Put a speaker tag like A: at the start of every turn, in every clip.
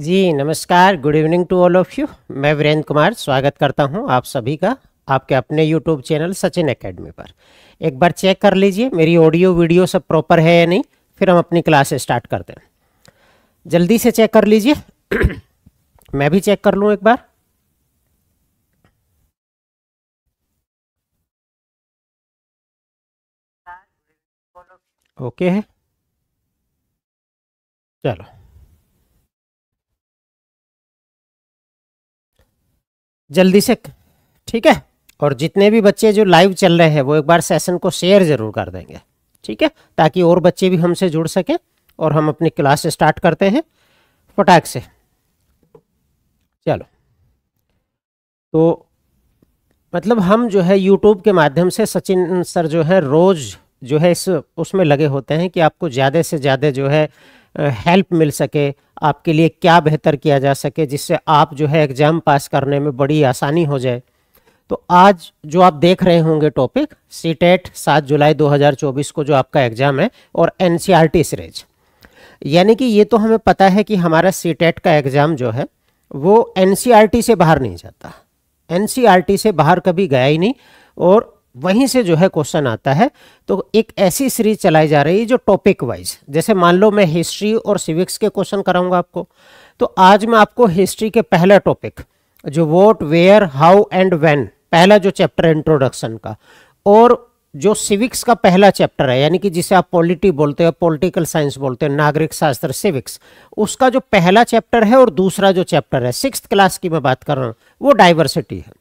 A: जी नमस्कार good
B: evening to all of you मैं वीरेंद्र कुमार स्वागत करता हूं आप सभी का आपके अपने यूट्यूब चैनल सचिन एकेडमी पर एक बार चेक कर लीजिए मेरी ऑडियो वीडियो सब प्रॉपर है या नहीं फिर हम अपनी क्लास स्टार्ट करते हैं जल्दी से चेक कर लीजिए
A: मैं भी चेक कर लूँ एक बार ओके है चलो जल्दी से ठीक है और जितने भी बच्चे
B: जो लाइव चल रहे हैं वो एक बार सेशन को शेयर ज़रूर कर देंगे ठीक है ताकि और बच्चे भी हमसे जुड़ सकें और हम अपनी क्लास स्टार्ट करते हैं फटाक से चलो तो मतलब हम जो है यूट्यूब के माध्यम से सचिन सर जो है रोज़ जो है इस उसमें लगे होते हैं कि आपको ज़्यादा से ज़्यादा जो है हेल्प मिल सके आपके लिए क्या बेहतर किया जा सके जिससे आप जो है एग्ज़ाम पास करने में बड़ी आसानी हो जाए तो आज जो आप देख रहे होंगे टॉपिक सी टेट सात जुलाई 2024 को जो आपका एग्ज़ाम है और N C R T series यानी कि ये तो हमें पता है कि हमारा सी टेट e का एग्ज़ाम जो है वो एन सी आर टी से बाहर नहीं जाता एन सी आर टी से बाहर कभी गया ही नहीं और वहीं से जो है क्वेश्चन आता है तो एक ऐसी सीरीज चलाई जा रही है जो टॉपिक वाइज जैसे मान लो मैं हिस्ट्री और सिविक्स के क्वेश्चन कराऊंगा आपको तो आज मैं आपको हिस्ट्री के पहला टॉपिक जो what where how and when पहला जो चैप्टर है इंट्रोडक्शन का और जो सिविक्स का पहला चैप्टर है यानी कि जिसे आप पॉलिटी बोलते हो पॉलिटिकल साइंस बोलते हैं नागरिक शास्त्र सिविक्स उसका जो पहला चैप्टर है और दूसरा जो चैप्टर है सिक्स क्लास की मैं बात कर रहा हूँ वो डाइवर्सिटी है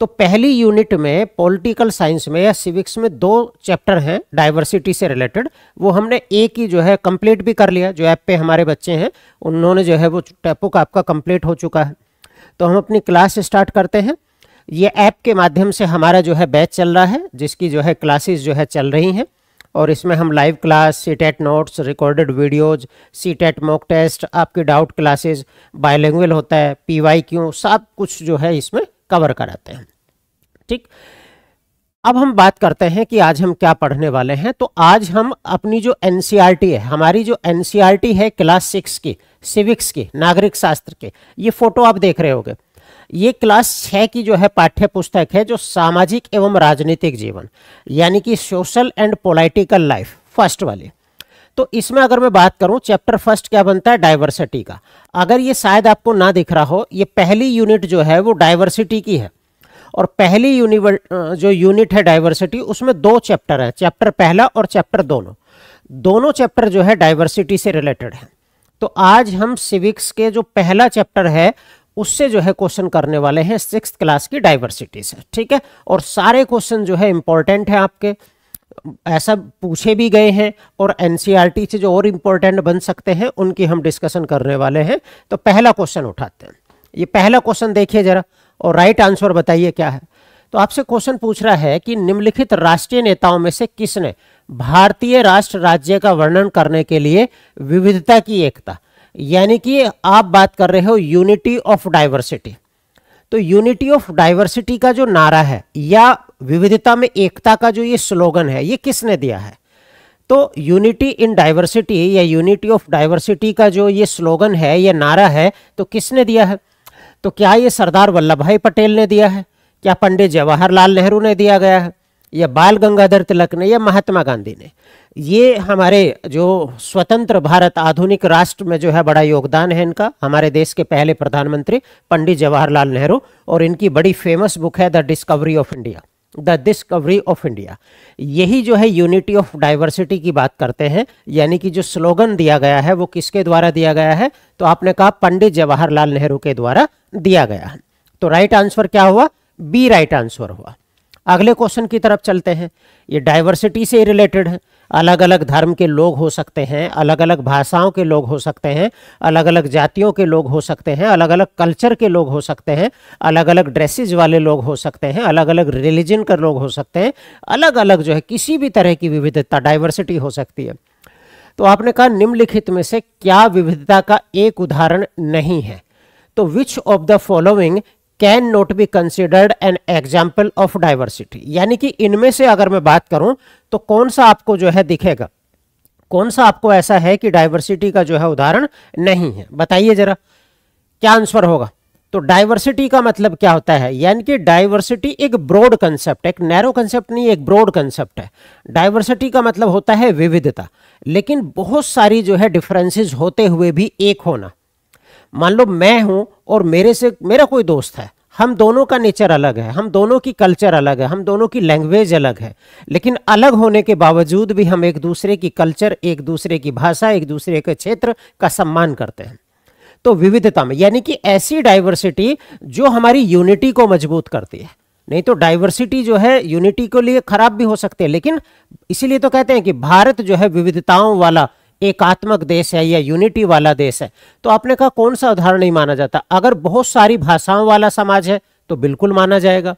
B: तो पहली यूनिट में पॉलिटिकल साइंस में या सिविक्स में दो चैप्टर हैं डाइवर्सिटी से रिलेटेड वो हमने एक ही जो है कंप्लीट भी कर लिया जो ऐप पे हमारे बच्चे हैं उन्होंने जो है वो टैपुक आपका कंप्लीट हो चुका है तो हम अपनी क्लास स्टार्ट करते हैं ये ऐप के माध्यम से हमारा जो है बैच चल रहा है जिसकी जो है क्लासेस जो है चल रही हैं और इसमें हम live class C TET notes recorded videos C TET mock test आपके डाउट क्लासेज बायलैंग्वेज होता है पी वाई क्यू सब कुछ जो है इसमें कवर कराते हैं ठीक अब हम बात करते हैं कि आज हम क्या पढ़ने वाले हैं तो आज हम अपनी जो एन e है हमारी जो एन e है क्लास सिक्स की सिविक्स की नागरिक शास्त्र के ये फोटो आप देख रहे होंगे ये क्लास छः की जो है पाठ्य पुस्तक है जो सामाजिक एवं राजनीतिक जीवन यानी कि social and political life first वाली तो इसमें अगर मैं बात करूं चैप्टर फर्स्ट क्या बनता है डायवर्सिटी का अगर ये शायद आपको ना दिख रहा हो ये पहली यूनिट जो है वो डायवर्सिटी की है और पहली जो यूनिट है डायवर्सिटी उसमें दो चैप्टर है चैप्टर पहला और चैप्टर दोनों दोनों चैप्टर जो है डाइवर्सिटी से रिलेटेड है तो आज हम सिविक्स के जो पहला चैप्टर है उससे जो है क्वेश्चन करने वाले हैं सिक्स क्लास की डाइवर्सिटी से ठीक है और सारे क्वेश्चन जो है इंपॉर्टेंट है आपके ऐसा पूछे भी गए हैं और एनसीईआरटी e से जो और इम्पोर्टेंट बन सकते हैं उनकी हम डिस्कशन करने वाले हैं तो पहला क्वेश्चन उठाते हैं ये पहला क्वेश्चन देखिए जरा और राइट आंसर बताइए क्या है तो आपसे क्वेश्चन पूछ रहा है कि निम्नलिखित राष्ट्रीय नेताओं में से किसने भारतीय राष्ट्र राज्य का वर्णन करने के लिए विविधता की एकता यानी कि आप बात कर रहे हो यूनिटी ऑफ डाइवर्सिटी तो यूनिटी ऑफ डाइवर्सिटी का जो नारा है या विविधता में एकता का जो ये स्लोगन है ये किसने दिया है तो यूनिटी इन डाइवर्सिटी या यूनिटी ऑफ डाइवर्सिटी का जो ये स्लोगन है या नारा है तो किसने दिया है तो क्या ये सरदार वल्लभ भाई पटेल ने दिया है क्या पंडित जवाहरलाल नेहरू ने दिया गया है या बाल गंगाधर तिलक ने या महात्मा गांधी ने ये हमारे जो स्वतंत्र भारत आधुनिक राष्ट्र में जो है बड़ा योगदान है इनका हमारे देश के पहले प्रधानमंत्री पंडित जवाहरलाल नेहरू और इनकी बड़ी फेमस बुक है the discovery of India the discovery of India यही जो है यूनिटी ऑफ डाइवर्सिटी की बात करते हैं यानी कि जो स्लोगन दिया गया है वो किसके द्वारा दिया गया है तो आपने कहा पंडित जवाहरलाल नेहरू के द्वारा दिया गया है तो राइट आंसर क्या हुआ बी राइट आंसर हुआ अगले क्वेश्चन की तरफ चलते हैं ये डाइवर्सिटी से रिलेटेड है अलग अलग धर्म के लोग हो सकते हैं अलग अलग भाषाओं के लोग हो सकते हैं अलग अलग जातियों के लोग हो सकते हैं अलग अलग कल्चर के लोग हो सकते हैं अलग अलग ड्रेसेज वाले लोग हो सकते हैं अलग अलग रिलीजन के लोग हो सकते हैं अलग अलग जो है किसी भी तरह की विविधता डाइवर्सिटी हो सकती है तो आपने कहा निम्नलिखित में से क्या विविधता का एक उदाहरण नहीं है तो which of the following can not be considered an example of diversity यानी कि इनमें से अगर मैं बात करूं तो कौन सा आपको जो है दिखेगा कौन सा आपको ऐसा है कि डाइवर्सिटी का जो है उदाहरण नहीं है बताइए जरा क्या आंसर होगा तो डाइवर्सिटी का मतलब क्या होता है यानी कि डाइवर्सिटी एक ब्रॉड कंसेप्ट है एक नैरो कंसेप्ट नहीं एक ब्रॉड कंसेप्ट है डाइवर्सिटी का मतलब होता है विविधता लेकिन बहुत सारी जो है डिफरेंसेस होते हुए भी एक होना मान लो मैं हूँ और मेरे से मेरा कोई दोस्त है हम दोनों का नेचर अलग है हम दोनों की कल्चर अलग है हम दोनों की लैंग्वेज अलग है लेकिन अलग होने के बावजूद भी हम एक दूसरे की कल्चर एक दूसरे की भाषा एक दूसरे के क्षेत्र का सम्मान करते हैं तो विविधता में यानी कि ऐसी डाइवर्सिटी जो हमारी यूनिटी को मजबूत करती है नहीं तो डाइवर्सिटी जो है यूनिटी के लिए खराब भी हो सकते हैं लेकिन इसीलिए तो कहते हैं कि भारत जो है विविधताओं वाला एकात्मक देश है या यूनिटी वाला देश है तो आपने कहा कौन सा उदाहरण नहीं माना जाता अगर बहुत सारी भाषाओं वाला समाज है तो बिल्कुल माना जाएगा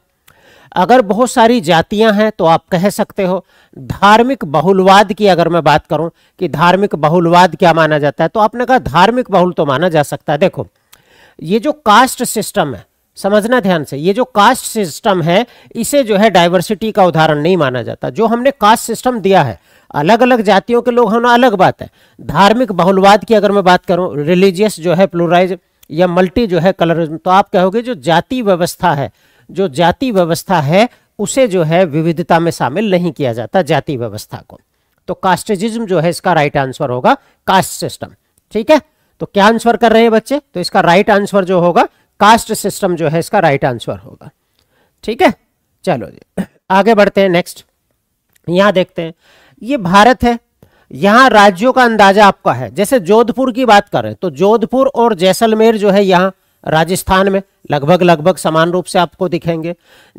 B: अगर बहुत सारी जातियां हैं तो आप कह सकते हो धार्मिक बहुलवाद की अगर मैं बात करूं कि धार्मिक बहुलवाद क्या माना जाता है तो आपने कहा धार्मिक बहुल तो माना जा सकता है देखो ये जो कास्ट सिस्टम है समझना ध्यान से ये जो कास्ट सिस्टम है इसे जो है डाइवर्सिटी का उदाहरण नहीं माना जाता जो हमने कास्ट सिस्टम दिया है अलग अलग जातियों के लोग होना अलग बात है धार्मिक बहुलवाद की अगर मैं बात करूँ रिलीजियस जो है प्लोराइज या मल्टी जो है कलरिज्म तो आप कहोगे जो जाति व्यवस्था है जो जाति व्यवस्था है उसे जो है विविधता में शामिल नहीं किया जाता जाति व्यवस्था को तो कास्टेजिज्म जो है इसका राइट आंसर होगा कास्ट सिस्टम ठीक है तो क्या आंसर कर रहे हैं बच्चे तो इसका राइट आंसर जो होगा कास्ट सिस्टम जो है इसका राइट आंसर होगा ठीक है चलो जी आगे बढ़ते हैं नेक्स्ट यहां देखते हैं ये भारत है यहाँ राज्यों का अंदाजा आपका है जैसे जोधपुर की बात करें तो जोधपुर और जैसलमेर जो है यहाँ राजस्थान में लगभग लगभग समान रूप से आपको दिखेंगे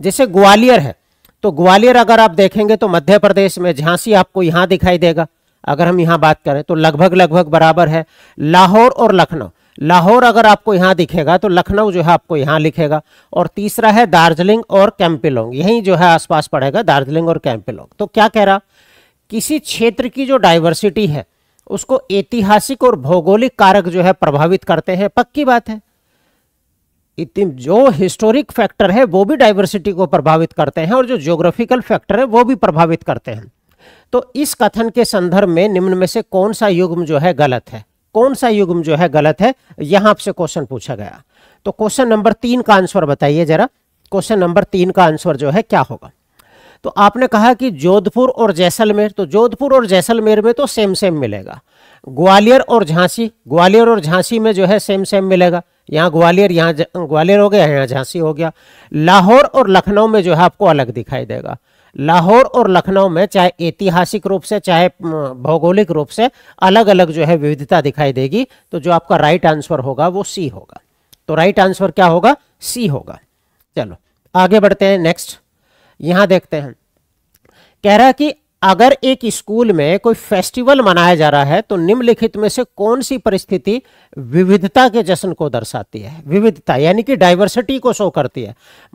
B: जैसे ग्वालियर है तो ग्वालियर अगर आप देखेंगे तो मध्य प्रदेश में झांसी आपको यहाँ दिखाई देगा अगर हम यहाँ बात करें तो लगभग लगभग बराबर है लाहौर और लखनऊ लाहौर अगर आपको यहाँ दिखेगा तो लखनऊ जो है आपको यहाँ लिखेगा और तीसरा है दार्जिलिंग और कैंपिलोंग यही जो है आसपास पड़ेगा दार्जिलिंग और कैंपिलोंग तो क्या कह रहा किसी क्षेत्र की जो डाइवर्सिटी है उसको ऐतिहासिक और भौगोलिक कारक जो है प्रभावित करते हैं पक्की बात है इतनी जो हिस्टोरिक फैक्टर है वो भी डाइवर्सिटी को प्रभावित करते हैं और जो ज्योग्राफिकल फैक्टर है वो भी प्रभावित करते हैं तो इस कथन के संदर्भ में निम्न में से कौन सा युग्म जो है गलत है कौन सा युग्म जो है गलत है यहां आपसे क्वेश्चन पूछा गया तो क्वेश्चन नंबर तीन का आंसर बताइए जरा क्वेश्चन नंबर तीन का आंसर जो है क्या होगा तो आपने कहा कि जोधपुर और जैसलमेर तो जोधपुर और जैसलमेर में तो सेम सेम मिलेगा ग्वालियर और झांसी ग्वालियर और झांसी में जो है सेम सेम मिलेगा यहाँ ग्वालियर यहाँ ग्वालियर हो गया यहाँ झांसी हो गया लाहौर और लखनऊ में जो है आपको अलग दिखाई देगा लाहौर और लखनऊ में चाहे ऐतिहासिक रूप से चाहे भौगोलिक रूप से अलग अलग जो है विविधता दिखाई देगी तो जो आपका राइट आंसर होगा वो सी होगा तो राइट आंसर क्या होगा सी होगा चलो आगे बढ़ते हैं नेक्स्ट यहाँ देखते हैं कह रहा है कि अगर एक स्कूल में कोई फेस्टिवल मनाया जा रहा है तो निम्नलिखित में से कौन सी परिस्थिति विविधता के जश्न को दर्शाती है विविधता यानी कि डाइवर्सिटी को शो करती है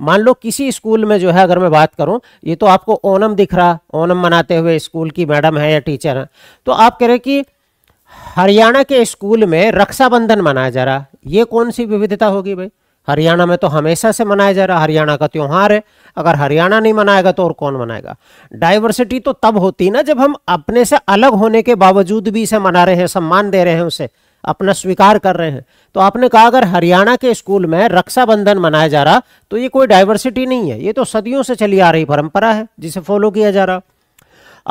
B: मान लो किसी स्कूल में जो है अगर मैं बात करूं ये तो आपको ओनम दिख रहा ओनम मनाते हुए स्कूल की मैडम है या टीचर है तो आप कह रहे कि हरियाणा के स्कूल में रक्षाबंधन मनाया जा रहा ये कौन सी विविधता होगी भाई हरियाणा में तो हमेशा से मनाया जा रहा हरियाणा का त्यौहार है अगर हरियाणा नहीं मनाएगा तो और कौन मनाएगा डाइवर्सिटी तो तब होती ना जब हम अपने से अलग होने के बावजूद भी इसे मना रहे हैं सम्मान दे रहे हैं उसे अपना स्वीकार कर रहे हैं तो आपने कहा अगर हरियाणा के स्कूल में रक्षाबंधन मनाया जा रहा तो ये कोई डाइवर्सिटी नहीं है ये तो सदियों से चली आ रही परंपरा है जिसे फॉलो किया जा रहा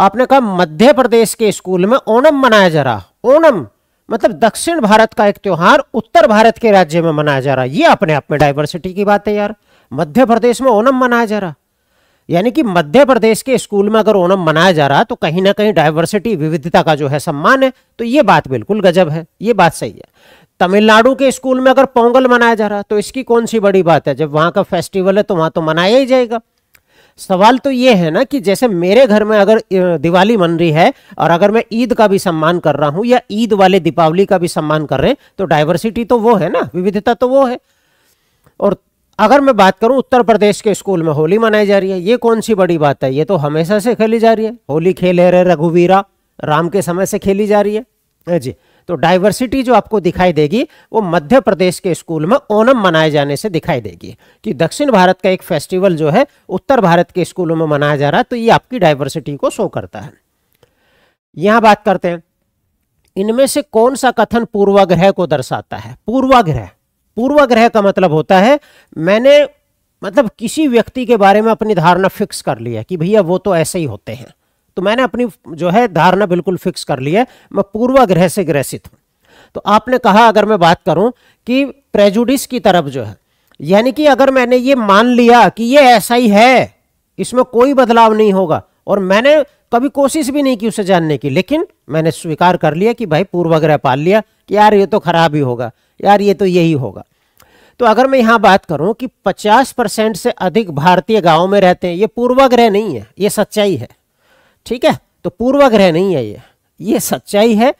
B: आपने कहा मध्य प्रदेश के स्कूल में ओणम मनाया जा रहा ओणम मतलब दक्षिण भारत का एक त्यौहार उत्तर भारत के राज्य में मनाया जा रहा है ये अपने आप में डाइवर्सिटी की बात है यार मध्य प्रदेश में ओनम मनाया जा रहा यानी कि मध्य प्रदेश के स्कूल में अगर ओनम मनाया जा रहा तो कहीं ना कहीं डाइवर्सिटी विविधता का जो है सम्मान है तो ये बात बिल्कुल गजब है ये बात सही है तमिलनाडु के स्कूल में अगर पोंगल मनाया जा रहा तो इसकी कौन सी बड़ी बात है जब वहाँ का फेस्टिवल है तो वहाँ तो मनाया ही जाएगा सवाल तो ये है ना कि जैसे मेरे घर में अगर दिवाली मन रही है और अगर मैं ईद का भी सम्मान कर रहा हूं या ईद वाले दीपावली का भी सम्मान कर रहे हैं तो डाइवर्सिटी तो वो है ना विविधता तो वो है और अगर मैं बात करूं उत्तर प्रदेश के स्कूल में होली मनाई जा रही है ये कौन सी बड़ी बात है ये तो हमेशा से खेली जा रही है होली खेले रहे रघुवीरा राम के समय से खेली जा रही है जी तो डाइवर्सिटी जो आपको दिखाई देगी वो मध्य प्रदेश के स्कूल में ओनम मनाए जाने से दिखाई देगी कि दक्षिण भारत का एक फेस्टिवल जो है उत्तर भारत के स्कूलों में मनाया जा रहा है तो ये आपकी डाइवर्सिटी को शो करता है यहां बात करते हैं इनमें से कौन सा कथन पूर्वाग्रह को दर्शाता है पूर्वाग्रह पूर्वाग्रह का मतलब होता है मैंने मतलब किसी व्यक्ति के बारे में अपनी धारणा फिक्स कर ली है कि भैया वो तो ऐसे ही होते हैं तो मैंने अपनी जो है धारणा बिल्कुल फिक्स कर ली है मैं पूर्वाग्रह से ग्रसित हूं तो आपने कहा अगर मैं बात करूं कि प्रेजुडिस की तरफ जो है यानी कि अगर मैंने ये मान लिया कि ये ऐसा ही है इसमें कोई बदलाव नहीं होगा और मैंने कभी कोशिश भी नहीं की उसे जानने की लेकिन मैंने स्वीकार कर लिया कि भाई पूर्वाग्रह पाल लिया कि यार ये तो खराब ही होगा यार ये तो यही होगा तो अगर मैं यहां बात करूं कि 50 परसेंट से अधिक भारतीय गांव में रहते हैं ये पूर्वाग्रह नहीं है ये सच्चाई है ठीक है तो पूर्वाग्रह नहीं है ये ये सच्चाई है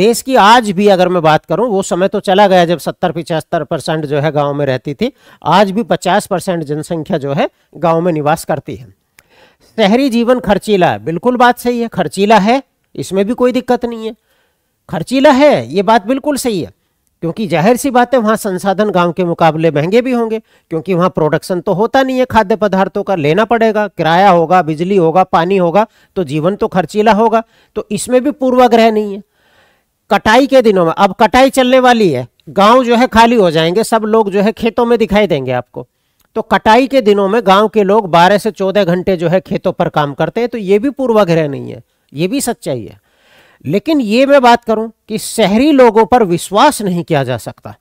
B: देश की आज भी अगर मैं बात करूं वो समय तो चला गया जब सत्तर पिचहत्तर परसेंट जो है गांव में रहती थी आज भी पचास परसेंट जनसंख्या जो है गांव में निवास करती है शहरी जीवन खर्चीला है बिल्कुल बात सही है खर्चीला है इसमें भी कोई दिक्कत नहीं है खर्चीला है ये बात बिल्कुल सही है क्योंकि जाहिर सी बात है वहाँ संसाधन गांव के मुकाबले महंगे भी होंगे क्योंकि वहाँ प्रोडक्शन तो होता नहीं है खाद्य पदार्थों का लेना पड़ेगा किराया होगा बिजली होगा पानी होगा तो जीवन तो खर्चीला होगा तो इसमें भी पूर्वाग्रह नहीं है कटाई के दिनों में अब कटाई चलने वाली है गांव जो है खाली हो जाएंगे सब लोग जो है खेतों में दिखाई देंगे आपको तो कटाई के दिनों में गांव के लोग 12 से 14 घंटे जो है खेतों पर काम करते हैं तो ये भी पूर्वाग्रह नहीं है ये भी सच्चाई है लेकिन ये मैं बात करूं कि शहरी लोगों पर विश्वास नहीं किया जा सकता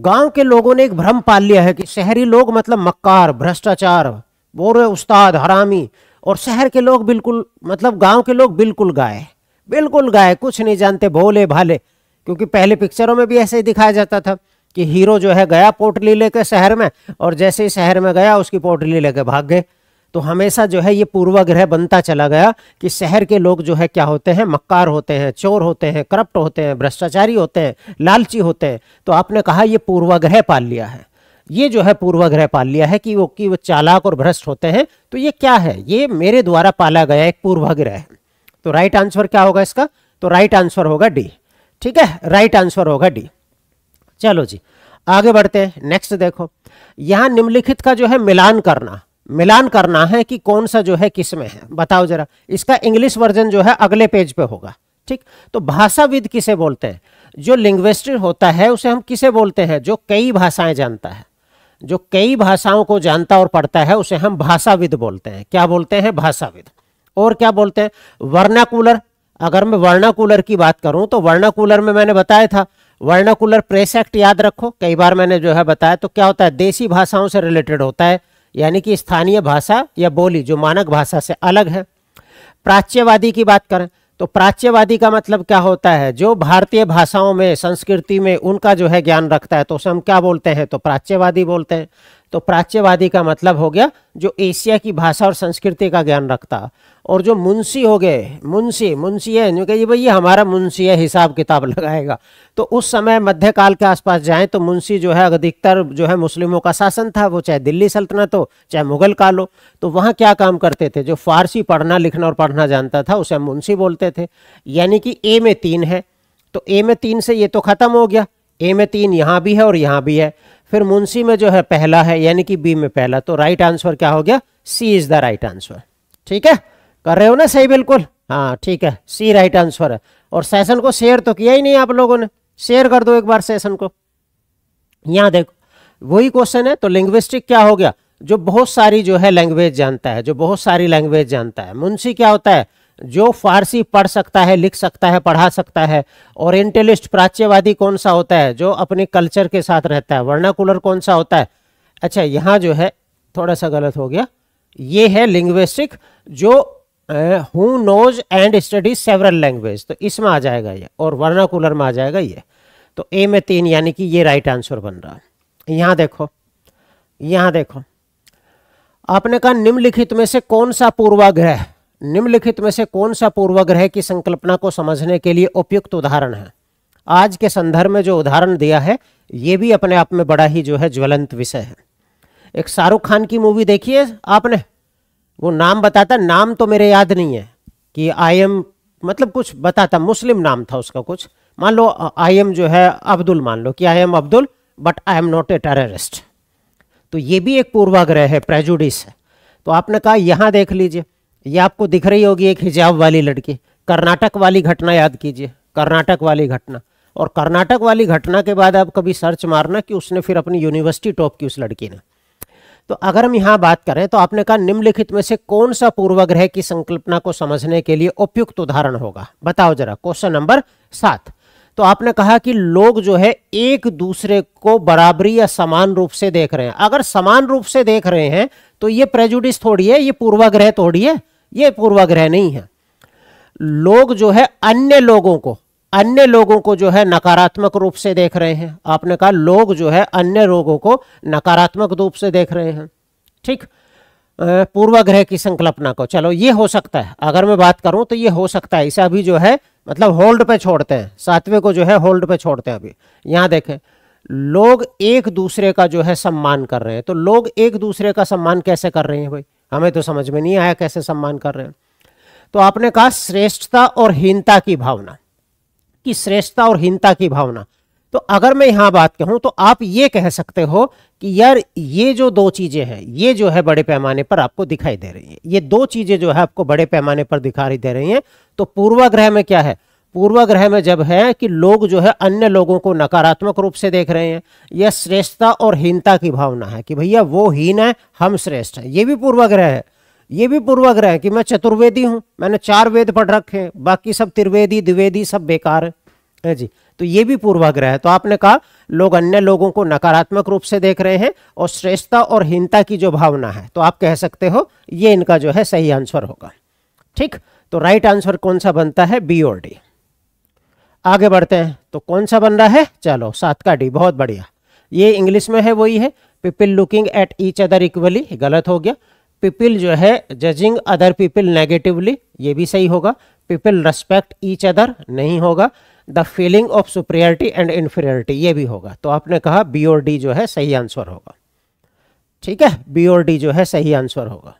B: गांव के लोगों ने एक भ्रम पाल लिया है कि शहरी लोग मतलब मक्कार भ्रष्टाचार बोरे उस्ताद हरामी और शहर के लोग बिल्कुल मतलब गांव के लोग बिल्कुल गाय बिल्कुल गाय कुछ नहीं जानते भोले भाले क्योंकि पहले पिक्चरों में भी ऐसे ही दिखाया जाता था कि हीरो जो है गया पोटली लेकर शहर में और जैसे ही शहर में गया उसकी पोटली लेकर भाग गए तो हमेशा जो है ये पूर्वाग्रह बनता चला गया कि शहर के लोग जो है क्या होते हैं मक्कार होते हैं चोर होते हैं करप्ट होते हैं भ्रष्टाचारी होते हैं लालची होते हैं तो आपने कहा ये पूर्वाग्रह पाल लिया है ये जो है पूर्वाग्रह पाल लिया है कि वो कि वो चालाक और भ्रष्ट होते हैं तो ये क्या है ये मेरे द्वारा पाला गया एक पूर्वाग्रह तो राइट आंसर क्या होगा इसका तो राइट आंसर होगा डी ठीक है राइट आंसर होगा डी चलो जी आगे बढ़ते हैं नेक्स्ट देखो यहां निम्नलिखित का जो है मिलान करना मिलान करना है कि कौन सा जो है किस में है बताओ जरा इसका इंग्लिश वर्जन जो है अगले पेज पे होगा ठीक तो भाषाविद किसे बोलते हैं जो लिंग्विस्टिक होता है उसे हम किसे बोलते हैं जो कई भाषाएं जानता है जो कई भाषाओं को जानता और पढ़ता है उसे हम भाषाविद बोलते हैं क्या बोलते हैं भाषाविद और क्या बोलते हैं वर्णाकूलर अगर मैं वर्णाकूलर की बात करूं तो वर्णाकूलर में मैंने बताया था वर्णाकूलर प्रेस एक्ट याद रखो कई बार मैंने जो है बताया तो क्या होता है देसी भाषाओं से रिलेटेड होता है यानी कि स्थानीय भाषा या बोली जो मानक भाषा से अलग है प्राच्यवादी की बात करें तो प्राच्यवादी का मतलब क्या होता है जो भारतीय भाषाओं में संस्कृति में उनका जो है ज्ञान रखता है तो उसे हम क्या बोलते हैं तो प्राच्यवादी बोलते हैं तो प्राच्यवादी का मतलब हो गया जो एशिया की भाषा और संस्कृति का ज्ञान रखता और जो मुंशी हो गए मुंशी मुंशी है जो कहिए भाई ये हमारा मुंशी है हिसाब किताब लगाएगा तो उस समय मध्यकाल के आसपास जाएं तो मुंशी जो है अधिकतर जो है मुस्लिमों का शासन था वो चाहे दिल्ली सल्तनत हो चाहे मुगल काल हो तो वहाँ क्या काम करते थे जो फारसी पढ़ना लिखना और पढ़ना जानता था उसे मुंशी बोलते थे यानी कि ए में तीन है तो ए में तीन से ये तो ख़त्म हो गया ए में तीन यहाँ भी है और यहाँ भी है फिर मुंशी में जो है पहला है यानी कि बी में पहला तो राइट आंसर क्या हो गया C is the right answer ठीक है कर रहे हो ना सही बिल्कुल हाँ ठीक है सी राइट आंसर है और सेशन को शेयर तो किया ही नहीं आप लोगों ने शेयर कर दो एक बार सेशन को यहां देखो वही क्वेश्चन है तो लिंग्विस्टिक क्या हो गया जो बहुत सारी जो है लैंग्वेज जानता है जो बहुत सारी लैंग्वेज जानता है मुंशी क्या होता है जो फारसी पढ़ सकता है लिख सकता है पढ़ा सकता है ओरिएंटलिस्ट प्राच्यवादी कौन सा होता है जो अपने कल्चर के साथ रहता है वर्णाकुलर कौन सा होता है अच्छा यहाँ जो है थोड़ा सा गलत हो गया ये है लिंग्विस्टिक जो who knows and study several language तो इसमें आ जाएगा ये और वर्णाकुलर में आ जाएगा ये तो ए में तीन यानी कि ये राइट आंसर बन रहा है यहाँ देखो यहाँ देखो आपने कहा निम्नलिखित में से कौन सा पूर्वाग्रह निम्नलिखित में से कौन सा पूर्वाग्रह की संकल्पना को समझने के लिए उपयुक्त उदाहरण है आज के संदर्भ में जो उदाहरण दिया है ये भी अपने आप में बड़ा ही जो है ज्वलंत विषय है एक शाहरुख खान की मूवी देखी है आपने वो नाम बताता नाम तो मेरे याद नहीं है कि आई एम मतलब कुछ बताता मुस्लिम नाम था उसका कुछ मान लो आई एम जो है अब्दुल मान लो कि I am Abdul but I am not a terrorist तो ये भी एक पूर्वाग्रह है प्रेजुडिस है तो आपने कहा यहां देख लीजिए ये आपको दिख रही होगी एक हिजाब वाली लड़की कर्नाटक वाली घटना याद कीजिए कर्नाटक वाली घटना और कर्नाटक वाली घटना के बाद आप कभी सर्च मारना कि उसने फिर अपनी यूनिवर्सिटी टॉप की उस लड़की ने तो अगर हम यहां बात करें तो आपने कहा निम्नलिखित में से कौन सा पूर्वाग्रह की संकल्पना को समझने के लिए उपयुक्त उदाहरण होगा बताओ जरा क्वेश्चन नंबर सात तो आपने कहा कि लोग जो है एक दूसरे को बराबरी या समान रूप से देख रहे हैं अगर समान रूप से देख रहे हैं तो ये प्रेजुडिस थोड़ी है ये पूर्वाग्रह थोड़ी है ये पूर्वाग्रह नहीं है लोग जो है अन्य लोगों को अन्य लोगों को जो है नकारात्मक रूप से देख रहे हैं आपने कहा लोग जो है अन्य लोगों को नकारात्मक रूप से देख रहे हैं ठीक पूर्वाग्रह की संकल्पना को चलो ये हो सकता है अगर मैं बात करूं तो ये हो सकता है इसे अभी जो है मतलब होल्ड पे छोड़ते हैं सातवें को जो है होल्ड पे छोड़ते हैं अभी यहां देखें लोग एक दूसरे का जो है सम्मान कर रहे हैं तो लोग एक दूसरे का सम्मान कैसे कर रहे हैं भाई हमें तो समझ में नहीं आया कैसे सम्मान कर रहे हैं तो आपने कहा श्रेष्ठता और हीनता की भावना कि श्रेष्ठता और हीनता की भावना तो अगर मैं यहां बात कहूं तो आप ये कह सकते हो कि यार ये जो दो चीज़ें हैं ये जो है बड़े पैमाने पर आपको दिखाई दे रही है ये दो चीज़ें जो है आपको बड़े पैमाने पर दिखाई दे रही हैं तो पूर्वाग्रह में क्या है पूर्वाग्रह में जब है कि लोग जो है अन्य लोगों को नकारात्मक रूप से देख रहे हैं यह श्रेष्ठता और हीनता की भावना है कि भैया वो हीन है हम श्रेष्ठ हैं ये भी पूर्वाग्रह है ये भी पूर्वाग्रह है कि मैं चतुर्वेदी हूँ मैंने चार वेद पढ़ रखे हैं बाकी सब त्रिवेदी द्विवेदी सब बेकार है जी तो ये भी पूर्वाग्रह है तो आपने कहा लोग अन्य लोगों को नकारात्मक रूप से देख रहे हैं और श्रेष्ठता और हीनता की जो भावना है तो आप कह सकते हो ये इनका जो है सही आंसर होगा ठीक तो राइट आंसर कौन सा बनता है बी ओर डी आगे बढ़ते हैं तो कौन सा बन रहा है चलो सात का डी बहुत बढ़िया ये इंग्लिश में है वही है people looking at each other equally गलत हो गया पीपल जो है जजिंग अदर पीपल नेगेटिवली ये भी सही होगा पीपल रेस्पेक्ट ईच अदर नहीं होगा the feeling of superiority and inferiority ये भी होगा तो आपने कहा बी ओर डी जो है सही आंसर होगा ठीक है बी ओर डी जो है सही आंसर होगा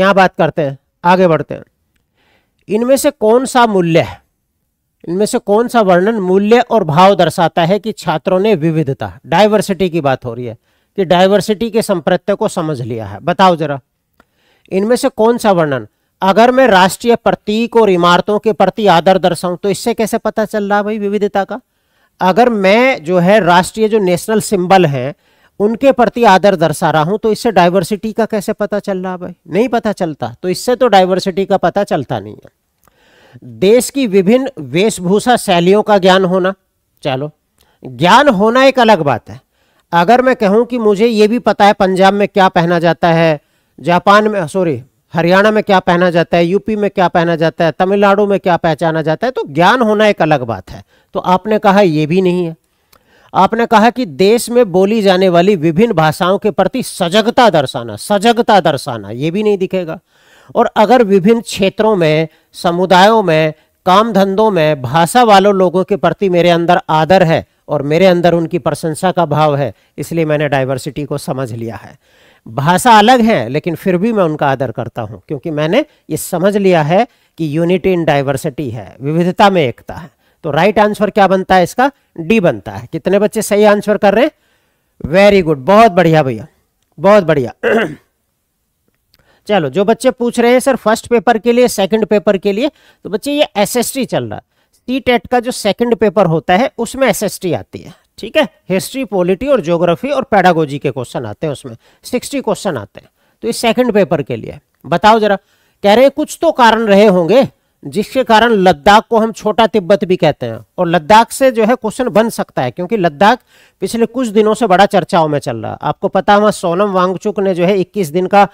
B: यहाँ बात करते हैं आगे बढ़ते हैं इनमें से कौन सा मूल्य है इनमें से कौन सा वर्णन मूल्य और भाव दर्शाता है कि छात्रों ने विविधता डायवर्सिटी की बात हो रही है कि डायवर्सिटी के संप्रत्य को समझ लिया है बताओ जरा इनमें से कौन सा वर्णन अगर मैं राष्ट्रीय प्रतीक और इमारतों के प्रति आदर दर्शाऊं तो इससे कैसे पता चल रहा भाई विविधता का अगर मैं जो है राष्ट्रीय जो नेशनल सिंबल है उनके प्रति आदर दर्शा रहा हूं तो इससे डायवर्सिटी का कैसे पता चल रहा भाई नहीं पता चलता तो इससे तो डायवर्सिटी का पता चलता नहीं है देश की विभिन्न वेशभूषा शैलियों का ज्ञान होना चलो ज्ञान होना एक अलग बात है अगर मैं कहूं कि मुझे ये भी पता है पंजाब में क्या पहना जाता है जापान में सॉरी हरियाणा में क्या पहना जाता है यूपी में क्या पहना जाता है तमिलनाडु में क्या पहचाना जाता है तो ज्ञान होना एक अलग बात है तो आपने कहा यह भी नहीं है आपने कहा कि देश में बोली जाने वाली विभिन्न भाषाओं के प्रति सजगता दर्शाना सजगता दर्शाना यह भी नहीं दिखेगा और अगर विभिन्न क्षेत्रों में समुदायों में काम धंधों में भाषा वालों लोगों के प्रति मेरे अंदर आदर है और मेरे अंदर उनकी प्रशंसा का भाव है इसलिए मैंने डाइवर्सिटी को समझ लिया है भाषा अलग है लेकिन फिर भी मैं उनका आदर करता हूँ क्योंकि मैंने ये समझ लिया है कि यूनिटी इन डाइवर्सिटी है विविधता में एकता है तो राइट आंसर क्या बनता है इसका डी बनता है कितने बच्चे सही आंसर कर रहे हैं वेरी गुड बहुत बढ़िया भैया बहुत बढ़िया चलो जो बच्चे पूछ रहे हैं सर फर्स्ट पेपर के लिए सेकंड पेपर के लिए तो बच्चे ये एसएसटी चल रहा है सी टेट e का जो सेकंड पेपर होता है उसमें एसएसटी आती है ठीक है हिस्ट्री पॉलिटी और ज्योग्राफी और पैडागोजी के क्वेश्चन आते हैं उसमें सिक्सटी क्वेश्चन आते हैं तो ये सेकंड पेपर के लिए बताओ जरा कह रहे हैं कुछ तो कारण रहे होंगे जिसके कारण लद्दाख को हम छोटा तिब्बत भी कहते हैं और लद्दाख से जो है क्वेश्चन बन सकता है क्योंकि लद्दाख पिछले कुछ दिनों से बड़ा चर्चाओं में चल रहा है आपको पता है वहाँ सोनम वांगचुक ने जो है इक्कीस दिन का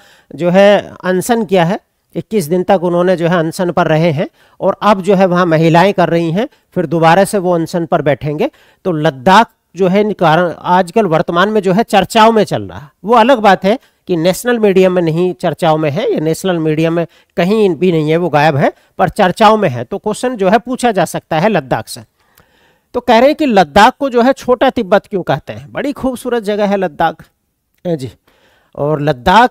B: जो है अनशन किया है 21 दिन तक उन्होंने जो है अनशन पर रहे हैं और अब जो है वहाँ महिलाएं कर रही हैं फिर दोबारा से वो अनशन पर बैठेंगे तो लद्दाख जो है कारण आजकल वर्तमान में जो है चर्चाओं में चल रहा है वो अलग बात है कि नेशनल मीडिया में नहीं चर्चाओं में है या नेशनल मीडिया में कहीं भी नहीं है वो गायब है पर चर्चाओं में है तो क्वेश्चन जो है पूछा जा सकता है लद्दाख से तो कह रहे हैं कि लद्दाख को जो है छोटा तिब्बत क्यों कहते हैं बड़ी खूबसूरत जगह है लद्दाख जी और लद्दाख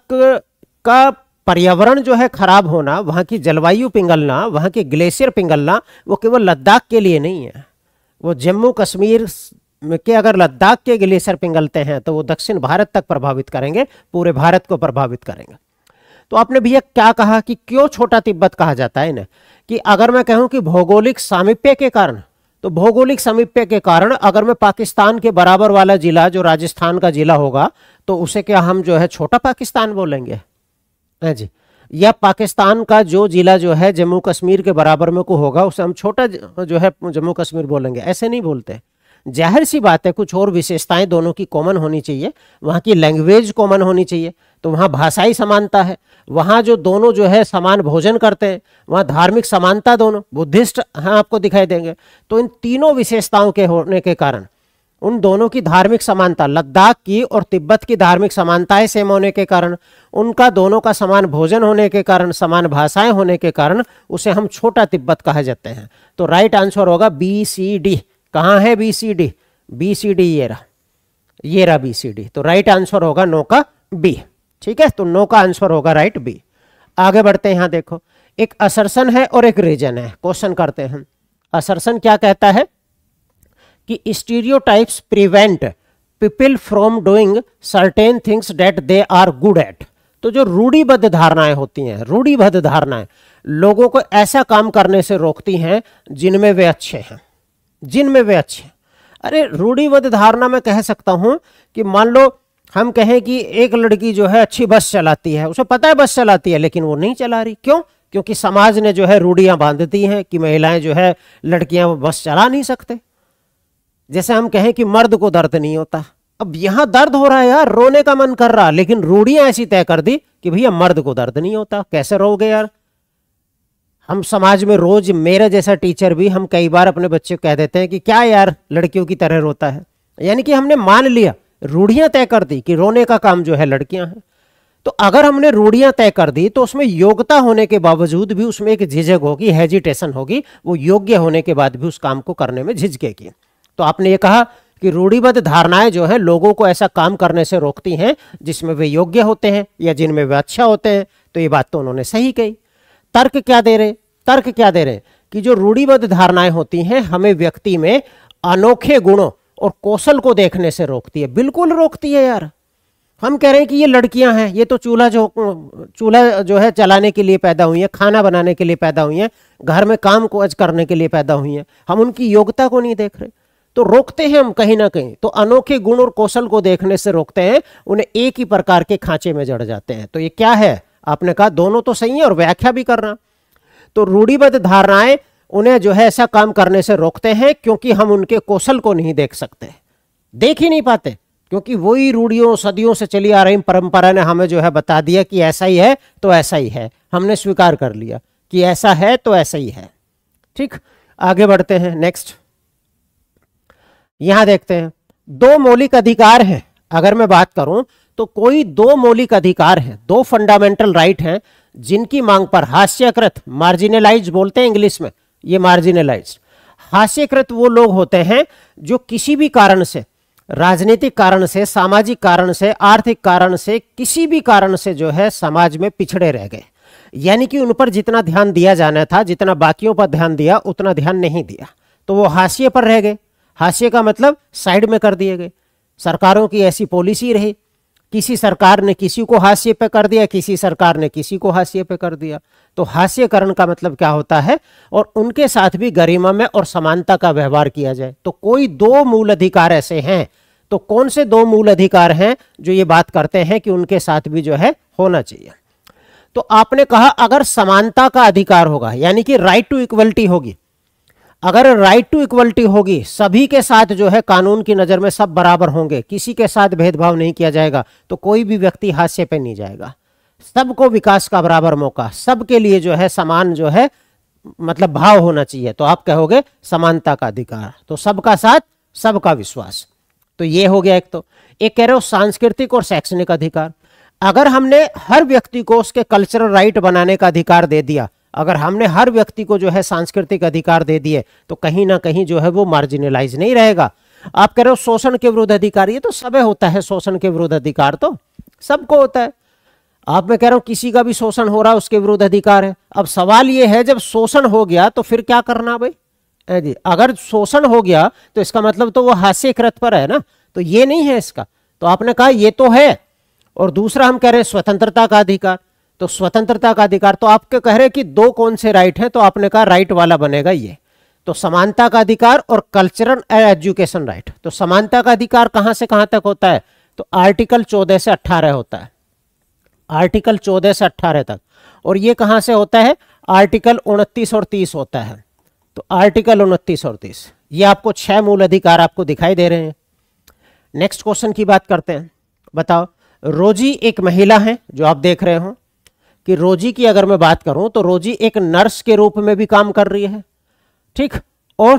B: का पर्यावरण जो है खराब होना वहाँ की जलवायु पिघलना वहाँ के ग्लेशियर पिघलना वो केवल लद्दाख के लिए नहीं है वो जम्मू कश्मीर के अगर लद्दाख के ग्लेशियर पिंगलते हैं तो वो दक्षिण भारत तक प्रभावित करेंगे पूरे भारत को प्रभावित करेंगे तो आपने भैया क्या कहा कि क्यों छोटा तिब्बत कहा जाता है इन्हें कि अगर मैं कहूं कि भौगोलिक सामीप्य के कारण तो भौगोलिक सामीप्य के कारण अगर मैं पाकिस्तान के बराबर वाला जिला जो राजस्थान का जिला होगा तो उसे क्या हम जो है छोटा पाकिस्तान बोलेंगे है जी या पाकिस्तान का जो जिला जो है जम्मू कश्मीर के बराबर में को होगा उसे हम छोटा जो है जम्मू कश्मीर बोलेंगे ऐसे नहीं बोलते जाहिर सी बात है कुछ और विशेषताएं दोनों की कॉमन होनी चाहिए वहाँ की लैंग्वेज कॉमन होनी चाहिए तो वहाँ भाषाई समानता है वहाँ जो दोनों जो है समान भोजन करते हैं वहाँ धार्मिक समानता दोनों बुद्धिस्ट हाँ आपको दिखाई देंगे तो इन तीनों विशेषताओं के होने के कारण उन दोनों की धार्मिक समानता लद्दाख की और तिब्बत की धार्मिक समानताएं सेम होने के कारण उनका दोनों का समान भोजन होने के कारण समान भाषाएं होने के कारण उसे हम छोटा तिब्बत कहा जाते हैं तो राइट आंसर होगा बी सी डी कहाँ है B C D B C D ये रहा ये रहा बी सी डी तो राइट आंसर होगा नो का बी ठीक है तो नो का आंसर होगा राइट बी आगे बढ़ते हैं यहाँ देखो एक असरसन है और एक रीजन है क्वेश्चन करते हैं असरसन क्या कहता है कि stereotypes prevent people from doing certain things that they are good at तो जो रूढ़ीबद्ध धारणाएं होती हैं रूढ़ीबद्ध धारणाएं लोगों को ऐसा काम करने से रोकती हैं जिनमें वे अच्छे हैं जिनमें वे अच्छे अरे रूढ़ीवादी धारणा में कह सकता हूँ कि मान लो हम कहें कि एक लड़की जो है अच्छी बस चलाती है उसे पता है बस चलाती है लेकिन वो नहीं चला रही क्यों क्योंकि समाज ने जो है रूढ़ियाँ बांध दी हैं कि महिलाएं जो है लड़कियां बस चला नहीं सकते जैसे हम कहें कि मर्द को दर्द नहीं होता अब यहाँ दर्द हो रहा है यार रोने का मन कर रहा लेकिन रूढ़ियां ऐसी तय कर दी कि भैया मर्द को दर्द नहीं होता कैसे रोगे यार हम समाज में रोज मेरा जैसा टीचर भी हम कई बार अपने बच्चे को कह देते हैं कि क्या यार लड़कियों की तरह रोता है यानी कि हमने मान लिया रूढ़ियां तय कर दी कि रोने का काम जो है लड़कियां हैं तो अगर हमने रूढ़ियां तय कर दी तो उसमें योग्यता होने के बावजूद भी उसमें एक झिझक होगी हेजिटेशन होगी वो योग्य होने के बाद भी उस काम को करने में झिझकेगी तो आपने ये कहा कि रूढ़िबद्ध धारणाएं जो हैं लोगों को ऐसा काम करने से रोकती हैं जिसमें वे योग्य होते हैं या जिनमें वे अच्छा होते हैं तो ये बात तो उन्होंने सही कही तर्क क्या दे रहे तर्क क्या दे रहे कि जो रूढ़िबद्ध धारणाएं होती हैं हमें व्यक्ति में अनोखे गुणों और कौशल को देखने से रोकती है बिल्कुल रोकती है यार हम कह रहे हैं कि ये लड़कियां हैं ये तो चूल्हा जो चूल्हा जो है चलाने के लिए पैदा हुई है खाना बनाने के लिए पैदा हुई है घर में काम काज करने के लिए पैदा हुई है हम उनकी योग्यता को नहीं देख रहे तो रोकते हैं हम कहीं ना कहीं तो अनोखे गुण और कौशल को देखने से रोकते हैं उन्हें एक ही प्रकार के खांचे में जड़ जाते हैं तो ये क्या है आपने कहा दोनों तो सही है और व्याख्या भी करना तो रूढ़िबद्ध धारणाएं उन्हें जो है ऐसा काम करने से रोकते हैं क्योंकि हम उनके कौशल को नहीं देख सकते देख ही नहीं पाते क्योंकि वही रूढ़ियों सदियों से चली आ रही परंपरा ने हमें जो है बता दिया कि ऐसा ही है तो ऐसा ही है हमने स्वीकार कर लिया कि ऐसा है तो ऐसा ही है ठीक आगे बढ़ते हैं नेक्स्ट यहां देखते हैं दो मौलिक अधिकार हैं अगर मैं बात करूं तो कोई दो मौलिक अधिकार हैं दो फंडामेंटल राइट हैं जिनकी मांग पर हास्यकृत मार्जिनलाइज बोलते हैं इंग्लिश में ये मार्जिनलाइज हास्यकृत वो लोग होते हैं जो किसी भी कारण से राजनीतिक कारण से सामाजिक कारण से आर्थिक कारण से किसी भी कारण से जो है समाज में पिछड़े रह गए यानी कि उन पर जितना ध्यान दिया जाना था जितना बाकियों पर ध्यान दिया उतना ध्यान नहीं दिया तो वो हाशिए पर रह गए हाशिए का मतलब साइड में कर दिए गए सरकारों की ऐसी पॉलिसी रही किसी सरकार ने किसी को हास्य पे कर दिया किसी सरकार ने किसी को हास्य पे कर दिया तो हास्यकरण का मतलब क्या होता है और उनके साथ भी गरिमा में और समानता का व्यवहार किया जाए तो कोई दो मूल अधिकार ऐसे हैं तो कौन से दो मूल अधिकार हैं जो ये बात करते हैं कि उनके साथ भी जो है होना चाहिए तो आपने कहा अगर समानता का अधिकार होगा यानी कि राइट टू इक्वलिटी होगी अगर राइट टू इक्वलिटी होगी सभी के साथ जो है कानून की नज़र में सब बराबर होंगे किसी के साथ भेदभाव नहीं किया जाएगा तो कोई भी व्यक्ति हादसे पे नहीं जाएगा सबको विकास का बराबर मौका सबके लिए जो है समान जो है मतलब भाव होना चाहिए तो आप कहोगे समानता का अधिकार तो सबका साथ सबका विश्वास तो ये हो गया एक तो एक कह रहे हो सांस्कृतिक और शैक्षणिक अधिकार अगर हमने हर व्यक्ति को उसके कल्चरल राइट बनाने का अधिकार दे दिया अगर हमने हर व्यक्ति को जो है सांस्कृतिक अधिकार दे दिए तो कहीं ना कहीं जो है वो मार्जिनलाइज नहीं रहेगा आप कह रहे हो शोषण के विरुद्ध अधिकार ये तो सबे होता है शोषण के विरुद्ध अधिकार तो सबको होता है आप मैं कह रहा हूं किसी का भी शोषण हो रहा है उसके विरुद्ध अधिकार है अब सवाल ये है जब शोषण हो गया तो फिर क्या करना भाई जी अगर शोषण हो गया तो इसका मतलब तो वो हास्य कृत पर है ना तो ये नहीं है इसका तो आपने कहा ये तो है और दूसरा हम कह रहे हैं स्वतंत्रता का अधिकार तो स्वतंत्रता का अधिकार तो आपके कह रहे कि दो कौन से राइट हैं तो आपने कहा राइट वाला बनेगा ये तो समानता का अधिकार और कल्चरल एजुकेशन राइट तो समानता का अधिकार कहां से कहां तक होता है तो आर्टिकल चौदह से अट्ठारह होता है आर्टिकल चौदह से अट्ठारह तक और ये कहां से होता है आर्टिकल उनतीस और तीस होता है तो आर्टिकल उनतीस और तीस ये आपको छह मूल अधिकार आपको दिखाई दे रहे हैं नेक्स्ट क्वेश्चन की बात करते हैं बताओ रोजी एक महिला है जो आप देख रहे हो कि रोजी की अगर मैं बात करूं तो रोजी एक नर्स के रूप में भी काम कर रही है ठीक और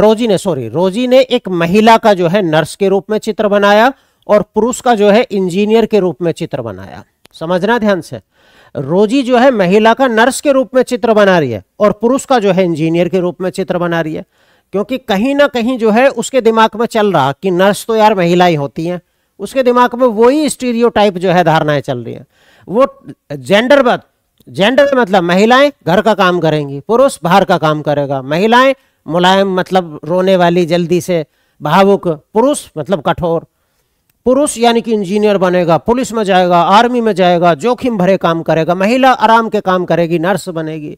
B: रोजी ने सॉरी रोजी ने एक महिला का जो है नर्स के रूप में चित्र बनाया और पुरुष का जो है इंजीनियर के रूप में चित्र बनाया समझना ध्यान से रोजी जो है महिला का नर्स के रूप में चित्र बना रही है और पुरुष का जो है इंजीनियर के रूप में चित्र बना रही है क्योंकि कहीं ना कहीं जो है उसके दिमाग में चल रहा कि नर्स तो यार महिला ही होती हैं उसके दिमाग में वही स्टीरियोटाइप जो है धारणाएं चल रही हैं वो बद जेंडर मतलब महिलाएं घर का काम करेंगी पुरुष बाहर का काम करेगा महिलाएं मुलायम मतलब रोने वाली जल्दी से भावुक पुरुष मतलब कठोर पुरुष यानी कि इंजीनियर बनेगा पुलिस में जाएगा आर्मी में जाएगा जोखिम भरे काम करेगा महिला आराम के काम करेगी नर्स बनेगी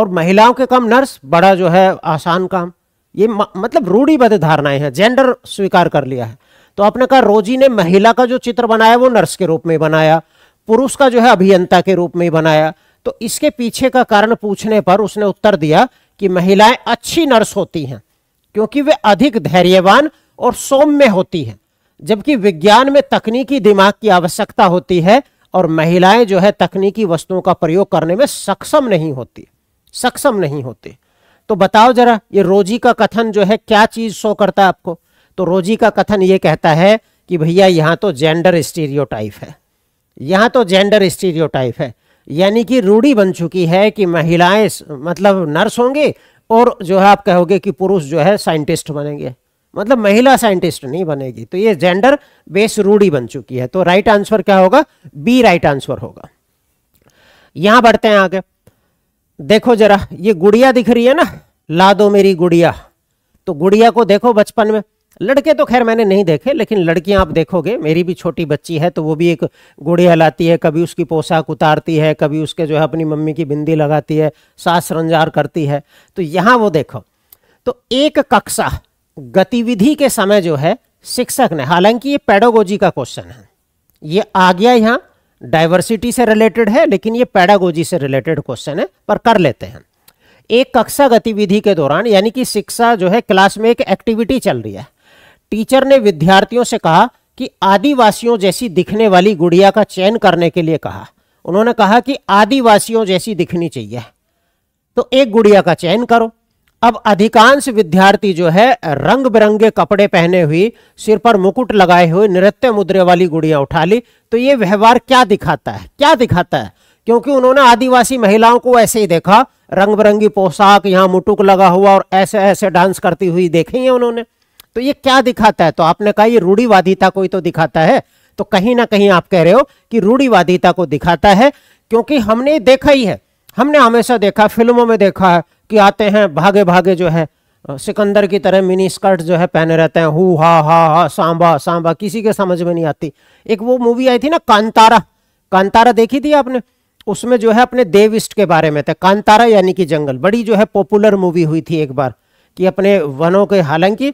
B: और महिलाओं के काम नर्स बड़ा जो है आसान काम ये मतलब रूढ़ीबद्ध धारणाएं हैं जेंडर स्वीकार कर लिया है तो आपने कहा रोजी ने महिला का जो चित्र बनाया वो नर्स के रूप में बनाया पुरुष का जो है अभियंता के रूप में बनाया तो इसके पीछे का कारण पूछने पर उसने उत्तर दिया कि महिलाएं अच्छी नर्स होती हैं क्योंकि वे अधिक धैर्यवान और सौम्य होती हैं जबकि विज्ञान में तकनीकी दिमाग की आवश्यकता होती है और महिलाएं जो है तकनीकी वस्तुओं का प्रयोग करने में सक्षम नहीं होती सक्षम नहीं होती तो बताओ जरा ये रोजी का कथन जो है क्या चीज शो करता है आपको तो रोजी का कथन ये कहता है कि भैया यहाँ तो जेंडर स्टीरियोटाइप है यहाँ तो जेंडर स्टीरियोटाइप है यानी कि रूढ़ी बन चुकी है कि महिलाएं मतलब नर्स होंगे और जो है आप कहोगे कि पुरुष जो है साइंटिस्ट बनेंगे मतलब महिला साइंटिस्ट नहीं बनेगी तो ये जेंडर बेस रूढ़ी बन चुकी है तो राइट आंसर क्या होगा बी राइट आंसर होगा यहां बढ़ते हैं आगे देखो जरा ये गुड़िया दिख रही है ना ला दो मेरी गुड़िया तो गुड़िया को देखो बचपन में लड़के तो खैर मैंने नहीं देखे लेकिन लड़कियां आप देखोगे मेरी भी छोटी बच्ची है तो वो भी एक गोड़ी हलाती है कभी उसकी पोशाक उतारती है कभी उसके जो है अपनी मम्मी की बिंदी लगाती है सास रंजार करती है तो यहाँ वो देखो तो एक कक्षा गतिविधि के समय जो है शिक्षक ने हालांकि ये पैडोगोजी का क्वेश्चन है ये आ गया यहाँ डाइवर्सिटी से रिलेटेड है लेकिन ये पैडागोजी से रिलेटेड क्वेश्चन है पर कर लेते हैं एक कक्षा गतिविधि के दौरान यानी कि शिक्षा जो है क्लास में एक एक्टिविटी चल रही है टीचर ने विद्यार्थियों से कहा कि आदिवासियों जैसी दिखने वाली गुड़िया का चयन करने के लिए कहा उन्होंने कहा कि आदिवासियों जैसी दिखनी चाहिए तो एक गुड़िया का चयन करो अब अधिकांश विद्यार्थी जो है रंग बिरंगे कपड़े पहने हुए सिर पर मुकुट लगाए हुए नृत्य मुद्रे वाली गुड़िया उठा ली तो ये व्यवहार क्या दिखाता है क्या दिखाता है क्योंकि उन्होंने आदिवासी महिलाओं को ऐसे ही देखा रंग बिरंगी पोशाक यहाँ मुटुक लगा हुआ और ऐसे ऐसे डांस करती हुई देखी है उन्होंने तो ये क्या दिखाता है तो आपने कहा ये रूढ़ीवादिता को ही तो दिखाता है तो कहीं ना कहीं आप कह रहे हो कि रूढ़ीवादिता को दिखाता है क्योंकि हमने देखा ही है हमने हमेशा देखा फिल्मों में देखा है कि आते हैं भागे भागे जो है सिकंदर की तरह मिनी स्कर्ट जो है पहने रहते हैं हु हा हा हा सांबा सांबा किसी के समझ में नहीं आती एक वो मूवी आई थी ना कांतारा कांतारा देखी थी आपने उसमें जो है अपने इष्ट के बारे में था कांतारा यानी कि जंगल बड़ी जो है पॉपुलर मूवी हुई थी एक बार कि अपने वनों के हालांकि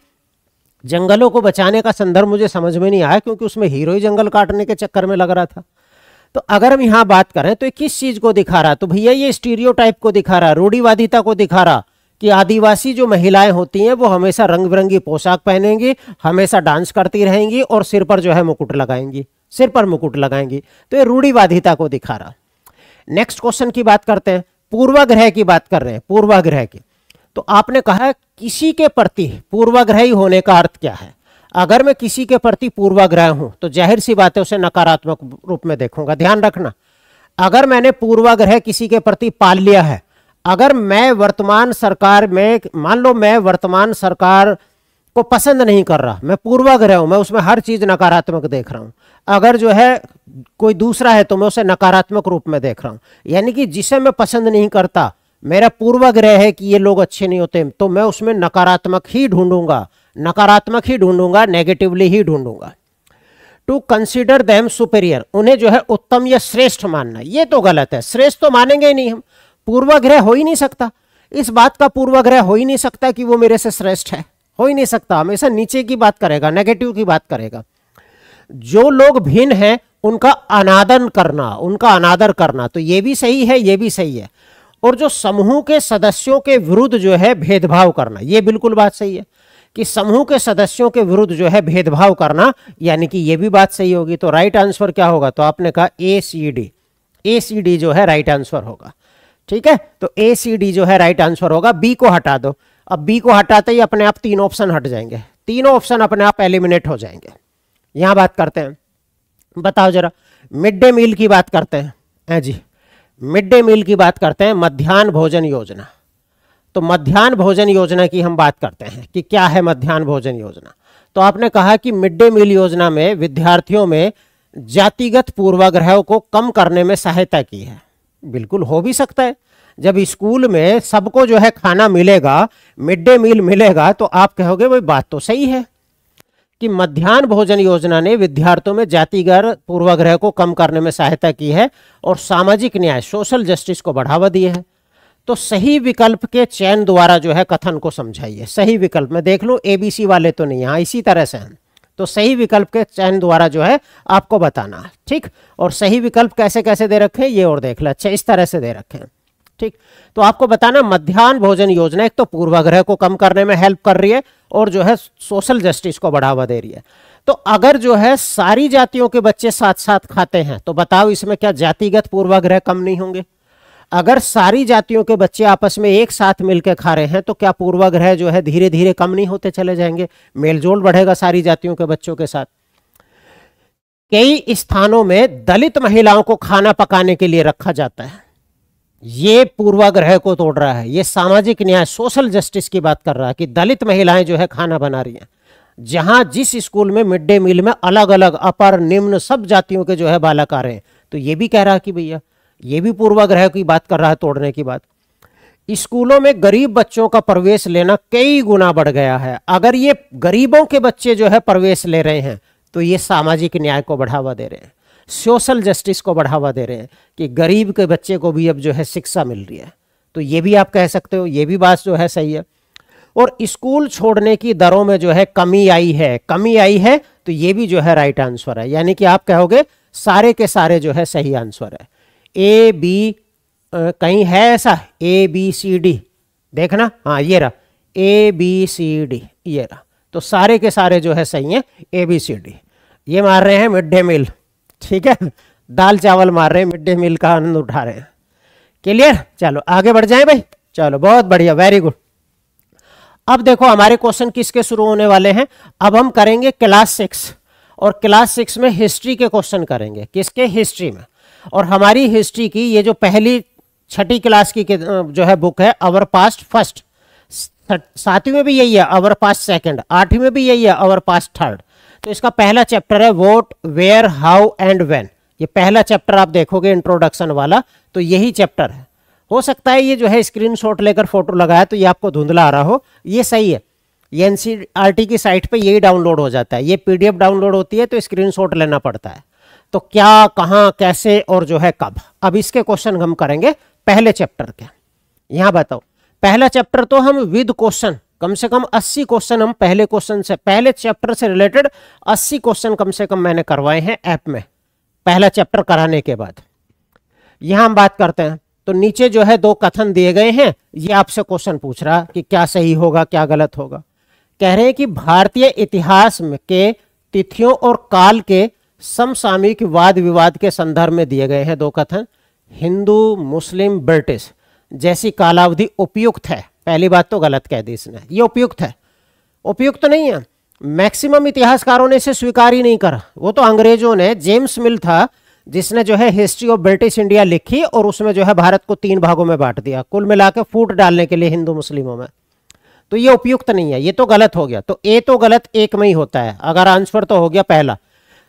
B: जंगलों को बचाने का संदर्भ मुझे समझ में नहीं आया क्योंकि उसमें हीरो ही जंगल काटने के चक्कर में लग रहा था तो अगर हम यहां बात करें तो ये किस चीज़ को दिखा रहा तो भैया ये स्टीरियो को दिखा रहा रूढ़ीवादिता को दिखा रहा कि आदिवासी जो महिलाएं होती हैं वो हमेशा रंग बिरंगी पोशाक पहनेंगी हमेशा डांस करती रहेंगी और सिर पर जो है मुकुट लगाएंगी सिर पर मुकुट लगाएंगी तो ये रूढ़ीवादिता को दिखा रहा नेक्स्ट क्वेश्चन की बात करते हैं पूर्वाग्रह की बात कर रहे हैं पूर्वाग्रह की तो आपने कहा किसी के प्रति पूर्वाग्रही होने का अर्थ क्या है अगर मैं किसी के प्रति पूर्वाग्रह हूं तो जाहिर सी बात है उसे नकारात्मक रूप में देखूंगा ध्यान रखना अगर मैंने पूर्वाग्रह किसी के प्रति पाल लिया है अगर मैं वर्तमान सरकार में मान लो मैं वर्तमान सरकार को पसंद नहीं कर रहा मैं पूर्वाग्रह हूं मैं उसमें हर चीज नकारात्मक देख रहा हूं अगर जो है कोई दूसरा है तो मैं उसे नकारात्मक रूप में देख रहा हूं यानी कि जिसे मैं पसंद नहीं करता मेरा पूर्वाग्रह है कि ये लोग अच्छे नहीं होते तो मैं उसमें नकारात्मक ही ढूंढूंगा नकारात्मक ही ढूंढूंगा नेगेटिवली ही ढूंढूंगा टू कंसिडर दैम सुपेरियर उन्हें जो है उत्तम या श्रेष्ठ मानना ये तो गलत है श्रेष्ठ तो मानेंगे ही नहीं हम पूर्वाग्रह हो ही नहीं सकता इस बात का पूर्वाग्रह हो ही नहीं सकता कि वो मेरे से श्रेष्ठ है हो ही नहीं सकता हमेशा नीचे की बात करेगा नेगेटिव की बात करेगा जो लोग भिन्न हैं उनका अनादर करना उनका अनादर करना तो ये भी सही है ये भी सही है और जो समूह के सदस्यों के विरुद्ध जो है भेदभाव करना ये बिल्कुल बात सही है कि समूह के सदस्यों के विरुद्ध जो है भेदभाव करना यानी कि ये भी बात सही होगी तो राइट आंसर क्या होगा तो आपने कहा ए C D A C D जो है राइट आंसर होगा ठीक है तो ए सी डी जो है राइट आंसर होगा बी को हटा दो अब बी को हटाते ही अपने आप तीन ऑप्शन हट जाएंगे तीनों ऑप्शन अपने आप एलिमिनेट हो जाएंगे यहां बात करते हैं बताओ जरा मिड डे मील की बात करते हैं हाँ जी मिड डे मील की बात करते हैं मध्यान्ह भोजन योजना तो मध्यान्ह भोजन योजना की हम बात करते हैं कि क्या है मध्यान्ह भोजन योजना तो आपने कहा कि मिड डे मील योजना में विद्यार्थियों में जातिगत पूर्वाग्रहों को कम करने में सहायता की है बिल्कुल हो भी सकता है जब स्कूल में सबको जो है खाना मिलेगा मिड डे मील मिलेगा तो आप कहोगे भाई बात तो सही है कि मध्यान्ह भोजन योजना ने विद्यार्थियों में जातिगर पूर्वाग्रह को कम करने में सहायता की है और सामाजिक न्याय सोशल जस्टिस को बढ़ावा दिया है तो सही विकल्प के चयन द्वारा जो है कथन को समझाइए सही विकल्प में देख लो एबीसी वाले तो नहीं यहाँ इसी तरह से हैं तो सही विकल्प के चयन द्वारा जो है आपको बताना ठीक और सही विकल्प कैसे कैसे दे रखे ये और देख लो अच्छा इस तरह से दे रखें ठीक तो आपको बताना मध्यान्ह भोजन योजना एक तो पूर्वाग्रह को कम करने में हेल्प कर रही है और जो है सोशल जस्टिस को बढ़ावा दे रही है तो अगर जो है सारी जातियों के बच्चे साथ साथ खाते हैं तो बताओ इसमें क्या जातिगत पूर्वाग्रह कम नहीं होंगे अगर सारी जातियों के बच्चे आपस में एक साथ मिलकर खा रहे हैं तो क्या पूर्वाग्रह जो है धीरे धीरे कम नहीं होते चले जाएंगे मेलजोल बढ़ेगा सारी जातियों के बच्चों के साथ कई स्थानों में दलित महिलाओं को खाना पकाने के लिए रखा जाता है ये पूर्वाग्रह को तोड़ रहा है ये सामाजिक न्याय सोशल जस्टिस की बात कर रहा है कि दलित महिलाएं जो है खाना बना रही हैं जहां जिस स्कूल में मिड डे मील में अलग अलग अपर निम्न सब जातियों के जो है बालक आ रहे हैं तो ये भी कह रहा है कि भैया ये भी पूर्वाग्रह की बात कर रहा है तोड़ने की बात स्कूलों में गरीब बच्चों का प्रवेश लेना कई गुना बढ़ गया है अगर ये गरीबों के बच्चे जो है प्रवेश ले रहे हैं तो ये सामाजिक न्याय को बढ़ावा दे रहे हैं सोशल जस्टिस को बढ़ावा दे रहे हैं कि गरीब के बच्चे को भी अब जो है शिक्षा मिल रही है तो ये भी आप कह सकते हो ये भी बात जो है सही है और स्कूल छोड़ने की दरों में जो है कमी आई है कमी आई है तो ये भी जो है राइट आंसर है यानी कि आप कहोगे सारे के सारे जो है सही आंसर है ए बी कहीं है ऐसा ए बी सी डी देखना हाँ ये रहा ए बी सी डी ये रहा तो सारे के सारे जो है सही हैं ए बी सी डी ये मार रहे हैं मिड डे मील ठीक है दाल चावल मार रहे हैं मिड डे मील का आनंद उठा रहे हैं क्लियर चलो आगे बढ़ जाए भाई चलो बहुत बढ़िया वेरी गुड अब देखो हमारे क्वेश्चन किसके शुरू होने वाले हैं अब हम करेंगे क्लास सिक्स और क्लास सिक्स में हिस्ट्री के क्वेश्चन करेंगे किसके हिस्ट्री में और हमारी हिस्ट्री की ये जो पहली छठी क्लास की जो है बुक है अवर पास्ट फर्स्ट सातवीं में भी यही है अवर पास्ट सेकंड आठवीं में भी यही है अवर पास्ट थर्ड तो इसका पहला चैप्टर है what where how and when ये पहला चैप्टर आप देखोगे इंट्रोडक्शन वाला तो यही चैप्टर है हो सकता है ये जो है स्क्रीन लेकर फोटो लगाया तो ये आपको धुंधला आ रहा हो ये सही है ये की साइट पे यही डाउनलोड हो जाता है ये पीडीएफ डाउनलोड होती है तो स्क्रीनशॉट लेना पड़ता है तो क्या कहाँ कैसे और जो है कब अब इसके क्वेश्चन हम करेंगे पहले चैप्टर के यहाँ बताओ पहला चैप्टर तो हम विद क्वेश्चन कम से कम 80 क्वेश्चन हम पहले क्वेश्चन से पहले चैप्टर से रिलेटेड 80 क्वेश्चन कम से कम मैंने करवाए हैं ऐप में पहला चैप्टर कराने के बाद यहां हम बात करते हैं तो नीचे जो है दो कथन दिए गए हैं ये आपसे क्वेश्चन पूछ रहा कि क्या सही होगा क्या गलत होगा कह रहे हैं कि भारतीय इतिहास में के तिथियों और काल के समसामयिक वाद विवाद के संदर्भ में दिए गए हैं दो कथन हिंदू मुस्लिम ब्रिटिश जैसी कालावधि उपयुक्त है पहली बात तो गलत कह दी इसने ये उपयुक्त है उपयुक्त नहीं है मैक्सिमम इतिहासकारों ने इसे स्वीकार ही नहीं करा वो तो अंग्रेजों ने जेम्स मिल था जिसने जो है हिस्ट्री ऑफ ब्रिटिश इंडिया लिखी और उसमें जो है भारत को तीन भागों में बांट दिया कुल मिला के फूट डालने के लिए हिंदू मुस्लिमों में तो ये उपयुक्त नहीं है ये तो गलत हो गया तो ए तो गलत एक में ही होता है अगर आंसर तो हो गया पहला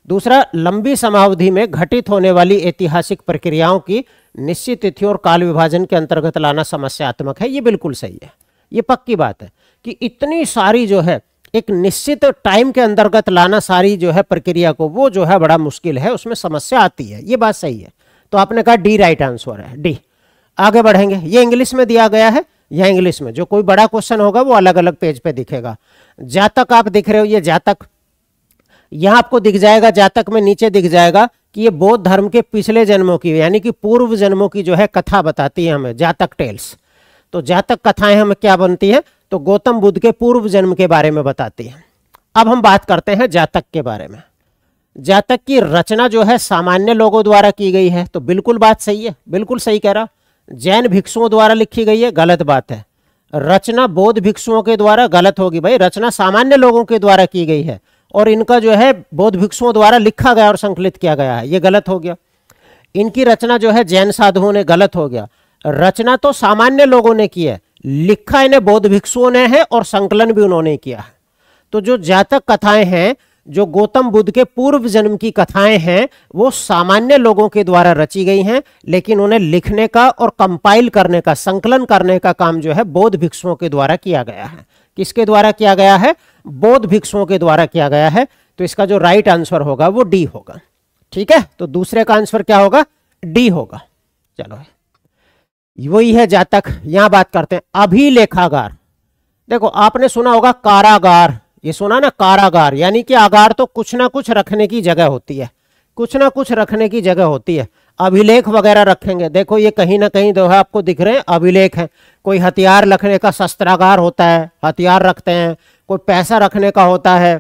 B: दूसरा लंबी समावधि में घटित होने वाली ऐतिहासिक प्रक्रियाओं की निश्चित तिथि और काल विभाजन के अंतर्गत लाना समस्यात्मक है ये बिल्कुल सही है ये पक्की बात है कि इतनी सारी जो है एक निश्चित टाइम के अंतर्गत लाना सारी जो है प्रक्रिया को वो जो है बड़ा मुश्किल है उसमें समस्या आती है ये बात सही है तो आपने कहा डी राइट आंसर है डी आगे बढ़ेंगे ये इंग्लिश में दिया गया है या इंग्लिश में जो कोई बड़ा क्वेश्चन होगा वो अलग अलग पेज पे दिखेगा जातक आप दिख रहे हो ये जातक यहां आपको दिख जाएगा जातक में नीचे दिख जाएगा कि ये बौद्ध धर्म के पिछले जन्मों की यानी कि पूर्व जन्मों की जो है कथा बताती है हमें जातक टेल्स तो जातक कथाएं हमें क्या बनती हैं तो गौतम बुद्ध के पूर्व जन्म के बारे में बताती हैं अब हम बात करते हैं जातक के बारे में जातक की रचना जो है सामान्य लोगों द्वारा की गई है तो बिल्कुल बात सही है बिल्कुल सही कह रहा जैन भिक्षुओं द्वारा लिखी गई है गलत बात है रचना बौद्ध भिक्षुओं के द्वारा गलत होगी भाई रचना सामान्य लोगों के द्वारा की गई है और इनका जो है बौद्ध भिक्षुओं द्वारा लिखा गया और संकलित किया गया है ये गलत हो गया इनकी रचना जो है जैन साधुओं ने गलत हो गया रचना तो सामान्य लोगों ने की है लिखा इन्हें बौद्ध भिक्षुओं ने है और संकलन भी उन्होंने किया है तो जो जातक कथाएं हैं जो गौतम बुद्ध के पूर्व जन्म की कथाएं हैं वो सामान्य लोगों के द्वारा रची गई हैं लेकिन उन्हें लिखने का और कंपाइल करने का संकलन करने का काम जो है बौद्ध भिक्षुओं के द्वारा किया गया है किसके द्वारा किया गया है बौद्ध भिक्षुओं के द्वारा किया गया है तो इसका जो राइट आंसर होगा वो डी होगा ठीक है तो दूसरे का आंसर क्या होगा डी होगा चलो वही है जातक यहां बात करते हैं अभिलेखागार देखो आपने सुना होगा कारागार ये सुना ना कारागार यानी कि आगार तो कुछ ना कुछ रखने की जगह होती है कुछ ना कुछ रखने की जगह होती है अभिलेख वगैरह रखेंगे देखो ये कहीं ना कहीं जो है आपको दिख रहे हैं अभिलेख है कोई हथियार रखने का शस्त्रागार होता है हथियार रखते हैं कोई पैसा रखने का होता है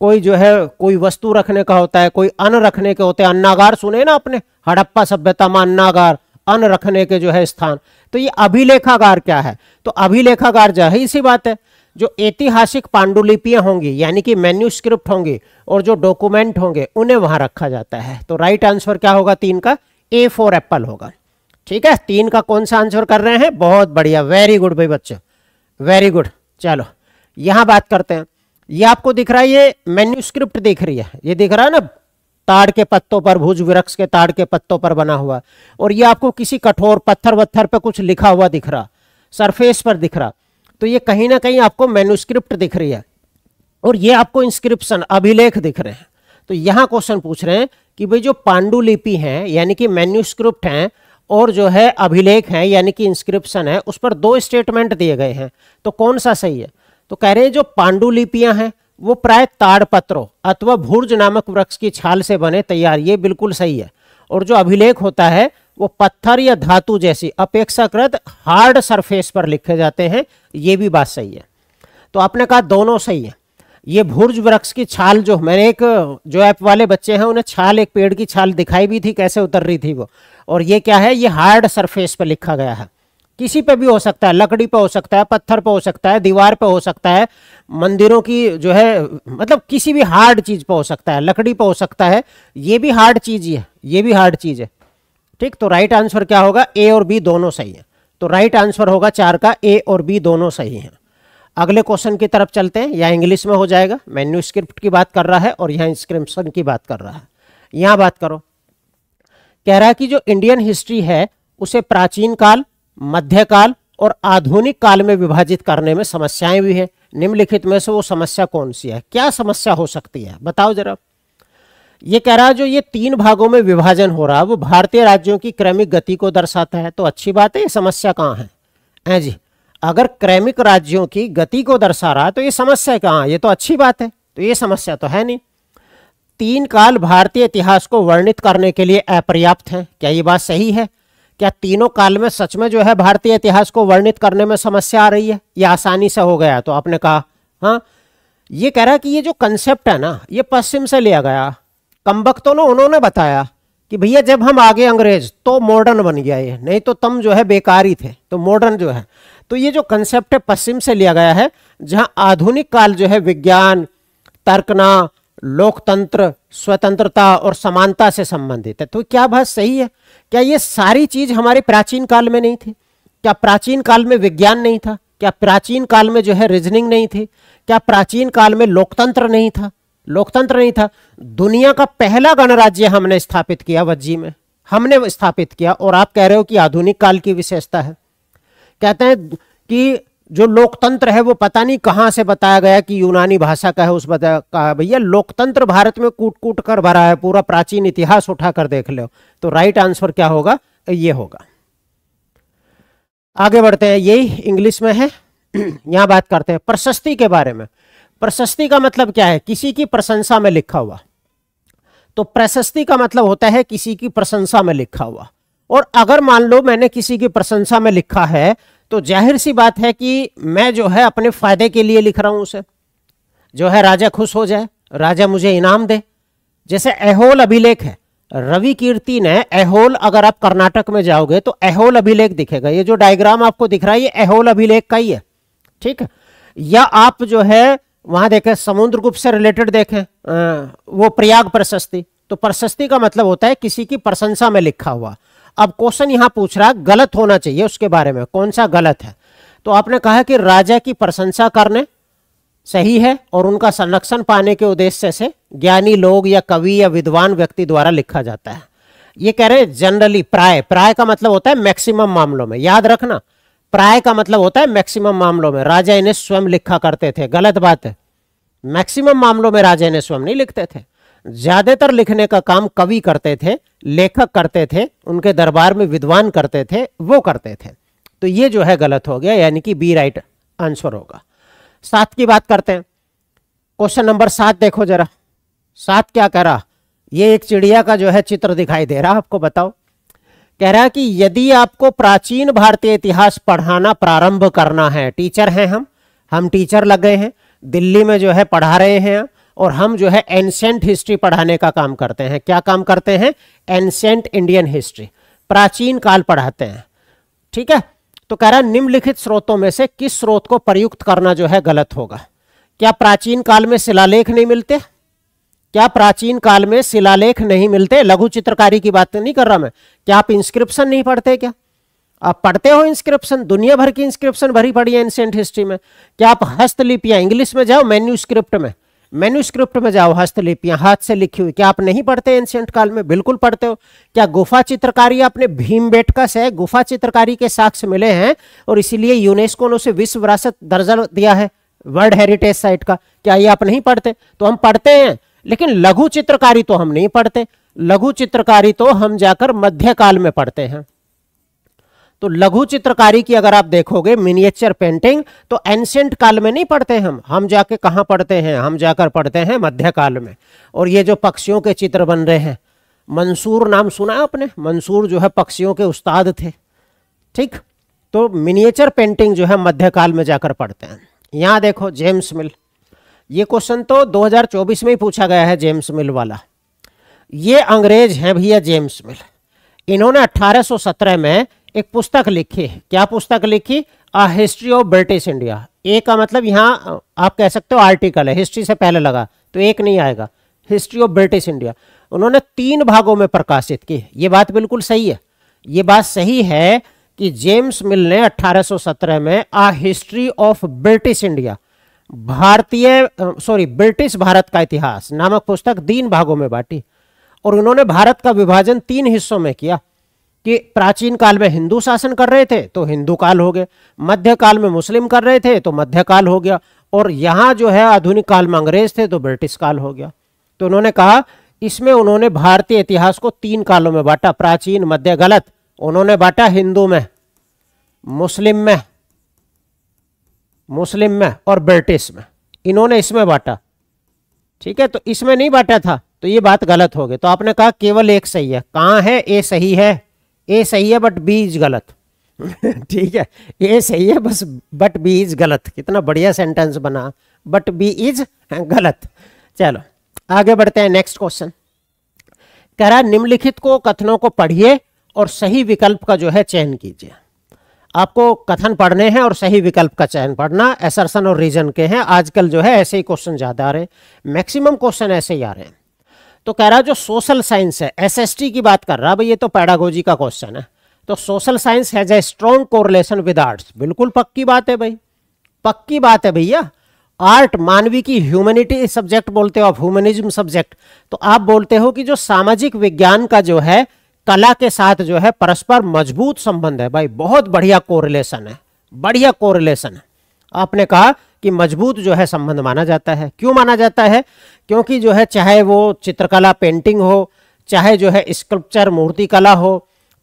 B: कोई जो है कोई वस्तु रखने का होता है कोई अन्न रखने के होते हैं अन्नागार सुने ना अपने हड़प्पा सभ्यता में अन्नागार अन्न रखने के जो है स्थान तो ये अभिलेखागार क्या है तो अभिलेखागार जो है इसी बात है जो ऐतिहासिक पांडुलिपियां होंगी यानी कि मेन्यूस्क्रिप्ट होंगे और जो डॉक्यूमेंट होंगे उन्हें वहां रखा जाता है तो राइट आंसर क्या होगा तीन का ए फॉर एप्पल होगा ठीक है तीन का कौन सा आंसर कर रहे हैं बहुत बढ़िया वेरी गुड भाई बच्चे वेरी गुड चलो यहां बात करते हैं ये आपको दिख रहा है ये मेन्यूस्क्रिप्ट दिख रही है ये दिख रहा है ना ताड़ के पत्तों पर भुज वृक्ष के ताड़ के पत्तों पर बना हुआ और ये आपको किसी कठोर पत्थर वत्थर पर कुछ लिखा हुआ दिख रहा सरफेस पर दिख रहा तो ये कहीं ना कहीं आपको मेन्यूस्क्रिप्ट दिख रही है और ये आपको इंस्क्रिप्शन अभिलेख दिख रहे हैं तो यहाँ क्वेश्चन पूछ रहे हैं कि भाई जो पांडुलिपि है यानी कि मेन्यूस्क्रिप्ट है और जो है अभिलेख है यानी कि इंस्क्रिप्शन है उस पर दो स्टेटमेंट दिए गए हैं तो कौन सा सही है तो कह रहे हैं जो पांडुलिपियां हैं वो प्राय ताड़पत्रों अथवा भूर्ज नामक वृक्ष की छाल से बने तैयार ये बिल्कुल सही है और जो अभिलेख होता है वो पत्थर या धातु जैसी अपेक्षाकृत हार्ड सरफेस पर लिखे जाते हैं ये भी बात सही है तो आपने कहा दोनों सही है ये भूर्ज वृक्ष की छाल जो मैंने एक जो ऐप वाले बच्चे हैं उन्हें छाल एक पेड़ की छाल दिखाई भी थी कैसे उतर रही थी वो और ये क्या है ये हार्ड सरफेस पर लिखा गया है किसी पे भी हो सकता है लकड़ी पे हो सकता है पत्थर पे हो सकता है दीवार पे हो सकता है मंदिरों की जो है मतलब किसी भी हार्ड चीज पे हो सकता है लकड़ी पे हो सकता है ये भी हार्ड चीज ही है ये भी हार्ड चीज है ठीक तो राइट आंसर क्या होगा ए और बी दोनों सही है तो राइट आंसर होगा चार का ए और बी दोनों सही है अगले क्वेश्चन की तरफ चलते हैं यह इंग्लिश में हो जाएगा मेन्यू स्क्रिप्ट की बात कर रहा है और यहाँ इंस्क्रिप्शन की बात कर रहा है यहाँ बात करो कह रहा है कि जो इंडियन हिस्ट्री है उसे प्राचीन काल मध्यकाल और आधुनिक काल में विभाजित करने में समस्याएं भी हैं निम्नलिखित में से वो समस्या कौन सी है क्या समस्या हो सकती है बताओ जरा ये कह रहा है जो ये तीन भागों में विभाजन हो रहा है वो भारतीय राज्यों की क्रमिक गति को दर्शाता है तो अच्छी बात है ये समस्या कहाँ है हैं जी अगर क्रमिक राज्यों की गति को दर्शा रहा है तो ये समस्या कहाँ ये तो अच्छी बात है तो ये समस्या तो है नहीं तीन काल भारतीय इतिहास को वर्णित करने के लिए अपर्याप्त हैं क्या ये बात सही है क्या तीनों काल में सच में जो है भारतीय इतिहास को वर्णित करने में समस्या आ रही है यह आसानी से हो गया तो आपने कहा हाँ ये कह रहा है कि ये जो कंसेप्ट है ना ये पश्चिम से लिया गया तो ना उन्होंने बताया कि भैया जब हम आगे अंग्रेज तो मॉडर्न बन गया ये नहीं तो तम जो है बेकार ही थे तो मॉडर्न जो है तो ये जो कंसेप्ट है पश्चिम से लिया गया है जहां आधुनिक काल जो है विज्ञान तर्कना लोकतंत्र स्वतंत्रता और समानता से संबंधित है तो क्या बात सही है क्या ये सारी चीज हमारे प्राचीन काल में नहीं थी क्या प्राचीन काल में विज्ञान नहीं था क्या प्राचीन काल में जो है रीजनिंग नहीं थी क्या प्राचीन काल में लोकतंत्र नहीं था लोकतंत्र नहीं था दुनिया का पहला गणराज्य हमने स्थापित किया वज्जी में हमने स्थापित किया और आप कह रहे हो कि आधुनिक काल की विशेषता है कहते हैं कि जो लोकतंत्र है वो पता नहीं कहां से बताया गया कि यूनानी भाषा का है उस बता भैया लोकतंत्र भारत में कूट कूट कर भरा है पूरा प्राचीन इतिहास उठा कर देख लो तो राइट आंसर क्या होगा ये होगा आगे बढ़ते हैं यही इंग्लिश में है यहां बात करते हैं प्रशस्ति के बारे में प्रशस्ति का मतलब क्या है किसी की प्रशंसा में लिखा हुआ तो प्रशस्ति का मतलब होता है किसी की प्रशंसा में लिखा हुआ और अगर मान लो मैंने किसी की प्रशंसा में लिखा है तो जाहिर सी बात है कि मैं जो है अपने फ़ायदे के लिए लिख रहा हूं उसे जो है राजा खुश हो जाए राजा मुझे इनाम दे जैसे एहोल अभिलेख है रवि कीर्ति ने एहोल अगर आप कर्नाटक में जाओगे तो एहोल अभिलेख दिखेगा ये जो डायग्राम आपको दिख रहा है ये एहोल अभिलेख का ही है ठीक है या आप जो है वहां देखें समुद्र गुप्त से रिलेटेड देखें वो प्रयाग प्रशस्ति तो प्रशस्ति का मतलब होता है किसी की प्रशंसा में लिखा हुआ अब क्वेश्चन यहां पूछ रहा है गलत होना चाहिए उसके बारे में कौन सा गलत है तो आपने कहा कि राजा की प्रशंसा करने सही है और उनका संरक्षण पाने के उद्देश्य से ज्ञानी लोग या कवि या विद्वान व्यक्ति द्वारा लिखा जाता है ये कह रहे जनरली प्राय प्राय का मतलब होता है मैक्सिमम मामलों में याद रखना प्राय का मतलब होता है मैक्सिमम मामलों में राजा इन्हें स्वयं लिखा करते थे गलत बात है मैक्सिमम मामलों में राजा इन्हें स्वयं नहीं लिखते थे ज्यादातर लिखने का काम कवि करते थे लेखक करते थे उनके दरबार में विद्वान करते थे वो करते थे तो ये जो है गलत हो गया यानी कि बी राइट आंसर होगा सात की बात करते हैं क्वेश्चन नंबर सात देखो जरा सात क्या कह रहा ये एक चिड़िया का जो है चित्र दिखाई दे रहा आपको बताओ कह रहा कि यदि आपको प्राचीन भारतीय इतिहास पढ़ाना प्रारंभ करना है टीचर हैं हम हम टीचर लग गए हैं दिल्ली में जो है पढ़ा रहे हैं और हम जो है एंसेंट हिस्ट्री पढ़ाने का काम करते हैं क्या काम करते हैं एंशेंट इंडियन हिस्ट्री प्राचीन काल पढ़ाते हैं ठीक है तो कह रहा निम्नलिखित स्रोतों में से किस स्रोत को प्रयुक्त करना जो है गलत होगा क्या प्राचीन काल में शिलालेख नहीं मिलते क्या प्राचीन काल में शिलालेख नहीं मिलते लघु चित्रकारी की बात तो नहीं कर रहा मैं क्या आप इंस्क्रिप्शन नहीं पढ़ते क्या आप पढ़ते हो इंस्क्रिप्शन दुनिया भर की इंस्क्रिप्शन भरी पड़ी है एंशियंट हिस्ट्री में क्या आप हस्तलिपियां इंग्लिश में जाओ मेन्यू में मेन्यूस्क्रिप्ट में जाओ हस्तलिपियां हाथ से लिखी हुई क्या आप नहीं पढ़ते एंशियंट काल में बिल्कुल पढ़ते हो क्या गुफा चित्रकारी अपने भीम बेटका से गुफा चित्रकारी के साक्ष्य मिले हैं और इसीलिए यूनेस्को ने उसे विश्व विरासत दर्जा दिया है वर्ल्ड हेरिटेज साइट का क्या ये आप नहीं पढ़ते तो हम पढ़ते हैं लेकिन लघु चित्रकारी तो हम नहीं पढ़ते लघु चित्रकारी तो हम जाकर मध्यकाल में पढ़ते हैं तो लघु चित्रकारी की अगर आप देखोगे मिनिएचर पेंटिंग तो एंशेंट काल में नहीं पढ़ते हम हम जाके कहाँ पढ़ते हैं हम जाकर पढ़ते हैं मध्य काल में और ये जो पक्षियों के चित्र बन रहे हैं मंसूर नाम सुना है आपने मंसूर जो है पक्षियों के उस्ताद थे ठीक तो मिनिएचर पेंटिंग जो है मध्यकाल में जाकर पढ़ते हैं यहाँ देखो जेम्स मिल ये क्वेश्चन तो 2024 में ही पूछा गया है जेम्स मिल वाला ये अंग्रेज हैं भैया जेम्स मिल इन्होंने 1817 में एक पुस्तक लिखी क्या पुस्तक लिखी a history of British India A का मतलब यहाँ आप कह सकते हो आर्टिकल है हिस्ट्री से पहले लगा तो एक नहीं आएगा हिस्ट्री ऑफ ब्रिटिश इंडिया उन्होंने तीन भागों में प्रकाशित की ये बात बिल्कुल सही है ये बात सही है कि जेम्स मिल ने 1817 में a history of British India भारतीय सॉरी ब्रिटिश भारत का इतिहास नामक पुस्तक तीन भागों में बांटी और उन्होंने भारत का विभाजन तीन हिस्सों में किया कि प्राचीन काल में हिंदू शासन कर रहे थे तो हिंदू काल हो गया मध्य काल में मुस्लिम कर रहे थे तो मध्य काल हो गया और यहाँ जो है आधुनिक काल में अंग्रेज थे तो ब्रिटिश काल हो गया तो उन्होंने कहा इसमें उन्होंने भारतीय इतिहास को तीन कालों में बांटा प्राचीन मध्य गलत उन्होंने बांटा हिंदू में मुस्लिम में मुस्लिम में और ब्रिटिश में इन्होंने इसमें बांटा ठीक है तो इसमें नहीं बांटा था तो ये बात गलत हो गई तो आपने कहा केवल एक सही है कहाँ है ए सही है ए सही है बट बी इज गलत ठीक है ए सही है बस बट बी इज गलत कितना बढ़िया सेंटेंस बना बट बी इज गलत चलो आगे बढ़ते हैं नेक्स्ट क्वेश्चन कह रहा निम्नलिखित को कथनों को पढ़िए और सही विकल्प का जो है चयन कीजिए आपको कथन पढ़ने हैं और सही विकल्प का चयन पढ़ना एसरसन और रीजन के हैं आजकल जो है ऐसे ही क्वेश्चन ज़्यादा आ रहे हैं मैक्सिमम क्वेश्चन ऐसे ही आ रहे हैं तो कह रहा जो सोशल साइंस है एसएसटी की बात कर रहा भाई ये तो पैडागोजी का क्वेश्चन है तो social science has a strong correlation with arts बिल्कुल पक्की बात है भाई पक्की बात है भैया आर्ट मानवी की ह्यूमैनिटी सब्जेक्ट बोलते हो आप ह्यूमनिज्म सब्जेक्ट तो आप बोलते हो कि जो सामाजिक विज्ञान का जो है कला के साथ जो है परस्पर मजबूत संबंध है भाई बहुत बढ़िया कोरिलेशन है बढ़िया कोरिलेशन है आपने कहा कि मजबूत जो है संबंध माना जाता है क्यों माना जाता है क्योंकि जो है चाहे वो चित्रकला पेंटिंग हो चाहे जो है स्कल्पचर मूर्तिकला हो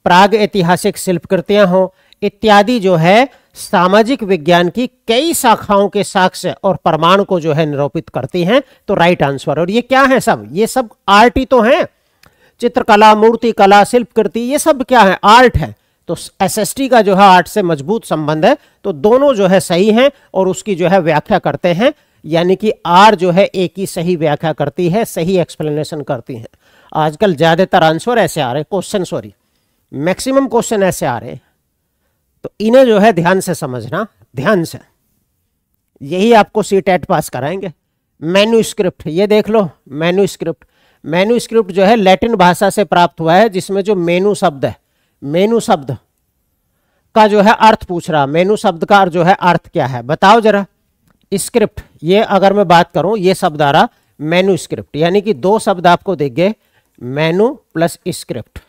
B: प्राग ऐतिहासिक शिल्पकृतियाँ हो इत्यादि जो है सामाजिक विज्ञान की कई शाखाओं के साक्ष्य और प्रमाण को जो है निरूपित करती हैं तो राइट आंसर और ये क्या है सब ये सब आर्ट ही तो हैं चित्रकला मूर्तिकला शिल्पकृति ये सब क्या है आर्ट है तो एसएसटी का जो है आर्ट से मजबूत संबंध है तो दोनों जो है सही हैं और उसकी जो है व्याख्या करते हैं यानी कि आर जो है ए की सही व्याख्या करती है सही एक्सप्लेनेशन करती है आजकल ज़्यादातर आंसर ऐसे आ रहे हैं क्वेश्चन सॉरी मैक्सिमम क्वेश्चन ऐसे आ रहे हैं तो इन्हें जो है ध्यान से समझना ध्यान से यही आपको सी टेट पास कराएंगे मेन्यू स्क्रिप्ट ये देख लो मेन्यू स्क्रिप्ट मेन्यू स्क्रिप्ट जो है लैटिन भाषा से प्राप्त हुआ है जिसमें जो मेनू शब्द है मेनू शब्द का जो है अर्थ पूछ रहा मेनू शब्द का जो है अर्थ क्या है बताओ जरा स्क्रिप्ट ये अगर मैं बात करूं ये शब्द आ रहा मेनू स्क्रिप्ट यानी कि दो शब्द आपको गए मेनू प्लस स्क्रिप्ट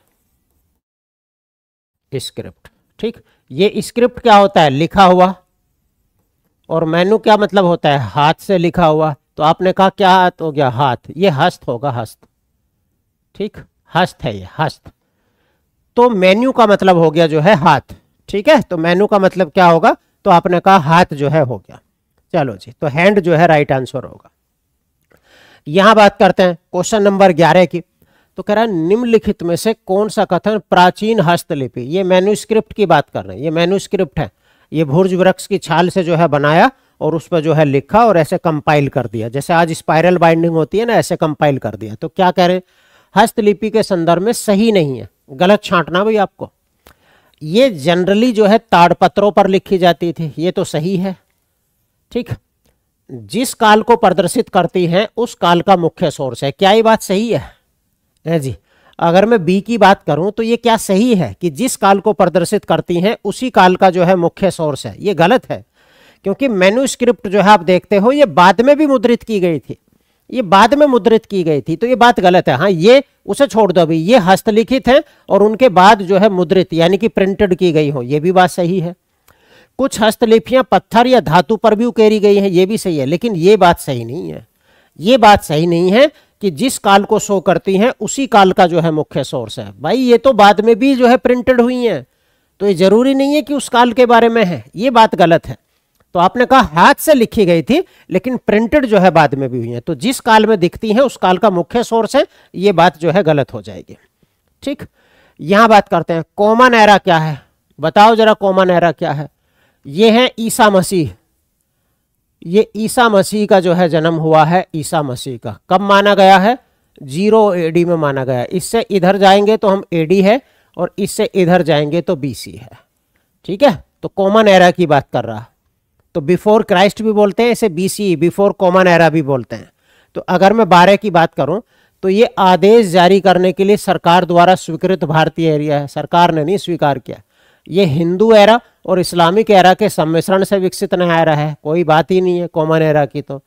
B: स्क्रिप्ट ठीक ये स्क्रिप्ट क्या होता है लिखा हुआ और मेनू क्या मतलब होता है हाथ से लिखा हुआ तो आपने कहा क्या हाथ हो गया हाथ ये हस्त होगा हस्त ठीक हस्त है ये हस्त तो मेन्यू का मतलब हो गया जो है हाथ ठीक है तो मेन्यू का मतलब क्या होगा तो आपने कहा हाथ जो है हो गया चलो जी तो हैंड जो है राइट आंसर होगा यहां बात करते हैं क्वेश्चन नंबर ग्यारह की तो कह रहा है निम्नलिखित में से कौन सा कथन प्राचीन हस्तलिपि ये मेन्यूस्क्रिप्ट की बात कर रहे हैं ये मेन्यूस्क्रिप्ट है ये भुर्ज वृक्ष की छाल से जो है बनाया और उस पर जो है लिखा और ऐसे कंपाइल कर दिया जैसे आज स्पाइरल बाइंडिंग होती है ना ऐसे कंपाइल कर दिया तो क्या कह रहे हैं हस्तलिपि के संदर्भ में सही नहीं है गलत छांटना भाई आपको ये जनरली जो है ताड़पत्रों पर लिखी जाती थी ये तो सही है ठीक जिस काल को प्रदर्शित करती हैं उस काल का मुख्य सोर्स है क्या ये बात सही है है जी अगर मैं बी की बात करूं तो ये क्या सही है कि जिस काल को प्रदर्शित करती हैं उसी काल का जो है मुख्य सोर्स है ये गलत है क्योंकि मेन्यूस्क्रिप्ट जो है आप देखते हो ये बाद में भी मुद्रित की गई थी ये बाद में मुद्रित की गई थी तो ये बात गलत है हाँ ये उसे छोड़ दो अभी ये हस्तलिखित है और उनके बाद जो है मुद्रित यानी कि प्रिंटेड की गई हो ये भी बात सही है कुछ हस्तलिपियां पत्थर या धातु पर भी उकेरी गई हैं ये भी सही है लेकिन ये बात सही नहीं है ये बात सही नहीं है कि जिस काल को शो करती हैं उसी काल का जो है मुख्य सोर्स है भाई ये तो बाद में भी जो है प्रिंटेड हुई हैं तो ये जरूरी नहीं है कि उस काल के बारे में है ये बात गलत है तो आपने कहा हाथ से लिखी गई थी लेकिन प्रिंटेड जो है बाद में भी हुई है तो जिस काल में दिखती है उस काल का मुख्य सोर्स है ये बात जो है गलत हो जाएगी ठीक यहां बात करते हैं कॉमन एरा क्या है बताओ जरा कॉमन एरा क्या है ये है ईसा मसीह ये ईसा मसीह का जो है जन्म हुआ है ईसा मसीह का कब माना गया है जीरो एडी में माना गया इससे इधर जाएंगे तो हम एडी है और इससे इधर जाएंगे तो बीसी है ठीक है तो कॉमन एरा की बात कर रहा तो बिफोर क्राइस्ट भी बोलते हैं इसे बीसी बिफोर कॉमन एरा भी बोलते हैं तो अगर मैं बारह की बात करूं तो ये आदेश जारी करने के लिए सरकार द्वारा स्वीकृत भारतीय एरिया है सरकार ने नहीं स्वीकार किया ये हिंदू एरा और इस्लामिक एरा के सम्मिश्रण से विकसित नया एरा है कोई बात ही नहीं है कॉमन एरा की तो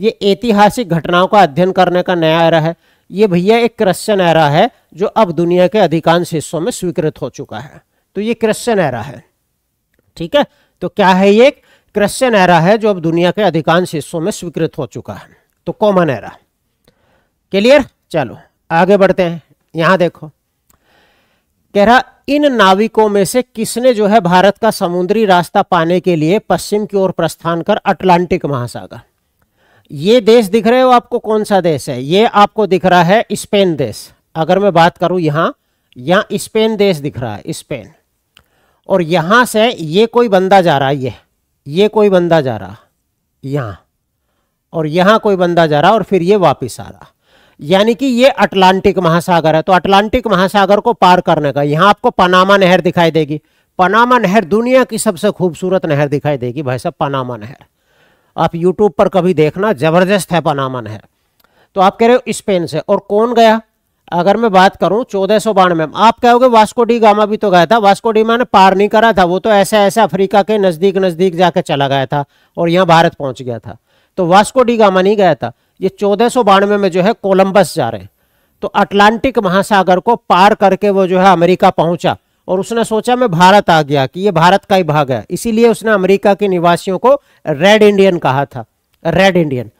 B: ये ऐतिहासिक घटनाओं का अध्ययन करने का नया एरा है ये भैया एक क्रिश्चन एरा है जो अब दुनिया के अधिकांश हिस्सों में स्वीकृत हो चुका है तो ये क्रिश्चन एरा है ठीक है तो क्या है ये क्रिश्चियन एरा है जो अब दुनिया के अधिकांश हिस्सों में स्वीकृत हो चुका है तो कॉमन एरा क्लियर चलो आगे बढ़ते हैं यहां देखो कह रहा इन नाविकों में से किसने जो है भारत का समुद्री रास्ता पाने के लिए पश्चिम की ओर प्रस्थान कर अटलांटिक महासागर ये देश दिख रहे हो आपको कौन सा देश है ये आपको दिख रहा है स्पेन देश अगर मैं बात करूं यहां यहां स्पेन देश दिख रहा है स्पेन और यहां से ये कोई बंदा जा रहा है ये ये कोई बंदा जा रहा यहाँ और यहाँ कोई बंदा जा रहा और फिर ये वापस आ रहा यानी कि ये अटलांटिक महासागर है तो अटलांटिक महासागर को पार करने का यहाँ आपको पनामा नहर दिखाई देगी पनामा नहर दुनिया की सबसे खूबसूरत नहर दिखाई देगी भाई साहब पनामा नहर आप यूट्यूब पर कभी देखना जबरदस्त है पनामा नहर तो आप कह रहे हो स्पेन से और कौन गया अगर मैं बात करूं चौदह सौ बानवे में आप कहोगे वास्को डी गामा भी तो गया था वास्को डी मैंने पार नहीं करा था वो तो ऐसे ऐसे अफ्रीका के नज़दीक नज़दीक जाके चला गया था और यहाँ भारत पहुंच गया था तो वास्को डी गामा नहीं गया था ये चौदह सौ बानवे में जो है कोलंबस जा रहे हैं तो अटलांटिक महासागर को पार करके वो जो है अमेरिका पहुंचा और उसने सोचा मैं भारत आ गया कि ये भारत का ही भाग है इसीलिए उसने अमेरिका के निवासियों को रेड इंडियन कहा था रेड इंडियन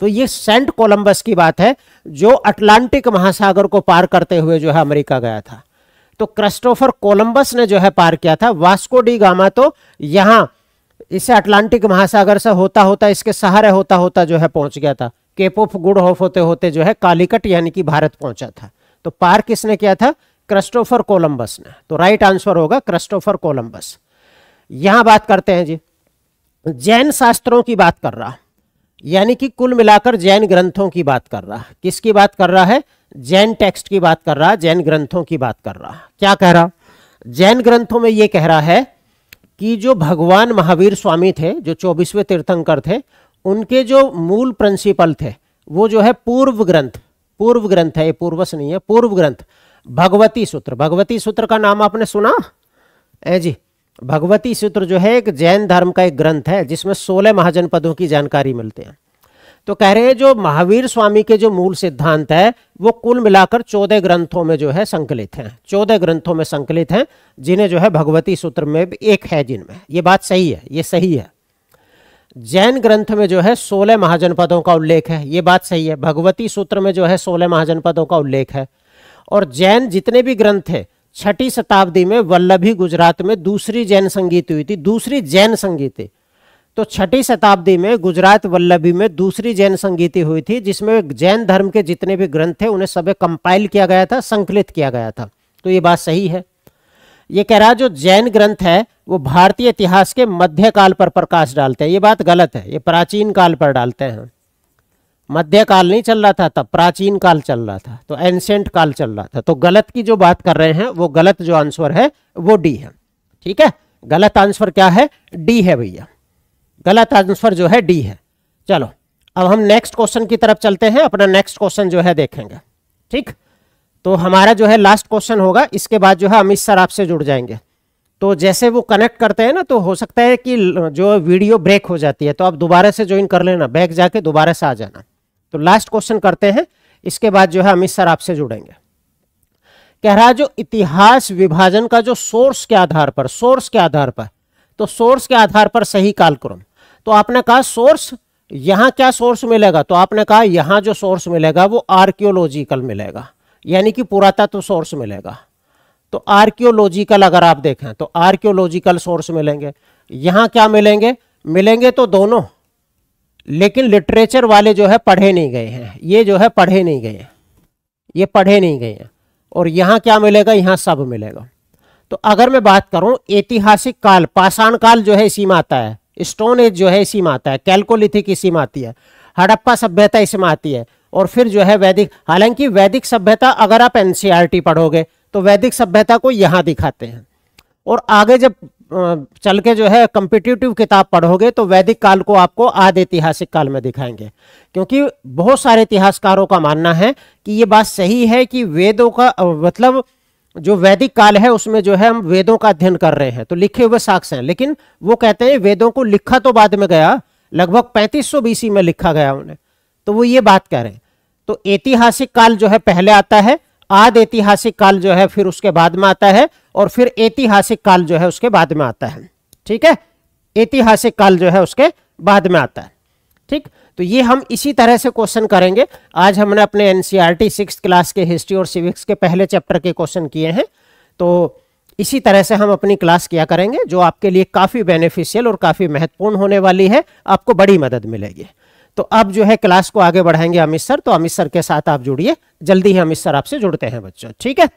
B: तो ये सेंट कोलंबस की बात है जो अटलांटिक महासागर को पार करते हुए जो है अमेरिका गया था तो क्रिस्टोफर कोलंबस ने जो है पार किया था वास्को डी गामा तो यहां इसे अटलांटिक महासागर से होता होता इसके सहारे होता होता जो है पहुंच गया था केप ऑफ गुड होफ होते होते जो है कालीकट यानी कि भारत पहुंचा था तो पार किसने किया था क्रिस्टोफर कोलंबस ने तो राइट आंसर होगा क्रिस्टोफर कोलंबस यहां बात करते हैं जी जैन शास्त्रों की बात कर रहा हूं यानी कि कुल मिलाकर जैन ग्रंथों की बात कर रहा किसकी बात कर रहा है जैन टेक्स्ट की बात कर रहा जैन ग्रंथों की बात कर रहा क्या कह रहा जैन ग्रंथों में यह कह रहा है कि जो भगवान महावीर स्वामी थे जो चौबीसवें तीर्थंकर थे उनके जो मूल प्रिंसिपल थे वो जो है पूर्व ग्रंथ पूर्व ग्रंथ है ये पूर्वस नहीं है पूर्व ग्रंथ भगवती सूत्र भगवती सूत्र का नाम आपने सुना है जी भगवती सूत्र जो है एक जैन धर्म का एक ग्रंथ है जिसमें सोलह महाजनपदों की जानकारी मिलते हैं तो कह रहे हैं जो महावीर स्वामी के जो मूल सिद्धांत है वो कुल मिलाकर चौदह ग्रंथों में जो है संकलित हैं चौदह ग्रंथों में संकलित हैं जिन्हें जो है भगवती सूत्र में भी एक है जिनमें ये बात सही है ये सही है जैन ग्रंथ में जो है सोलह महाजनपदों का उल्लेख है ये बात सही है भगवती सूत्र में जो है सोलह महाजनपदों का उल्लेख है और जैन जितने भी ग्रंथ है छठी शताब्दी में वल्लभी गुजरात में दूसरी जैन संगीत हुई थी दूसरी जैन संगीत तो छठी शताब्दी में गुजरात वल्लभी में दूसरी जैन संगीति हुई थी जिसमें जैन धर्म के जितने भी ग्रंथ थे उन्हें सभी कंपाइल किया गया था संकलित किया गया था तो ये बात सही है ये कह रहा जो जैन ग्रंथ है वो भारतीय इतिहास के मध्यकाल पर प्रकाश डालते हैं ये बात गलत है ये प्राचीन काल पर डालते हैं मध्य काल नहीं चल रहा था तब प्राचीन काल चल रहा था तो एंसेंट काल चल रहा था तो गलत की जो बात कर रहे हैं वो गलत जो आंसर है वो डी है ठीक है गलत आंसर क्या है डी है भैया गलत आंसर जो है डी है चलो अब हम नेक्स्ट क्वेश्चन की तरफ चलते हैं अपना नेक्स्ट क्वेश्चन जो है देखेंगे ठीक तो हमारा जो है लास्ट क्वेश्चन होगा इसके बाद जो है अमित सर आपसे जुड़ जाएंगे तो जैसे वो कनेक्ट करते हैं ना तो हो सकता है कि जो वीडियो ब्रेक हो जाती है तो आप दोबारा से ज्वाइन कर लेना बैक जाके दोबारा से आ जाना तो लास्ट क्वेश्चन करते हैं इसके बाद जो है अमित सर आपसे जुड़ेंगे कह रहा है जो इतिहास विभाजन का जो सोर्स के आधार पर सोर्स के आधार पर तो सोर्स के आधार पर सही कालक्रम तो आपने कहा सोर्स यहां क्या सोर्स मिलेगा तो आपने कहा यहां जो सोर्स मिलेगा वो आर्कियोलॉजिकल मिलेगा यानी कि पुरातत्व तो सोर्स मिलेगा तो आर्कियोलॉजिकल अगर आप देखें तो आर्कियोलॉजिकल सोर्स मिलेंगे यहां क्या मिलेंगे मिलेंगे तो दोनों लेकिन लिटरेचर वाले जो है पढ़े नहीं गए हैं ये जो है पढ़े नहीं गए हैं ये पढ़े नहीं गए हैं और यहाँ क्या मिलेगा यहाँ सब मिलेगा तो अगर मैं बात करूँ ऐतिहासिक काल पाषाण काल जो है इसी में आता है स्टोन एज जो है इसी में आता है कैलकोलिथिक इसी में आती है हड़प्पा सभ्यता इसी में आती है और फिर जो है वैदिक हालांकि वैदिक सभ्यता अगर आप एनसीआरटी e पढ़ोगे तो वैदिक सभ्यता को यहाँ दिखाते हैं और आगे जब चल के जो है कंपिटिटिव किताब पढ़ोगे तो वैदिक काल को आपको आद ऐतिहासिक काल में दिखाएंगे क्योंकि बहुत सारे इतिहासकारों का मानना है कि ये बात सही है कि वेदों का मतलब जो वैदिक काल है उसमें जो है हम वेदों का अध्ययन कर रहे हैं तो लिखे हुए साक्ष्य हैं लेकिन वो कहते हैं वेदों को लिखा तो बाद में गया लगभग सौ बीसी में लिखा गया उन्हें तो वो ये बात कह रहे हैं तो ऐतिहासिक काल जो है पहले आता है आद ऐतिहासिक काल जो है फिर उसके बाद में आता है और फिर ऐतिहासिक काल जो है उसके बाद में आता है ठीक है ऐतिहासिक काल जो है उसके बाद में आता है ठीक तो ये हम इसी तरह से क्वेश्चन करेंगे आज हमने अपने N C R T six class के हिस्ट्री और सिविक्स के पहले चैप्टर के क्वेश्चन किए हैं तो इसी तरह से हम अपनी क्लास किया करेंगे जो आपके लिए काफ़ी बेनिफिशियल और काफ़ी महत्वपूर्ण होने वाली है आपको बड़ी मदद मिलेगी तो अब जो है क्लास को आगे बढ़ाएंगे अमित सर तो अमित सर के साथ आप जुड़िए जल्दी ही अमित सर आपसे जुड़ते हैं बच्चों ठीक है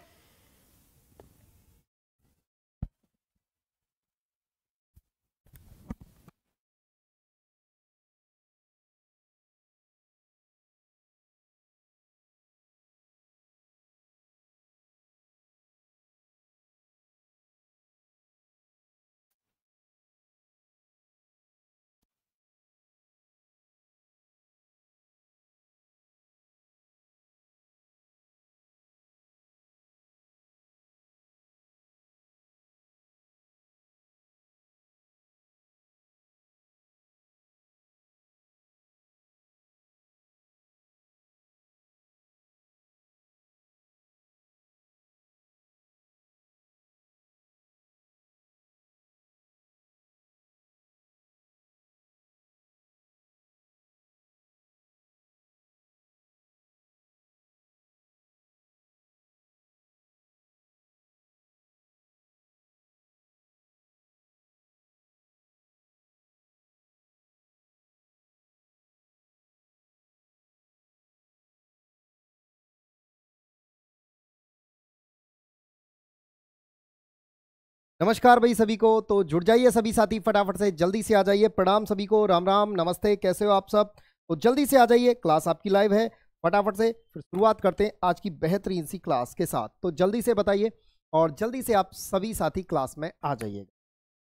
A: नमस्कार भाई सभी को तो जुड़ जाइए सभी साथी
C: फटाफट से जल्दी से आ जाइए प्रणाम सभी को राम राम नमस्ते कैसे हो आप सब तो जल्दी से आ जाइए क्लास आपकी लाइव है फटाफट से फिर शुरुआत करते हैं आज की बेहतरीन सी क्लास के साथ तो जल्दी से बताइए और जल्दी से आप सभी साथी क्लास में आ जाइएगा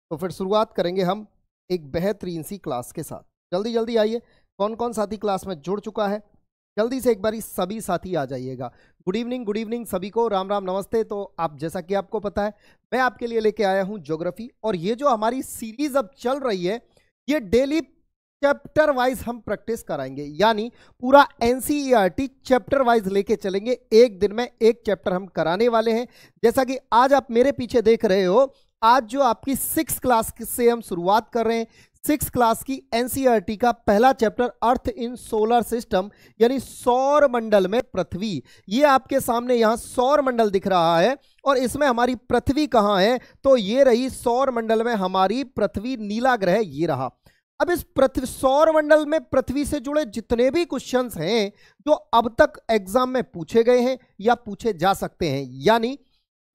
C: तो फिर शुरुआत करेंगे हम एक बेहतरीन सी क्लास के साथ जल्दी जल्दी आइए कौन कौन साथी क्लास में जुड़ चुका है जल्दी से एक बार सभी साथी आ जाइएगा गुड इवनिंग गुड इवनिंग सभी को राम राम नमस्ते तो आप जैसा कि आपको पता है मैं आपके लिए लेके आया हूँ ज्योग्राफी और ये जो हमारी सीरीज अब चल रही है ये डेली चैप्टर वाइज हम प्रैक्टिस कराएंगे यानी पूरा एनसीईआरटी चैप्टर वाइज लेके चलेंगे एक दिन में एक चैप्टर हम कराने वाले हैं जैसा कि आज आप मेरे पीछे देख रहे हो आज जो आपकी सिक्स क्लास से हम शुरुआत कर रहे हैं सिक्स क्लास की एनसीईआरटी का पहला chapter Earth in solar system यानी सौर मंडल में पृथ्वी ये आपके सामने यहाँ सौर मंडल दिख रहा है और इसमें हमारी पृथ्वी कहाँ है तो ये रही सौर मंडल में हमारी पृथ्वी नीला ग्रह ये रहा अब इस पृथ्वी सौर मंडल में पृथ्वी से जुड़े जितने भी क्वेश्चंस हैं जो अब तक एग्जाम में पूछे गए हैं या पूछे जा सकते हैं यानी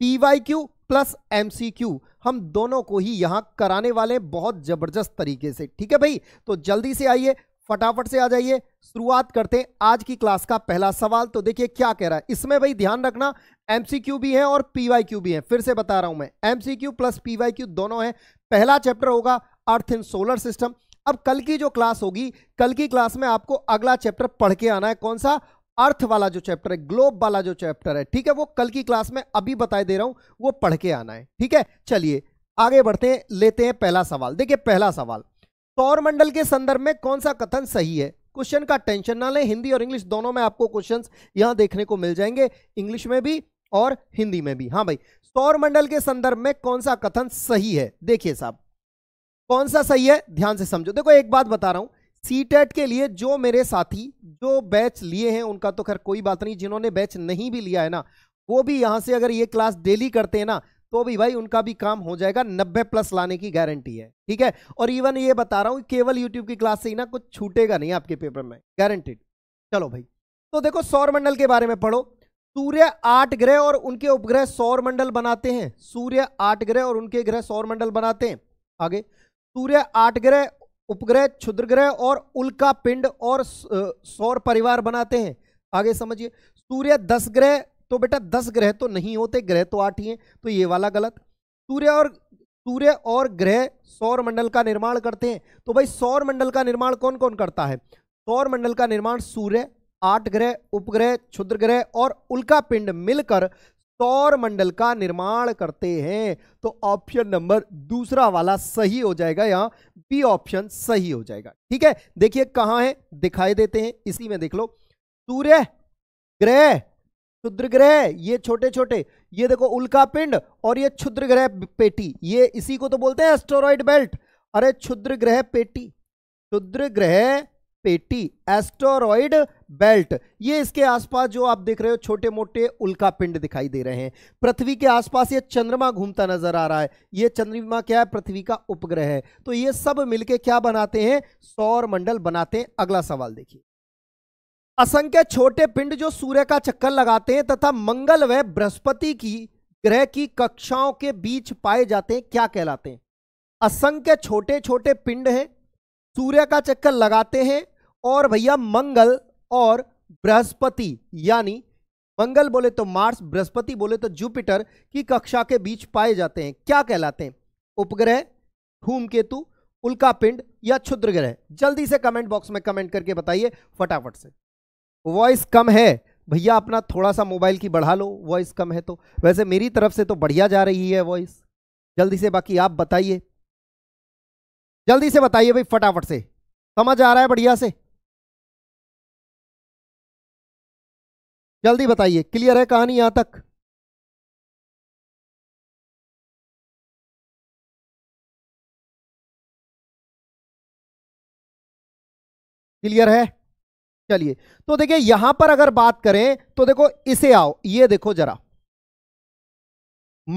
C: P Y Q plus MCQ हम दोनों को ही यहां कराने वाले हैं बहुत जबरदस्त तरीके से ठीक है भाई तो जल्दी से आइए फटाफट से आ जाइए शुरुआत करते हैं आज की क्लास का पहला सवाल तो देखिए क्या कह रहा है इसमें भाई ध्यान रखना एमसीक्यू भी है और पीवाईक्यू भी है फिर से बता रहा हूं मैं एमसीक्यू प्लस पीवाईक्यू दोनों है पहला चैप्टर होगा अर्थ इन सोलर सिस्टम अब कल की जो क्लास होगी कल की क्लास में आपको अगला चैप्टर पढ़ के आना है कौन सा अर्थ वाला जो चैप्टर है ग्लोब वाला जो चैप्टर है ठीक है वो कल की क्लास में अभी बताए दे रहा हूं वो पढ़ के आना है ठीक है चलिए आगे बढ़ते हैं लेते हैं पहला सवाल देखिए पहला सवाल सौर मंडल के संदर्भ में कौन सा कथन सही है क्वेश्चन का टेंशन ना लें हिंदी और इंग्लिश दोनों में आपको क्वेश्चंस यहां देखने को मिल जाएंगे इंग्लिश में भी और हिंदी में भी हां भाई सौर मंडल के संदर्भ में कौन सा कथन सही है देखिए साहब कौन सा सही है ध्यान से समझो देखो एक बात बता रहा हूं सीटेट e के लिए जो मेरे साथी जो बैच लिए हैं उनका तो खैर कोई बात नहीं जिन्होंने बैच नहीं भी लिया है ना वो भी यहां से अगर ये क्लास डेली करते हैं ना तो भी भाई उनका भी काम हो जाएगा नब्बे प्लस लाने की गारंटी है ठीक है और इवन ये बता रहा हूं केवल यूट्यूब की क्लास से ही ना कुछ छूटेगा नहीं आपके पेपर में गारंटेड चलो भाई तो देखो सौर मंडल के बारे में पढ़ो सूर्य आठ ग्रह और उनके उपग्रह सौर मंडल बनाते हैं सूर्य आठ ग्रह और उनके ग्रह सौर मंडल बनाते हैं आगे सूर्य आठ ग्रह उपग्रह क्षुद्र ग्रह और उल्का पिंड और सौर परिवार बनाते हैं आगे समझिए सूर्य दस ग्रह तो बेटा दस ग्रह तो नहीं होते ग्रह तो आठ ही हैं तो ये वाला गलत सूर्य और सूर्य और ग्रह सौर मंडल का निर्माण करते हैं तो भाई सौर मंडल का निर्माण कौन कौन करता है सौर मंडल का निर्माण सूर्य आठ ग्रह उपग्रह क्षुद्र ग्रह और उल्का पिंड मिलकर सौर मंडल का निर्माण करते हैं तो ऑप्शन नंबर दूसरा वाला सही हो जाएगा यहां बी ऑप्शन सही हो जाएगा ठीक है देखिए कहां है दिखाई देते हैं इसी में देख लो सूर्य ग्रह क्षुद्र ग्रह ये छोटे छोटे ये देखो उल्का पिंड और ये क्षुद्र ग्रह पेटी ये इसी को तो बोलते हैं एस्टोरॉइड बेल्ट अरे क्षुद्र ग्रह पेटी क्षुद्र ग्रह पेटी एस्टोरॉइड बेल्ट ये इसके आसपास जो आप देख रहे हो छोटे मोटे उल्का पिंड दिखाई दे रहे हैं पृथ्वी के आसपास ये चंद्रमा घूमता नजर आ रहा है ये चंद्रमा क्या है पृथ्वी का उपग्रह है तो ये सब मिलके क्या बनाते हैं सौर मंडल बनाते हैं अगला सवाल देखिए असंख्य छोटे पिंड जो सूर्य का चक्कर लगाते हैं तथा मंगल व बृहस्पति की ग्रह की कक्षाओं के बीच पाए जाते हैं क्या कहलाते हैं असंख्य छोटे छोटे पिंड हैं सूर्य का चक्कर लगाते हैं और भैया मंगल और बृहस्पति यानी मंगल बोले तो मार्स बृहस्पति बोले तो जुपिटर की कक्षा के बीच पाए जाते हैं क्या कहलाते हैं उपग्रह धूमकेतु उल्का पिंड या क्षुद्र ग्रह जल्दी से कमेंट बॉक्स में कमेंट करके बताइए फटाफट से वॉइस कम है भैया अपना थोड़ा सा मोबाइल की बढ़ा लो वॉइस कम है तो वैसे
D: मेरी तरफ से तो बढ़िया जा रही है वॉइस जल्दी से बाकी आप बताइए जल्दी से बताइए भाई फटाफट से समझ आ रहा है बढ़िया से
A: जल्दी बताइए क्लियर है कहानी यहां तक क्लियर है चलिए
D: तो देखिए यहां पर अगर बात करें तो देखो इसे आओ ये देखो जरा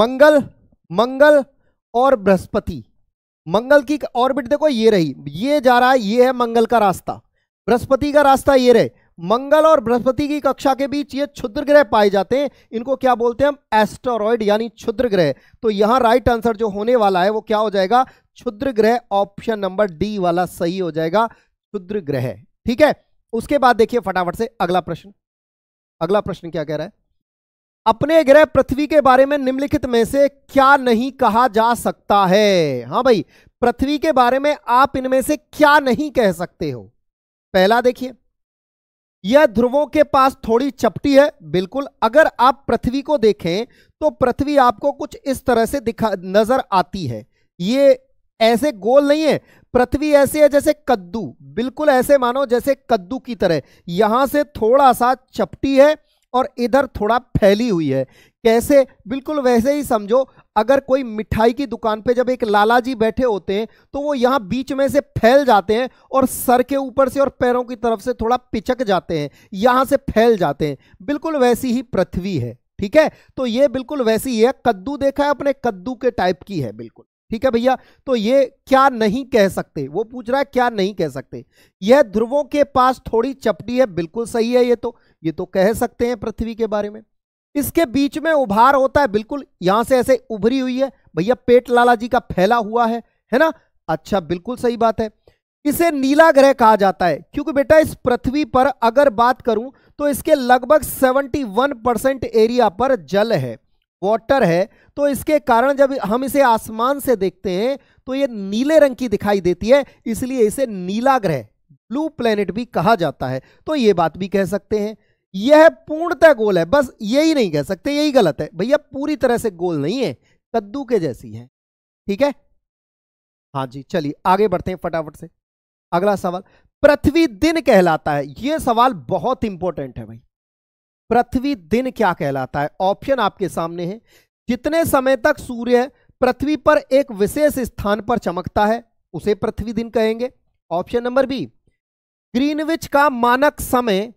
C: मंगल मंगल और बृहस्पति मंगल की ऑर्बिट देखो ये रही ये जा रहा है ये है मंगल का रास्ता बृहस्पति का रास्ता ये रहे मंगल और बृहस्पति की कक्षा के बीच ये क्षुद्र ग्रह पाए जाते हैं इनको क्या बोलते हैं हम एस्टोरॉयड यानी क्षुद्र ग्रह तो यहां राइट आंसर जो होने वाला है वो क्या हो जाएगा क्षुद्र ग्रह ऑप्शन नंबर डी वाला सही हो जाएगा क्षुद्र ग्रह ठीक है उसके बाद देखिए फटाफट से अगला प्रश्न अगला प्रश्न क्या कह रहा है अपने ग्रह पृथ्वी के बारे में निम्नलिखित में से क्या नहीं कहा जा सकता है हाँ भाई पृथ्वी के बारे में आप इनमें से क्या नहीं कह सकते हो पहला देखिए यह ध्रुवों के पास थोड़ी चपटी है बिल्कुल अगर आप पृथ्वी को देखें तो पृथ्वी आपको कुछ इस तरह से दिखा नजर आती है ये ऐसे गोल नहीं है पृथ्वी ऐसे है जैसे कद्दू बिल्कुल ऐसे मानो जैसे कद्दू की तरह यहां से थोड़ा सा चपटी है और इधर थोड़ा फैली हुई है कैसे बिल्कुल वैसे ही समझो अगर कोई मिठाई की दुकान पे जब एक लाला जी बैठे होते हैं तो वो यहां बीच में से फैल जाते हैं और सर के ऊपर से और पैरों की तरफ से थोड़ा पिचक जाते हैं यहां से फैल जाते हैं बिल्कुल वैसी ही पृथ्वी है ठीक है तो ये बिल्कुल वैसी है कद्दू देखा है अपने कद्दू के टाइप की है बिल्कुल ठीक है भैया तो ये क्या नहीं कह सकते वो पूछ रहा है क्या नहीं कह सकते यह ध्रुवों के पास थोड़ी चपटी है बिल्कुल सही है ये तो ये तो कह सकते हैं पृथ्वी के बारे में इसके बीच में उभार होता है बिल्कुल यहां से ऐसे उभरी हुई है भैया पेट लाला जी का फैला हुआ है है ना अच्छा बिल्कुल सही बात है इसे नीला ग्रह कहा जाता है क्योंकि बेटा इस पृथ्वी पर अगर बात करूं तो इसके लगभग 71 परसेंट एरिया पर जल है वाटर है तो इसके कारण जब हम इसे आसमान से देखते हैं तो ये नीले रंग की दिखाई देती है इसलिए इसे नीला ग्रह ब्लू प्लेनेट भी कहा जाता है तो ये बात भी कह सकते हैं यह पूर्णतः गोल है बस यही नहीं कह सकते यही गलत है भैया पूरी तरह से गोल नहीं है कद्दू के जैसी है ठीक है हाँ जी चलिए आगे बढ़ते हैं फटाफट से अगला सवाल पृथ्वी दिन कहलाता है यह सवाल बहुत इंपॉर्टेंट है भाई पृथ्वी दिन क्या कहलाता है ऑप्शन आपके सामने है जितने समय तक सूर्य पृथ्वी पर एक विशेष स्थान पर चमकता है उसे पृथ्वी दिन कहेंगे ऑप्शन नंबर बी ग्रीनविच का मानक समय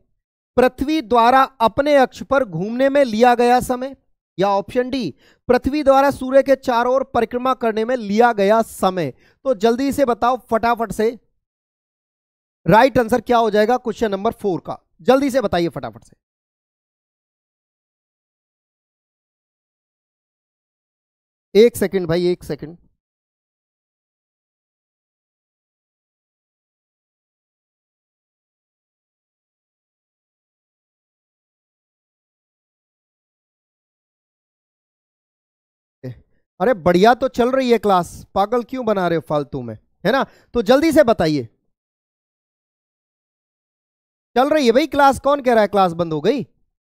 C: पृथ्वी द्वारा अपने अक्ष पर घूमने में लिया गया समय या ऑप्शन डी पृथ्वी द्वारा सूर्य के चारों ओर परिक्रमा करने में लिया गया समय तो जल्दी
D: से बताओ फटाफट से राइट आंसर क्या हो जाएगा क्वेश्चन नंबर फोर का
A: जल्दी से बताइए फटाफट से एक सेकंड भाई एक सेकंड अरे बढ़िया तो चल रही है क्लास पागल क्यों बना रहे हो फालतू में
D: है ना तो जल्दी से बताइए चल रही है भाई क्लास कौन कह रहा है क्लास बंद हो गई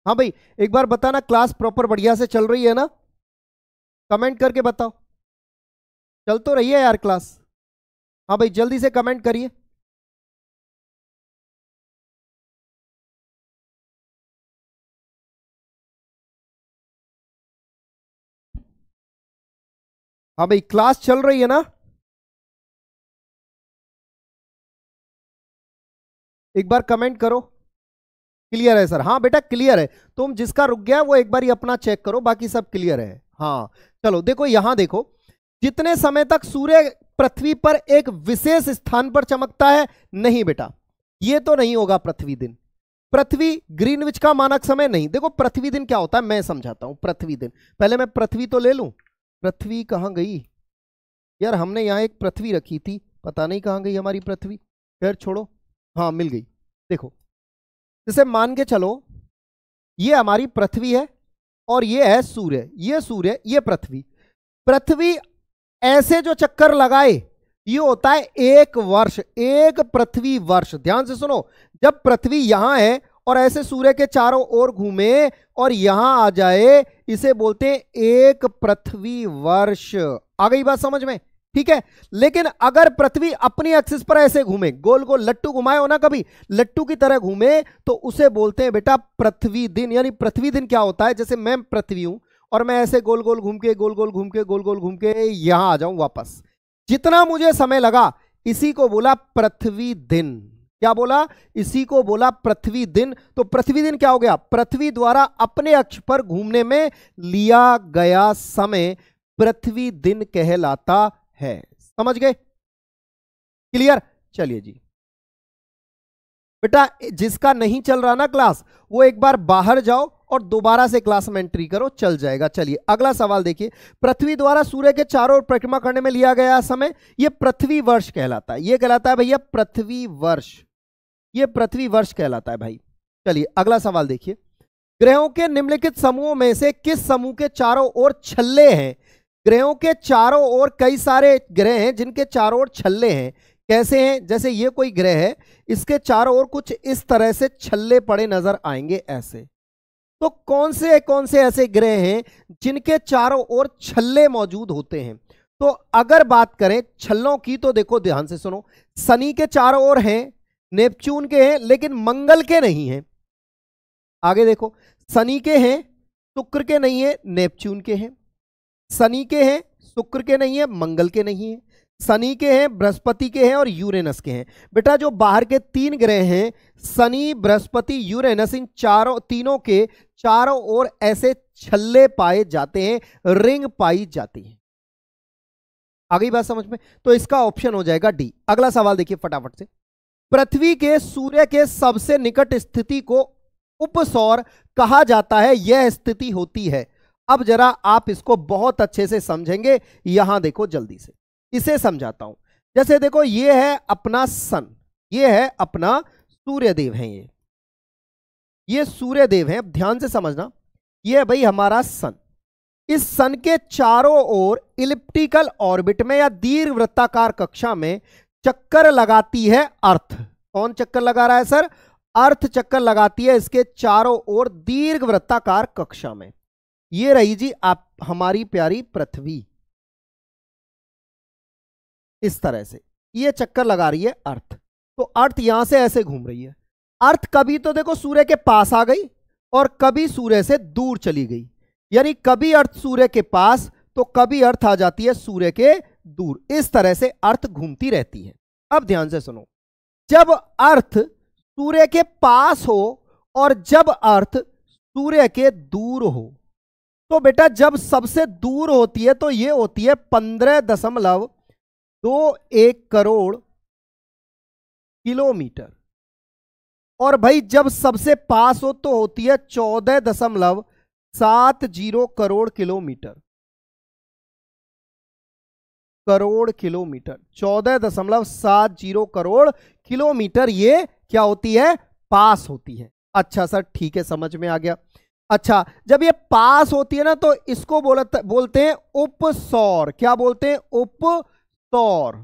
D: हाँ भाई एक बार बताना क्लास प्रॉपर बढ़िया से चल रही है ना
A: कमेंट करके बताओ चल तो रही है यार क्लास हाँ भाई जल्दी से कमेंट करिए हाँ भाई क्लास चल रही है ना एक बार कमेंट करो
D: क्लियर है सर हाँ बेटा क्लियर है तुम जिसका रुक गया वो एक बार ही अपना चेक करो बाकी सब क्लियर
C: है हाँ चलो देखो यहां देखो जितने समय तक सूर्य पृथ्वी पर एक विशेष स्थान पर चमकता है नहीं बेटा ये तो नहीं होगा पृथ्वी दिन पृथ्वी ग्रीनविच का मानक समय नहीं देखो पृथ्वी दिन क्या होता है मैं समझाता हूं पृथ्वी दिन पहले मैं पृथ्वी तो ले लूं पृथ्वी कहाँ गई यार हमने यहाँ एक पृथ्वी रखी थी पता नहीं कहाँ गई हमारी पृथ्वी फिर छोड़ो हाँ मिल गई देखो जैसे मान के चलो ये हमारी पृथ्वी है और ये है सूर्य ये सूर्य ये पृथ्वी पृथ्वी ऐसे जो चक्कर लगाए ये होता है एक वर्ष एक पृथ्वी वर्ष ध्यान से सुनो जब पृथ्वी यहां है और ऐसे सूर्य के चारों ओर घूमे और यहां आ जाए इसे बोलते हैं एक पृथ्वी वर्ष आ गई बात समझ में ठीक है लेकिन अगर पृथ्वी अपनी एक्सिस पर ऐसे घूमे गोल गोल लट्टू घुमाए हो ना कभी लट्टू की तरह घूमे तो उसे बोलते हैं बेटा पृथ्वी दिन यानी पृथ्वी दिन क्या होता है जैसे मैं पृथ्वी हूं और मैं ऐसे गोल गोल घूम के गोल गोल घूम के गोल गोल घूम के यहां आ जाऊं वापस जितना मुझे समय लगा इसी को बोला पृथ्वी दिन क्या बोला इसी को बोला पृथ्वी दिन तो पृथ्वी दिन क्या हो गया पृथ्वी द्वारा अपने अक्ष पर घूमने में लिया
D: गया समय पृथ्वी दिन कहलाता है समझ गए क्लियर चलिए जी बेटा जिसका नहीं चल
C: रहा ना क्लास वो एक बार बाहर जाओ और दोबारा से क्लास में एंट्री करो चल जाएगा चलिए अगला सवाल देखिए पृथ्वी द्वारा सूर्य के चारों ओर परिक्रमा करने में लिया गया समय यह पृथ्वी वर्ष कहलाता है यह कहलाता है भैया पृथ्वी वर्ष ये पृथ्वी वर्ष कहलाता है भाई चलिए अगला सवाल देखिए ग्रहों के निम्नलिखित समूहों में से किस समूह के चारों ओर छल्ले हैं ग्रहों के चारों ओर कई सारे ग्रह हैं जिनके चारों ओर छल्ले हैं कैसे हैं जैसे ये कोई ग्रह है इसके चारों ओर कुछ इस तरह से छल्ले पड़े नजर आएंगे ऐसे तो कौन से कौन से ऐसे ग्रह हैं जिनके चारों ओर छल्ले मौजूद होते हैं तो अगर बात करें छल्लों की तो देखो ध्यान से सुनो शनि के चारों ओर हैं नेपच्यून के हैं लेकिन मंगल के नहीं हैं आगे देखो शनि के हैं शुक्र के नहीं है नेपच्यून के हैं शनि के हैं शुक्र के नहीं है मंगल के नहीं है शनि के हैं बृहस्पति के हैं और यूरेनस के हैं बेटा जो बाहर के तीन ग्रह हैं शनि बृहस्पति यूरेनस इन चारों तीनों के चारों ओर ऐसे छल्ले पाए जाते हैं रिंग पाई जाती है आगे बात समझ में तो इसका ऑप्शन हो जाएगा डी अगला सवाल देखिए फटाफट से पृथ्वी के सूर्य के सबसे निकट स्थिति को उपसौर कहा जाता है यह स्थिति होती है अब जरा आप इसको बहुत अच्छे से समझेंगे यहां देखो जल्दी से इसे समझाता हूं जैसे देखो ये है अपना सन ये है अपना सूर्य देव है ये ये सूर्य देव है ध्यान से समझना ये भाई हमारा सन इस सन के चारों ओर इलिप्टिकल ऑर्बिट में या दीर्घ वृत्ताकार कक्षा में चक्कर लगाती है अर्थ कौन चक्कर लगा रहा है सर अर्थ चक्कर लगाती है इसके चारों ओर दीर्घ वृत्ताकार कक्षा में ये रही जी आप
D: हमारी प्यारी पृथ्वी इस तरह से ये चक्कर लगा रही है अर्थ तो अर्थ यहां से ऐसे घूम रही है अर्थ कभी तो देखो
C: सूर्य के पास आ गई और कभी सूर्य से दूर चली गई यानी कभी अर्थ सूर्य के पास तो कभी अर्थ आ जाती है सूर्य के दूर इस तरह से अर्थ घूमती रहती है अब ध्यान से सुनो जब अर्थ सूर्य के पास हो और जब अर्थ सूर्य के दूर हो तो बेटा जब सबसे
D: दूर होती है तो ये होती है पंद्रह दशमलव दो एक करोड़ किलोमीटर और भाई जब सबसे पास हो तो होती है चौदह दशमलव सात zero crore kilometre crore kilometre चौदह दशमलव सात जीरो करोड़ किलोमीटर ये क्या होती है पास होती है
C: अच्छा सर ठीक है समझ में आ गया अच्छा जब ये पास होती है ना तो इसको बोलते बोलते हैं उपसौर क्या बोलते हैं उपसौर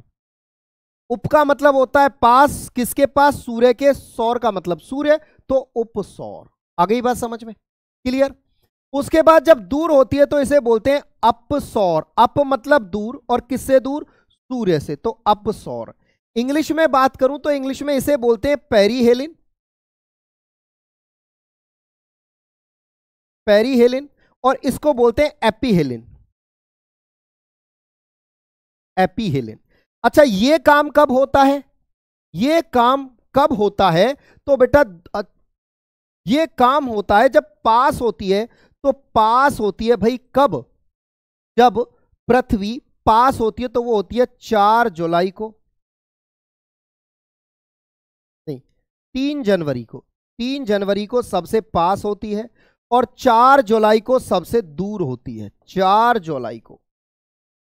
C: उप का मतलब होता है पास किसके पास सूर्य के सौर का मतलब सूर्य तो उपसौर आ गई बात समझ में क्लियर उसके बाद जब दूर होती है तो इसे बोलते हैं अप सौर अप मतलब दूर और किससे दूर सूर्य से तो अप सौर
D: इंग्लिश में बात करूं तो इंग्लिश में इसे बोलते हैं पेरी हेलिन
A: पेरी हेलिन और इसको बोलते हैं एपी हेलिन एपी हेलिन अच्छा ये काम
D: कब होता है ये काम कब होता है तो बेटा
C: ये काम होता है जब पास होती है तो पास होती है भाई कब
D: जब पृथ्वी पास होती है तो वो होती है चार जुलाई को नहीं तीन जनवरी को तीन
C: जनवरी को सबसे पास होती है और चार जुलाई को सबसे दूर होती है चार जुलाई को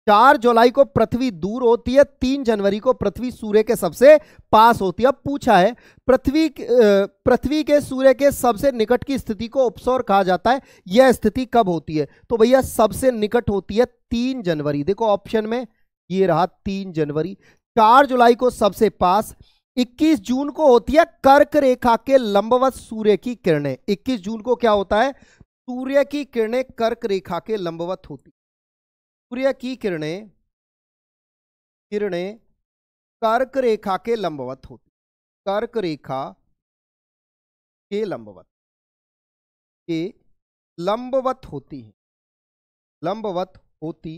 C: चार जुलाई को पृथ्वी दूर होती है तीन जनवरी को पृथ्वी सूर्य के सबसे पास होती है अब पूछा है पृथ्वी पृथ्वी के सूर्य के सबसे निकट की स्थिति को उपसौर कहा जाता है यह स्थिति कब होती है तो भैया सबसे निकट होती है तीन जनवरी देखो ऑप्शन में ये रहा तीन जनवरी चार जुलाई को सबसे पास 21 जून को होती है कर्क रेखा के लंबवत सूर्य
D: की किरणें 21 जून को क्या होता है सूर्य की किरणें कर्क रेखा के लंबवत होती सूर्य की किरणें किरणें कर्क रेखा के लंबवत होती कर्क रेखा के लंबवत के लंबवत होती है लंबवत होती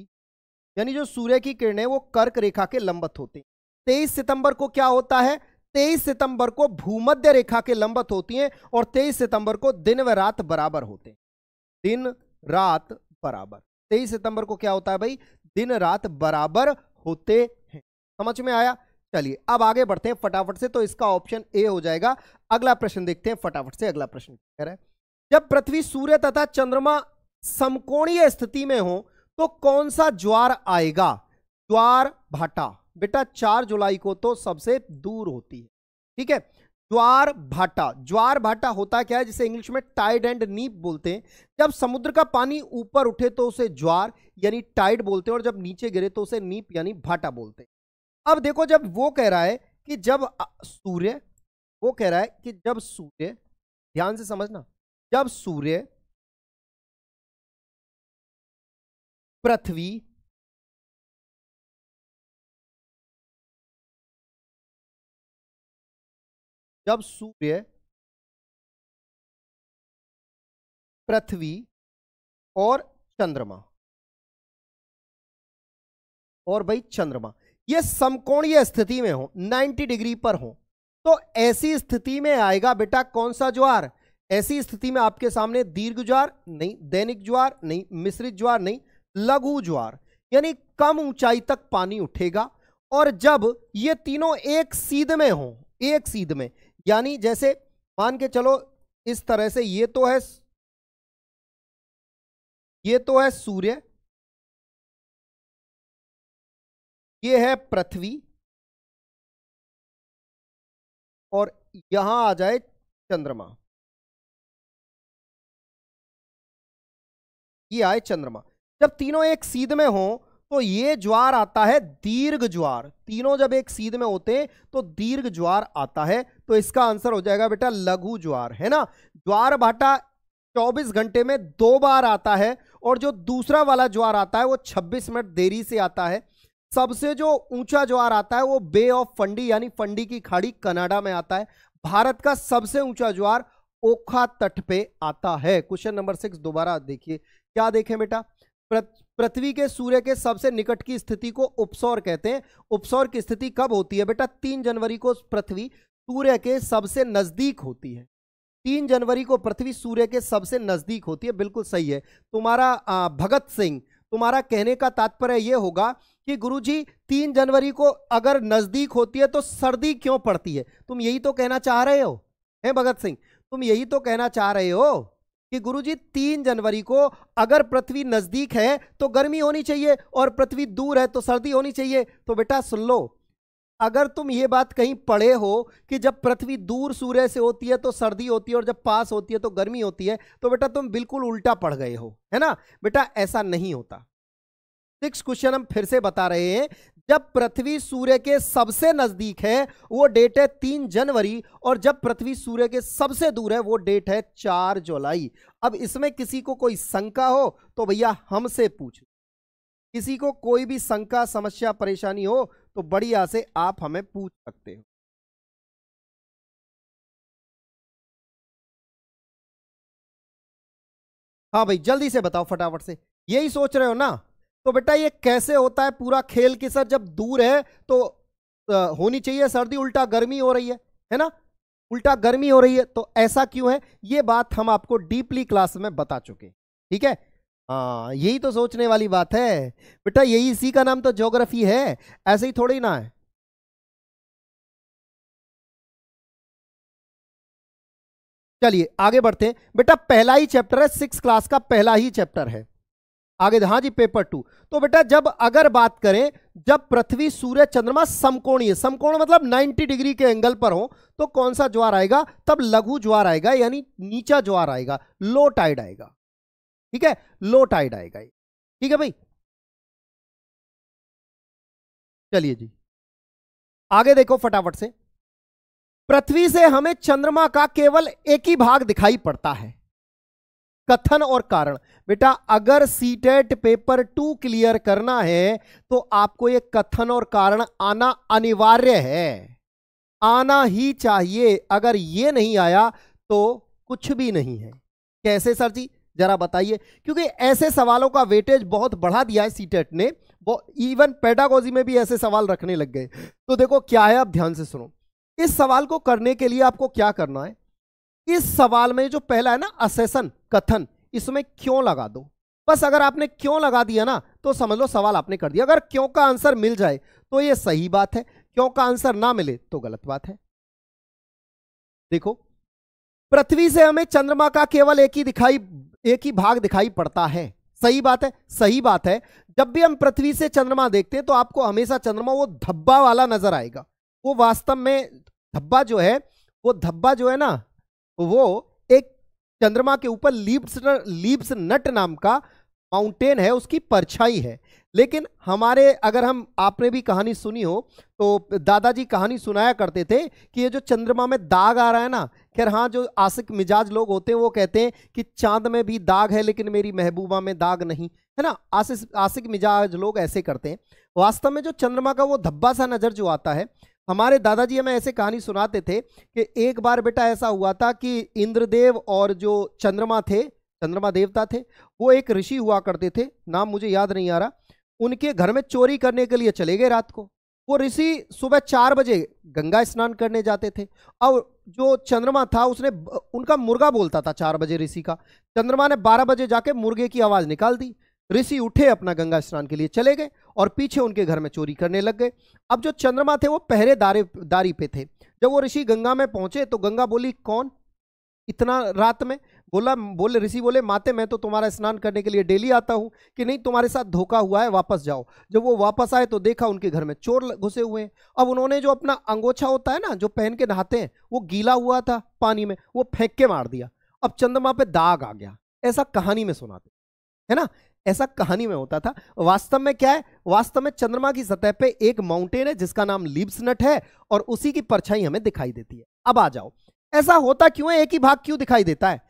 D: यानी जो सूर्य की किरणें वो कर्क रेखा के लंबवत होती हैं
C: तेईस सितंबर को क्या होता है तेईस सितंबर को भूमध्य रेखा के लंबवत होती हैं और तेईस सितंबर को दिन व रात बराबर होते हैं दिन रात बराबर तेईस सितंबर को क्या होता है भाई दिन रात बराबर होते हैं समझ में आया चलिए अब आगे बढ़ते हैं फटाफट से तो इसका ऑप्शन ए हो जाएगा अगला प्रश्न देखते हैं फटाफट से अगला प्रश्न कह रहा है जब पृथ्वी सूर्य तथा चंद्रमा समकोणीय स्थिति में हो तो कौन सा ज्वार आएगा ज्वार भाटा बेटा चार जुलाई को तो सबसे दूर होती है ठीक है ज्वार भाटा ज्वार भाटा होता क्या है जिसे इंग्लिश में टाइड एंड नीप बोलते हैं जब समुद्र का पानी ऊपर उठे तो उसे ज्वार यानी टाइड बोलते हैं और जब नीचे गिरे तो उसे नीप यानी भाटा बोलते हैं अब देखो जब वो
D: कह रहा है कि जब सूर्य वो कह रहा है कि जब सूर्य ध्यान
A: से समझना जब सूर्य पृथ्वी जब सूर्य पृथ्वी और चंद्रमा और भाई चंद्रमा ये समकोणीय स्थिति
C: में हो 90 डिग्री पर हो तो ऐसी स्थिति में आएगा बेटा कौन सा ज्वार ऐसी स्थिति में आपके सामने दीर्घ ज्वार नहीं दैनिक ज्वार नहीं मिश्रित ज्वार नहीं लघु ज्वार यानी कम ऊंचाई तक पानी उठेगा और जब ये तीनों एक सीध में हो एक सीध में यानी जैसे मान के चलो
A: इस तरह से ये तो है ये तो है सूर्य ये है पृथ्वी और यहां आ जाए चंद्रमा ये आए चंद्रमा जब
D: तीनों एक सीध में हों तो ये ज्वार आता है दीर्घ ज्वार तीनों जब एक सीध
C: में होते हैं तो दीर्घ ज्वार आता है तो इसका आंसर हो जाएगा बेटा लघु ज्वार है ना ज्वार भाटा 24 घंटे में दो बार आता है और जो दूसरा वाला ज्वार आता है वो 26 मिनट देरी से आता है सबसे जो ऊंचा ज्वार आता है वो बे ऑफ फंडी यानी फंडी की खाड़ी कनाडा में आता है भारत का सबसे ऊंचा ज्वार ओखा तट पे आता है क्वेश्चन नंबर सिक्स दोबारा देखिए क्या देखें बेटा पृथ्वी के सूर्य के सबसे निकट की स्थिति को उपसौर कहते हैं उपसौर की स्थिति कब होती है बेटा तीन जनवरी को पृथ्वी सूर्य के सबसे नजदीक होती है तीन जनवरी को पृथ्वी सूर्य के सबसे नजदीक होती है बिल्कुल सही है तुम्हारा भगत सिंह तुम्हारा कहने का तात्पर्य यह होगा कि गुरुजी तीन जनवरी को अगर नजदीक होती है तो सर्दी क्यों पड़ती है तुम यही तो कहना चाह रहे हो है भगत सिंह तुम यही तो कहना चाह रहे हो कि गुरुजी तीन जनवरी को अगर पृथ्वी नजदीक है तो गर्मी होनी चाहिए और पृथ्वी दूर है तो सर्दी होनी चाहिए तो बेटा सुन लो अगर तुम ये बात कहीं पढ़े हो कि जब पृथ्वी दूर सूर्य से होती है तो सर्दी होती है और जब पास होती है तो गर्मी होती है तो बेटा तुम बिल्कुल उल्टा पढ़ गए हो है ना बेटा ऐसा नहीं होता सिक्स क्वेश्चन हम फिर से बता रहे हैं जब पृथ्वी सूर्य के सबसे नजदीक है वो डेट है तीन जनवरी और जब पृथ्वी सूर्य के सबसे दूर है वो डेट है चार जुलाई अब इसमें किसी को कोई शंका हो तो भैया हमसे पूछ
D: किसी को कोई भी शंका समस्या परेशानी हो तो बढ़िया से आप हमें
A: पूछ सकते हो हाँ भाई जल्दी से बताओ फटाफट से यही सोच रहे हो
D: ना तो बेटा ये कैसे होता है पूरा खेल की सर जब दूर है तो
C: होनी चाहिए सर्दी उल्टा गर्मी हो रही है है ना उल्टा गर्मी हो रही है तो ऐसा क्यों है ये बात हम आपको डीपली क्लास में बता चुके ठीक है हाँ यही तो सोचने वाली
D: बात है बेटा यही इसी का नाम तो ज्योग्राफी है ऐसे ही थोड़ी ना है चलिए आगे बढ़ते हैं बेटा पहला ही चैप्टर है सिक्स क्लास का पहला ही चैप्टर है आगे हाँ जी
C: पेपर टू तो बेटा जब अगर बात करें जब पृथ्वी सूर्य चंद्रमा समकोणीय समकोण मतलब 90 डिग्री के एंगल पर हो तो कौन सा ज्वार आएगा तब लघु ज्वार आएगा यानी
D: नीचा ज्वार आएगा लो टाइड आएगा ठीक है लो टाइड आएगा ठीक है भाई चलिए जी आगे देखो फटाफट से पृथ्वी से हमें चंद्रमा का केवल एक ही भाग
C: दिखाई पड़ता है कथन और कारण बेटा अगर सीटेट पेपर टू क्लियर करना है तो आपको ये कथन और कारण आना अनिवार्य है आना ही चाहिए अगर ये नहीं आया तो कुछ भी नहीं है कैसे सर जी जरा बताइए क्योंकि ऐसे सवालों का वेटेज बहुत बढ़ा दिया है सीटेट ने इवन पेडागोजी में भी ऐसे सवाल रखने लग गए तो देखो क्या है आप ध्यान से सुनो इस सवाल को करने के लिए आपको क्या करना है इस सवाल में जो पहला है ना असेसन कथन इसमें क्यों लगा दो बस अगर आपने क्यों लगा दिया ना तो समझ लो सवाल आपने कर दिया अगर क्यों का आंसर मिल जाए तो ये सही बात है क्यों का आंसर ना मिले तो गलत बात है देखो पृथ्वी से हमें चंद्रमा का केवल एक ही दिखाई एक ही भाग दिखाई पड़ता है सही बात है सही बात है जब भी हम पृथ्वी से चंद्रमा देखते हैं तो आपको हमेशा चंद्रमा वो धब्बा वाला नजर आएगा वो वास्तव में धब्बा जो है वो धब्बा जो है ना वो एक चंद्रमा के ऊपर लीब्स लीब्स नट नाम का माउंटेन है उसकी परछाई है लेकिन हमारे अगर हम आपने भी कहानी सुनी हो तो दादाजी कहानी सुनाया करते थे कि ये जो चंद्रमा में दाग आ रहा है ना खैर हाँ जो आसिक मिजाज लोग होते हैं वो कहते हैं कि चांद में भी दाग है लेकिन मेरी महबूबा में दाग नहीं है ना आसिक आसिक मिजाज लोग ऐसे करते हैं वास्तव में जो चंद्रमा का वो धब्बा सा नज़र जो आता है हमारे दादाजी हमें ऐसे कहानी सुनाते थे कि एक बार बेटा ऐसा हुआ था कि इंद्रदेव और जो चंद्रमा थे चंद्रमा देवता थे वो एक ऋषि हुआ करते थे नाम मुझे याद नहीं आ रहा उनके घर में चोरी करने के लिए चले गए रात को वो ऋषि सुबह चार बजे गंगा स्नान करने जाते थे और जो चंद्रमा था उसने उनका मुर्गा बोलता था चार बजे ऋषि का चंद्रमा ने बारह बजे जाके मुर्गे की आवाज़ निकाल दी ऋषि उठे अपना गंगा स्नान के लिए चले गए और पीछे उनके घर में चोरी करने लग गए अब जो चंद्रमा थे वो दारे दारी पे थे जब वो ऋषि गंगा में पहुंचे तो गंगा बोली कौन इतना रात में बोला बोले ऋषि बोले माते मैं तो तुम्हारा स्नान करने के लिए डेली आता हूँ कि नहीं तुम्हारे साथ धोखा हुआ है वापस जाओ जब वो वापस आए तो देखा उनके घर में चोर घुसे हुए हैं अब उन्होंने जो अपना अंगोछा होता है ना जो पहन के नहाते हैं वो गीला हुआ था पानी में वो फेंक के मार दिया अब चंद्रमा पे दाग आ गया ऐसा कहानी में सुनाते है ना ऐसा कहानी में होता था वास्तव में क्या है वास्तव में चंद्रमा की सतह पे एक माउंटेन है जिसका नाम लिप्स नट है और उसी की परछाई हमें दिखाई देती है अब आ जाओ ऐसा होता क्यों है एक ही भाग क्यों दिखाई देता है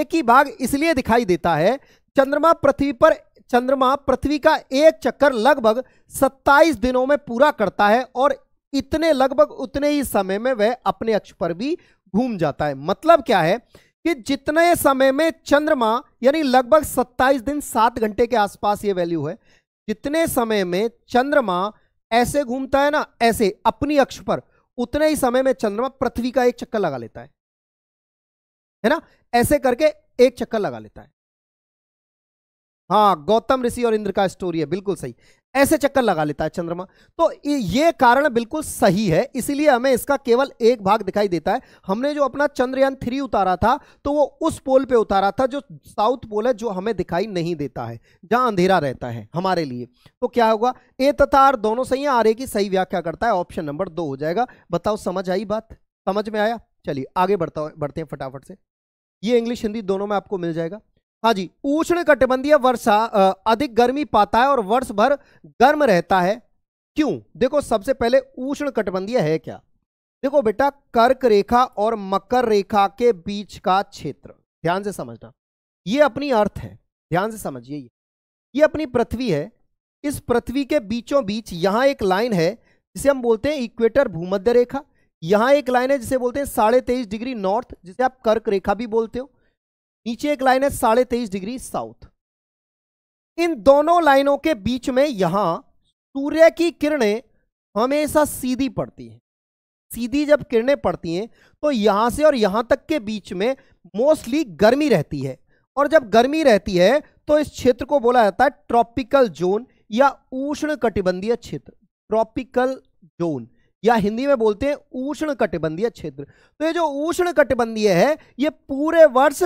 C: एक ही भाग इसलिए दिखाई देता है चंद्रमा पृथ्वी पर चंद्रमा पृथ्वी का एक चक्कर लगभग सत्ताईस दिनों में पूरा करता है और इतने लगभग उतने ही समय में वह अपने अक्ष पर भी घूम जाता है मतलब क्या है कि जितने समय में चंद्रमा यानी लगभग 27 दिन 7 घंटे के आसपास ये वैल्यू है जितने समय में चंद्रमा ऐसे घूमता है ना ऐसे अपनी अक्ष
D: पर उतने ही समय में चंद्रमा पृथ्वी का एक चक्कर लगा लेता है है ना ऐसे करके एक चक्कर लगा लेता है हाँ गौतम ऋषि और इंद्र का
C: स्टोरी है बिल्कुल सही ऐसे चक्कर लगा लेता है चंद्रमा तो ये कारण बिल्कुल सही है इसीलिए हमें इसका केवल एक भाग दिखाई देता है हमने जो अपना चंद्रयान थ्री उतारा था तो वो उस पोल पे उतारा था जो साउथ पोल है जो हमें दिखाई नहीं देता है जहां अंधेरा रहता है हमारे लिए तो क्या होगा ए तथा आर दोनों सही है आर ए की सही व्याख्या करता है ऑप्शन नंबर दो हो जाएगा बताओ समझ आई बात समझ में आया चलिए आगे बढ़ता बढ़ते हैं फटाफट से ये इंग्लिश हिंदी दोनों में आपको मिल जाएगा हाँ जी उष्ण कटिबंधीय वर्षा अधिक गर्मी पाता है और वर्ष भर गर्म रहता है क्यों देखो सबसे पहले उष्ण कटिबंधीय है क्या देखो बेटा कर्क रेखा और मकर रेखा के बीच का क्षेत्र ध्यान से समझना ये अपनी अर्थ है ध्यान से समझिए ये ये अपनी पृथ्वी है इस पृथ्वी के बीचों बीच यहां एक लाइन है जिसे हम बोलते हैं इक्वेटर भूमध्य रेखा यहां एक लाइन है जिसे बोलते हैं साढ़े तेईस डिग्री नॉर्थ जिसे आप कर्क रेखा भी बोलते हो नीचे एक लाइन है साढ़े तेईस डिग्री साउथ इन दोनों लाइनों के बीच में यहां सूर्य की किरणें हमेशा सीधी पड़ती हैं सीधी जब किरणें पड़ती हैं तो यहां से और यहां तक के बीच में मोस्टली गर्मी रहती है और जब गर्मी रहती है तो इस क्षेत्र को बोला जाता है ट्रॉपिकल जोन या उष्ण कटिबंधीय क्षेत्र ट्रॉपिकल जोन या हिंदी में बोलते हैं उष्ण कटिबंधीय क्षेत्र तो ये जो उष्ण कटिबंधीय है ये पूरे वर्ष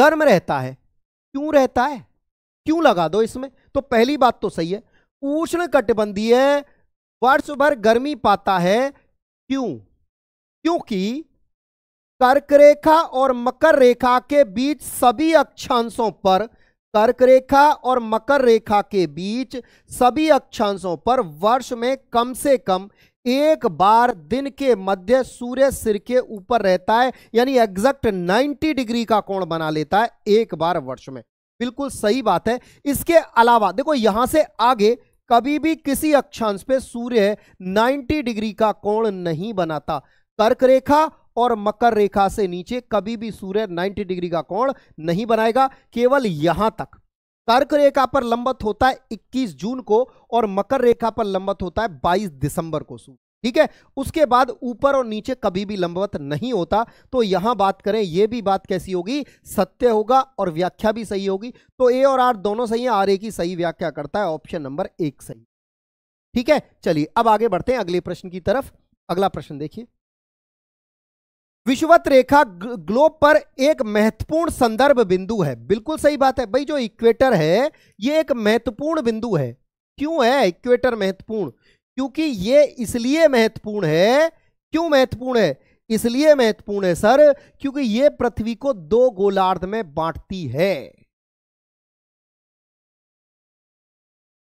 C: गर्म रहता है क्यों रहता है क्यों लगा दो इसमें तो पहली बात तो सही है उष्ण कटिबंधीय वर्ष भर गर्मी पाता है क्यों क्योंकि कर्क रेखा और मकर रेखा के बीच सभी अक्षांशों पर कर्क रेखा और मकर रेखा के बीच सभी अक्षांशों पर वर्ष में कम से कम एक बार दिन के मध्य सूर्य सिर के ऊपर रहता है यानी एग्जैक्ट 90 डिग्री का कोण बना लेता है एक बार वर्ष में बिल्कुल सही बात है इसके अलावा देखो यहां से आगे कभी भी किसी अक्षांश पे सूर्य 90 डिग्री का कोण नहीं बनाता कर्क रेखा और मकर रेखा से नीचे कभी भी सूर्य 90 डिग्री का कोण नहीं बनाएगा केवल यहां तक कर्क रेखा पर लंबत होता है 21 जून को और मकर रेखा पर लंबत होता है 22 दिसंबर को सूर्य ठीक है उसके बाद ऊपर और नीचे कभी भी लंबवत नहीं होता तो यहां बात करें यह भी बात कैसी होगी सत्य होगा और व्याख्या भी सही होगी तो ए और आर दोनों सही है आर ए की सही व्याख्या करता है ऑप्शन नंबर एक सही ठीक है चलिए अब आगे बढ़ते हैं अगले प्रश्न की तरफ अगला प्रश्न देखिए विषुवत रेखा ग्लोब पर एक महत्वपूर्ण संदर्भ बिंदु है बिल्कुल सही बात है भाई जो इक्वेटर है ये एक महत्वपूर्ण बिंदु है क्यों है इक्वेटर महत्वपूर्ण क्योंकि ये इसलिए महत्वपूर्ण है क्यों महत्वपूर्ण है इसलिए महत्वपूर्ण है सर क्योंकि ये पृथ्वी को
D: दो गोलार्ध में बांटती है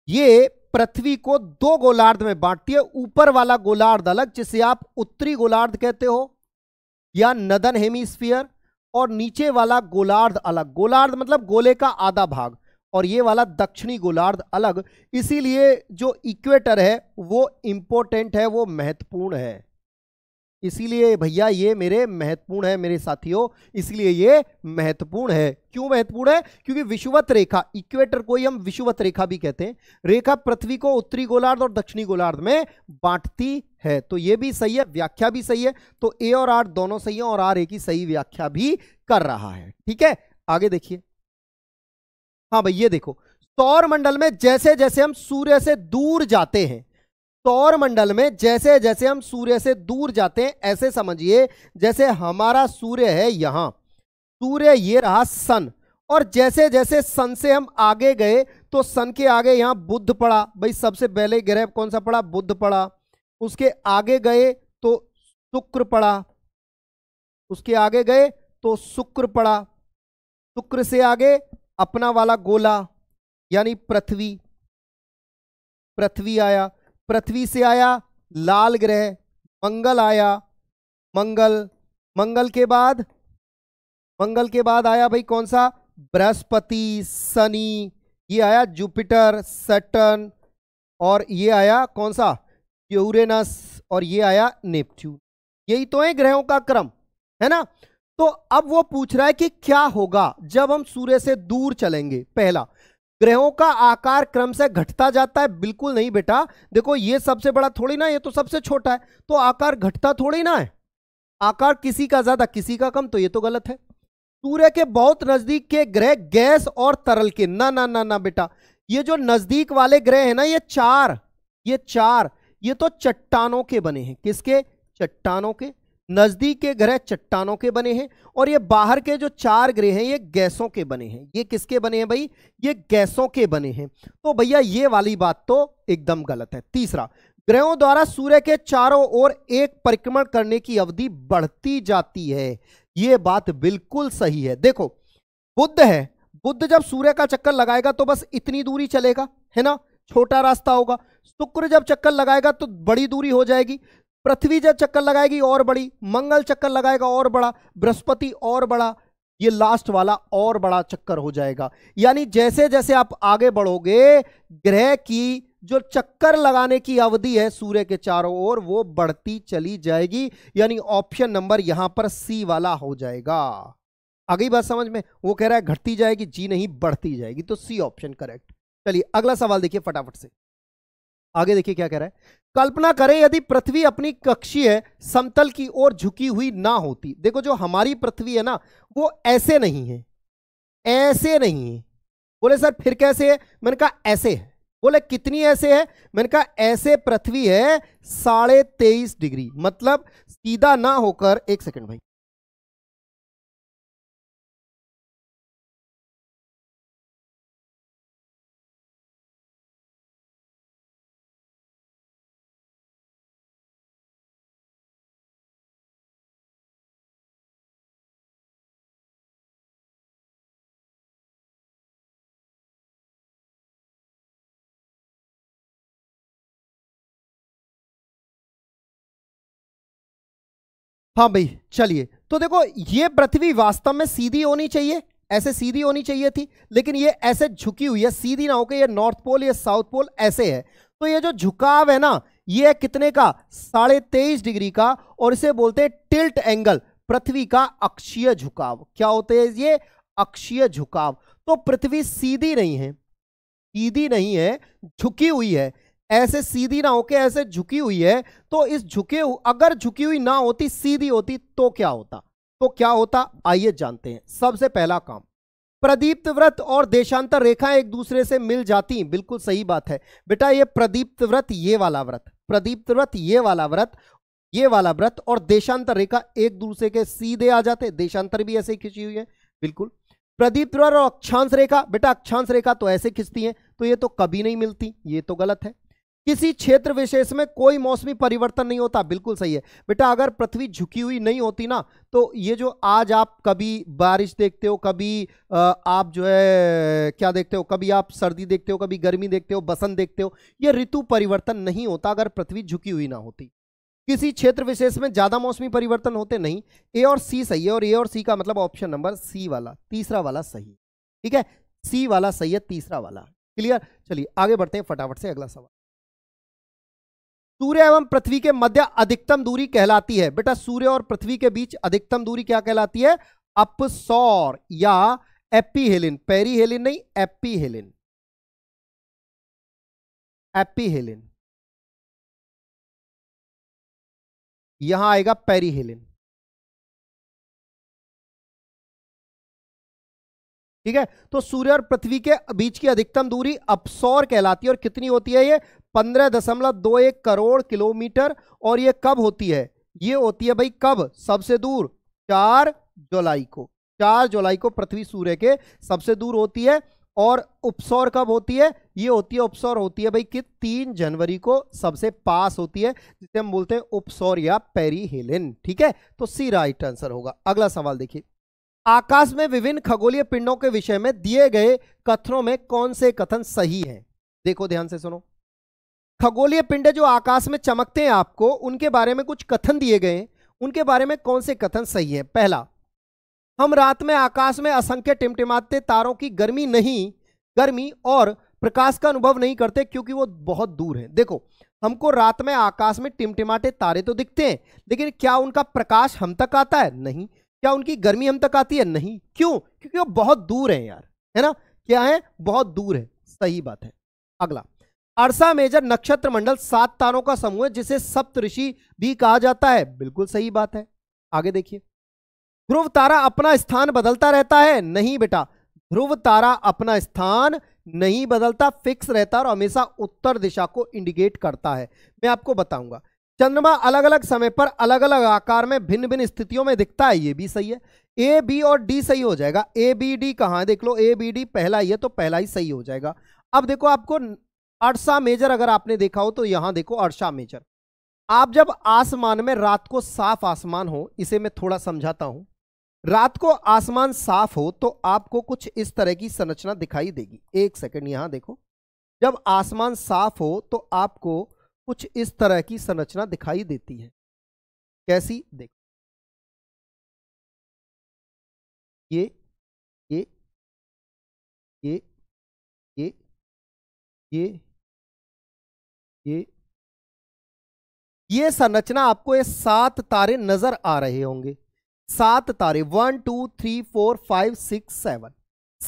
D: ये पृथ्वी को दो गोलार्ध में बांटती है ऊपर वाला गोलार्ध अलग
C: जिसे आप उत्तरी गोलार्ध कहते हो या नदन हेमिस्फीयर और नीचे वाला गोलार्ध अलग गोलार्ध मतलब गोले का आधा भाग और ये वाला दक्षिणी गोलार्ध अलग इसीलिए जो इक्वेटर है वो इम्पोर्टेंट है वो महत्वपूर्ण है इसीलिए भैया ये मेरे महत्वपूर्ण है मेरे साथियों इसलिए ये महत्वपूर्ण है क्यों महत्वपूर्ण है क्योंकि विषुवत रेखा इक्वेटर को ही हम विषुवत रेखा भी कहते हैं रेखा पृथ्वी को उत्तरी गोलार्ध और दक्षिणी गोलार्ध में बांटती है तो ये भी सही है व्याख्या भी सही है तो ए और आर दोनों सही है और आर ए की सही व्याख्या भी कर रहा है ठीक है आगे देखिए हाँ भाई ये देखो सौर मंडल में जैसे जैसे हम सूर्य से दूर जाते हैं सौर मंडल में जैसे जैसे हम सूर्य से दूर जाते हैं ऐसे समझिए जैसे हमारा सूर्य है यहां सूर्य ये रहा सन और जैसे जैसे सन से हम आगे गए तो सन के आगे यहां बुद्ध पड़ा भाई सबसे पहले ग्रह कौन सा पड़ा बुद्ध पड़ा उसके आगे गए तो शुक्र पड़ा उसके आगे गए तो शुक्र पड़ा शुक्र से आगे अपना वाला गोला यानी पृथ्वी
D: पृथ्वी आया पृथ्वी से आया लाल ग्रह मंगल आया मंगल मंगल के बाद
C: मंगल के बाद आया भाई कौन सा बृहस्पति शनि ये आया जुपिटर सटन और ये आया कौन सा यूरेनस और ये आया नेपच्यून यही तो है ग्रहों का क्रम है ना तो अब वो पूछ रहा है कि क्या होगा जब हम सूर्य से दूर चलेंगे पहला ग्रहों का आकार क्रम से घटता जाता है बिल्कुल नहीं बेटा देखो ये सबसे बड़ा थोड़ी ना ये तो सबसे छोटा है तो आकार घटता थोड़ी ना है आकार किसी का ज्यादा किसी का कम तो ये तो गलत है सूर्य के बहुत नजदीक के ग्रह गैस और तरल के ना ना ना ना बेटा ये जो नजदीक वाले ग्रह है ना ये चार ये चार ये तो चट्टानों के बने हैं किसके चट्टानों के नजदीक के ग्रह चट्टानों के बने हैं और ये बाहर के जो चार ग्रह हैं ये गैसों के बने हैं ये किसके बने हैं भाई ये गैसों के बने हैं तो भैया ये वाली बात तो एकदम गलत है तीसरा ग्रहों द्वारा सूर्य के चारों ओर एक परिक्रमण करने की अवधि बढ़ती जाती है ये बात बिल्कुल सही है देखो बुद्ध है बुद्ध जब सूर्य का चक्कर लगाएगा तो बस इतनी दूरी चलेगा है ना छोटा रास्ता होगा शुक्र जब चक्कर लगाएगा तो बड़ी दूरी हो जाएगी पृथ्वी जब चक्कर लगाएगी और बड़ी मंगल चक्कर लगाएगा और बड़ा बृहस्पति और बड़ा ये लास्ट वाला और बड़ा चक्कर हो जाएगा यानी जैसे जैसे आप आगे बढ़ोगे ग्रह की जो चक्कर लगाने की अवधि है सूर्य के चारों ओर वो बढ़ती चली जाएगी यानी ऑप्शन नंबर यहां पर सी वाला हो जाएगा अगली बात समझ में वो कह रहा है घटती जाएगी जी नहीं बढ़ती जाएगी तो सी ऑप्शन करेक्ट चलिए अगला सवाल देखिए फटाफट से आगे देखिए क्या कह रहा है कल्पना करें यदि पृथ्वी अपनी कक्षीय समतल की ओर झुकी हुई ना होती देखो जो हमारी पृथ्वी है ना वो ऐसे नहीं है ऐसे नहीं है बोले सर फिर कैसे है मैंने कहा ऐसे है बोले कितनी ऐसे है मैंने कहा ऐसे पृथ्वी है साढ़े तेईस
A: डिग्री मतलब सीधा ना होकर एक सेकंड भाई हाँ भाई चलिए तो देखो ये पृथ्वी वास्तव में सीधी
C: होनी चाहिए ऐसे सीधी होनी चाहिए थी लेकिन ये ऐसे झुकी हुई है सीधी ना होकर ये नॉर्थ पोल या साउथ पोल ऐसे है तो ये जो झुकाव है ना ये है कितने का साढ़े तेईस डिग्री का और इसे बोलते हैं टिल्ट एंगल पृथ्वी का अक्षीय झुकाव क्या होते हैं ये अक्षीय झुकाव तो पृथ्वी सीधी नहीं है सीधी नहीं है झुकी हुई है ऐसे सीधी ना होके ऐसे झुकी हुई है तो इस झुके अगर झुकी हुई ना होती सीधी होती तो क्या होता तो क्या होता आइए जानते हैं सबसे पहला काम प्रदीप्त व्रत और देशांतर रेखा एक दूसरे से मिल जाती बिल्कुल सही बात है बेटा ये प्रदीप्त व्रत ये वाला व्रत प्रदीप्त व्रत ये वाला व्रत ये वाला व्रत और देशांतर रेखा एक दूसरे के सीधे आ जाते देशांतर भी ऐसे ही खिंची हुई है बिल्कुल प्रदीप्त व्रत और अक्षांश रेखा बेटा अक्षांश रेखा तो ऐसे खिंचती है तो ये तो कभी नहीं मिलती ये तो गलत है किसी क्षेत्र विशेष में कोई मौसमी परिवर्तन नहीं होता बिल्कुल सही है बेटा अगर पृथ्वी झुकी हुई नहीं होती ना तो ये जो आज आप कभी बारिश देखते हो कभी आप जो है क्या देखते हो कभी आप सर्दी देखते हो कभी गर्मी देखते हो बसंत देखते हो ये ऋतु परिवर्तन नहीं होता अगर पृथ्वी झुकी हुई ना होती किसी क्षेत्र विशेष में ज्यादा मौसमी परिवर्तन होते नहीं ए और सी सही है और ए और सी का मतलब ऑप्शन नंबर सी वाला तीसरा वाला सही ठीक है सी वाला सही है तीसरा वाला क्लियर चलिए आगे बढ़ते हैं फटाफट से अगला सवाल सूर्य एवं पृथ्वी के मध्य अधिकतम दूरी कहलाती है बेटा सूर्य और पृथ्वी के बीच अधिकतम दूरी क्या कहलाती है अपसौर
A: या एपीहेलिन पेरीहेलिन नहीं एपीहेलिन एपीहेलिन यहां आएगा पेरीहेलिन
D: ठीक है तो सूर्य और पृथ्वी के बीच की अधिकतम दूरी अपसौर
C: कहलाती है और कितनी होती है ये पंद्रह दशमलव दो एक करोड़ किलोमीटर और ये कब होती है ये होती है भाई कब सबसे दूर चार जुलाई को चार जुलाई को पृथ्वी सूर्य के सबसे दूर होती है और उपसौर कब होती है ये होती है उपसौर होती है भाई कि तीन जनवरी को सबसे पास होती है जिसे हम बोलते हैं उपसौर या पेरी हेलिन ठीक है तो सी राइट आंसर होगा अगला सवाल देखिए आकाश में विभिन्न खगोलीय पिंडों के विषय में दिए गए कथनों में कौन से कथन सही है देखो ध्यान से सुनो खगोलीय पिंड जो आकाश में चमकते हैं आपको उनके बारे में कुछ कथन दिए गए हैं उनके बारे में कौन से कथन सही है पहला हम रात में आकाश में असंख्य टिमटिमाते तारों की गर्मी नहीं गर्मी और प्रकाश का अनुभव नहीं करते क्योंकि वो बहुत दूर है देखो हमको रात में आकाश में टिमटिमाते तारे तो दिखते हैं लेकिन क्या उनका प्रकाश हम तक आता है नहीं क्या उनकी गर्मी हम तक आती है नहीं क्यों क्योंकि वो बहुत दूर है यार है ना क्या है बहुत दूर है सही बात है अगला अरसा मेजर नक्षत्र मंडल सात तारों का समूह है जिसे सप्त ऋषि भी कहा जाता है बिल्कुल सही बात है आगे देखिए ध्रुव तारा अपना स्थान बदलता रहता है नहीं बेटा ध्रुव तारा अपना स्थान नहीं बदलता फिक्स रहता और हमेशा उत्तर दिशा को इंडिकेट करता है मैं आपको बताऊंगा चंद्रमा अलग अलग समय पर अलग अलग आकार में भिन्न भिन्न स्थितियों में दिखता है ये भी सही है ए बी और डी सही हो जाएगा ए बी डी कहाँ देख लो ए बी डी पहला ही है तो पहला ही सही हो जाएगा अब देखो आपको अर्शा मेजर अगर आपने देखा हो तो यहां देखो अर्शा मेजर आप जब आसमान में रात को साफ आसमान हो इसे मैं थोड़ा समझाता हूं रात को आसमान साफ हो तो आपको कुछ इस तरह की संरचना दिखाई देगी एक सेकंड यहां देखो
D: जब आसमान साफ हो तो आपको कुछ इस तरह की संरचना दिखाई देती है
A: कैसी देखो ये ये ये ये ये ये संरचना आपको
D: ये सात तारे नजर आ रहे होंगे सात तारे one two three four
C: five six seven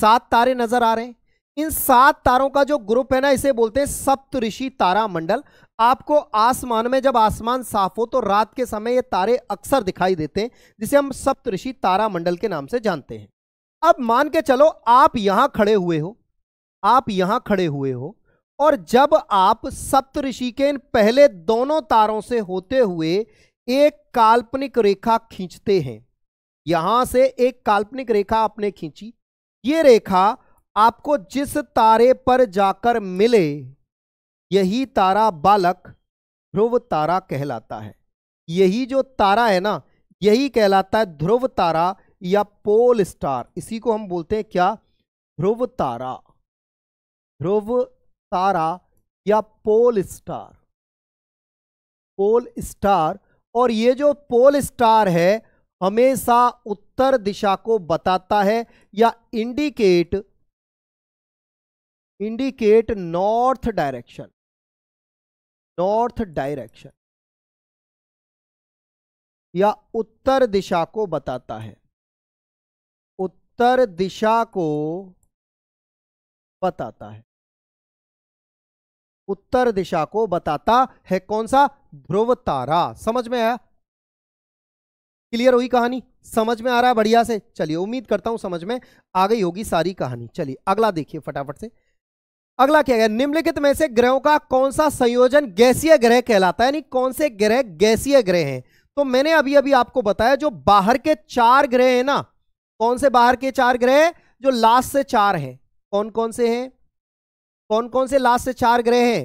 C: सात तारे नजर आ रहे हैं इन सात तारों का जो ग्रुप है ना इसे बोलते हैं सप्त ऋषि तारा मंडल आपको आसमान में जब आसमान साफ हो तो रात के समय ये तारे अक्सर दिखाई देते हैं जिसे हम सप्त ऋषि तारा मंडल के नाम से जानते हैं अब मान के चलो आप यहां खड़े हुए हो आप यहां खड़े हुए हो और जब आप सप्तऋषि के इन पहले दोनों तारों से होते हुए एक काल्पनिक रेखा खींचते हैं यहां से एक काल्पनिक रेखा आपने खींची ये रेखा आपको जिस तारे पर जाकर मिले यही तारा बालक ध्रुव तारा कहलाता है यही जो तारा है ना यही कहलाता है ध्रुव तारा या पोल स्टार इसी को हम बोलते हैं क्या ध्रुव तारा ध्रुव तारा या पोल स्टार पोल स्टार और ये जो पोल स्टार है हमेशा उत्तर दिशा को बताता
D: है या indicate indicate north direction north direction या उत्तर दिशा को बताता है उत्तर दिशा को बताता है उत्तर दिशा को बताता है कौन सा ध्रुव तारा समझ में
C: आया क्लियर हुई कहानी समझ में आ रहा है बढ़िया से चलिए उम्मीद करता हूं समझ में आ गई होगी सारी कहानी चलिए अगला देखिए फटाफट से अगला क्या है निम्नलिखित में से ग्रहों का कौन सा संयोजन गैसीय ग्रह कहलाता है यानी कौन से ग्रह गैसीय ग्रह हैं तो मैंने अभी अभी आपको बताया जो बाहर के चार ग्रह हैं ना कौन से बाहर के चार ग्रह जो लास्ट से चार हैं कौन कौन से हैं कौन कौन से लास्ट से चार ग्रह हैं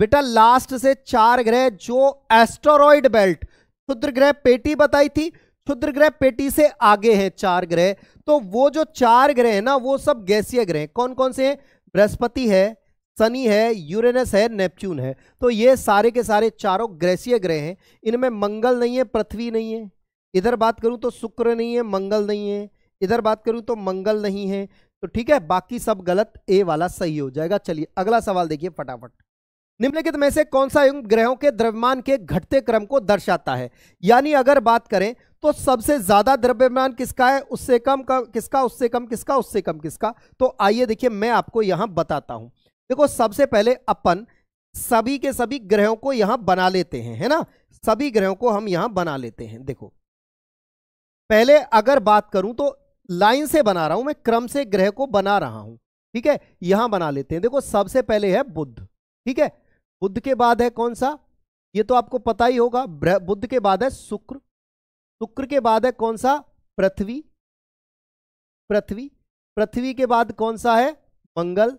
C: बेटा लास्ट से चार ग्रह जो एस्टोरॉइड बेल्ट क्षुद्र ग्रह पेटी बताई थी क्षुद्र ग्रह पेटी से आगे हैं चार ग्रह तो वो जो चार ग्रह है ना वो सब गैसीय ग्रह कौन कौन से हैं बृहस्पति है सनी है यूरेनस है नेपच्यून है तो ये सारे के सारे चारों ग्रैसीय ग्रह हैं इनमें मंगल नहीं है पृथ्वी नहीं है इधर बात करूं तो शुक्र नहीं है मंगल नहीं है इधर बात करूं तो मंगल नहीं है तो ठीक है बाकी सब गलत ए वाला सही हो जाएगा चलिए अगला सवाल देखिए फटाफट निम्नलिखित में से कौन सा युग ग्रहों के द्रव्यमान के घटते क्रम को दर्शाता है यानी अगर बात करें तो सबसे ज्यादा द्रव्यमान किसका है उससे कम का किसका उससे कम किसका उससे कम किसका तो आइए देखिए मैं आपको यहां बताता हूं देखो सबसे पहले अपन सभी के सभी ग्रहों को यहां बना लेते हैं है ना सभी ग्रहों को हम यहां बना लेते हैं देखो पहले अगर बात करूं तो लाइन से बना रहा हूं मैं क्रम से ग्रह को बना रहा हूं ठीक है यहां बना लेते हैं देखो सबसे पहले है बुद्ध ठीक है बुद्ध के बाद है कौन सा ये तो आपको पता ही होगा बुद्ध के बाद है शुक्र शुक्र के बाद है कौन सा पृथ्वी पृथ्वी पृथ्वी के बाद कौन सा है मंगल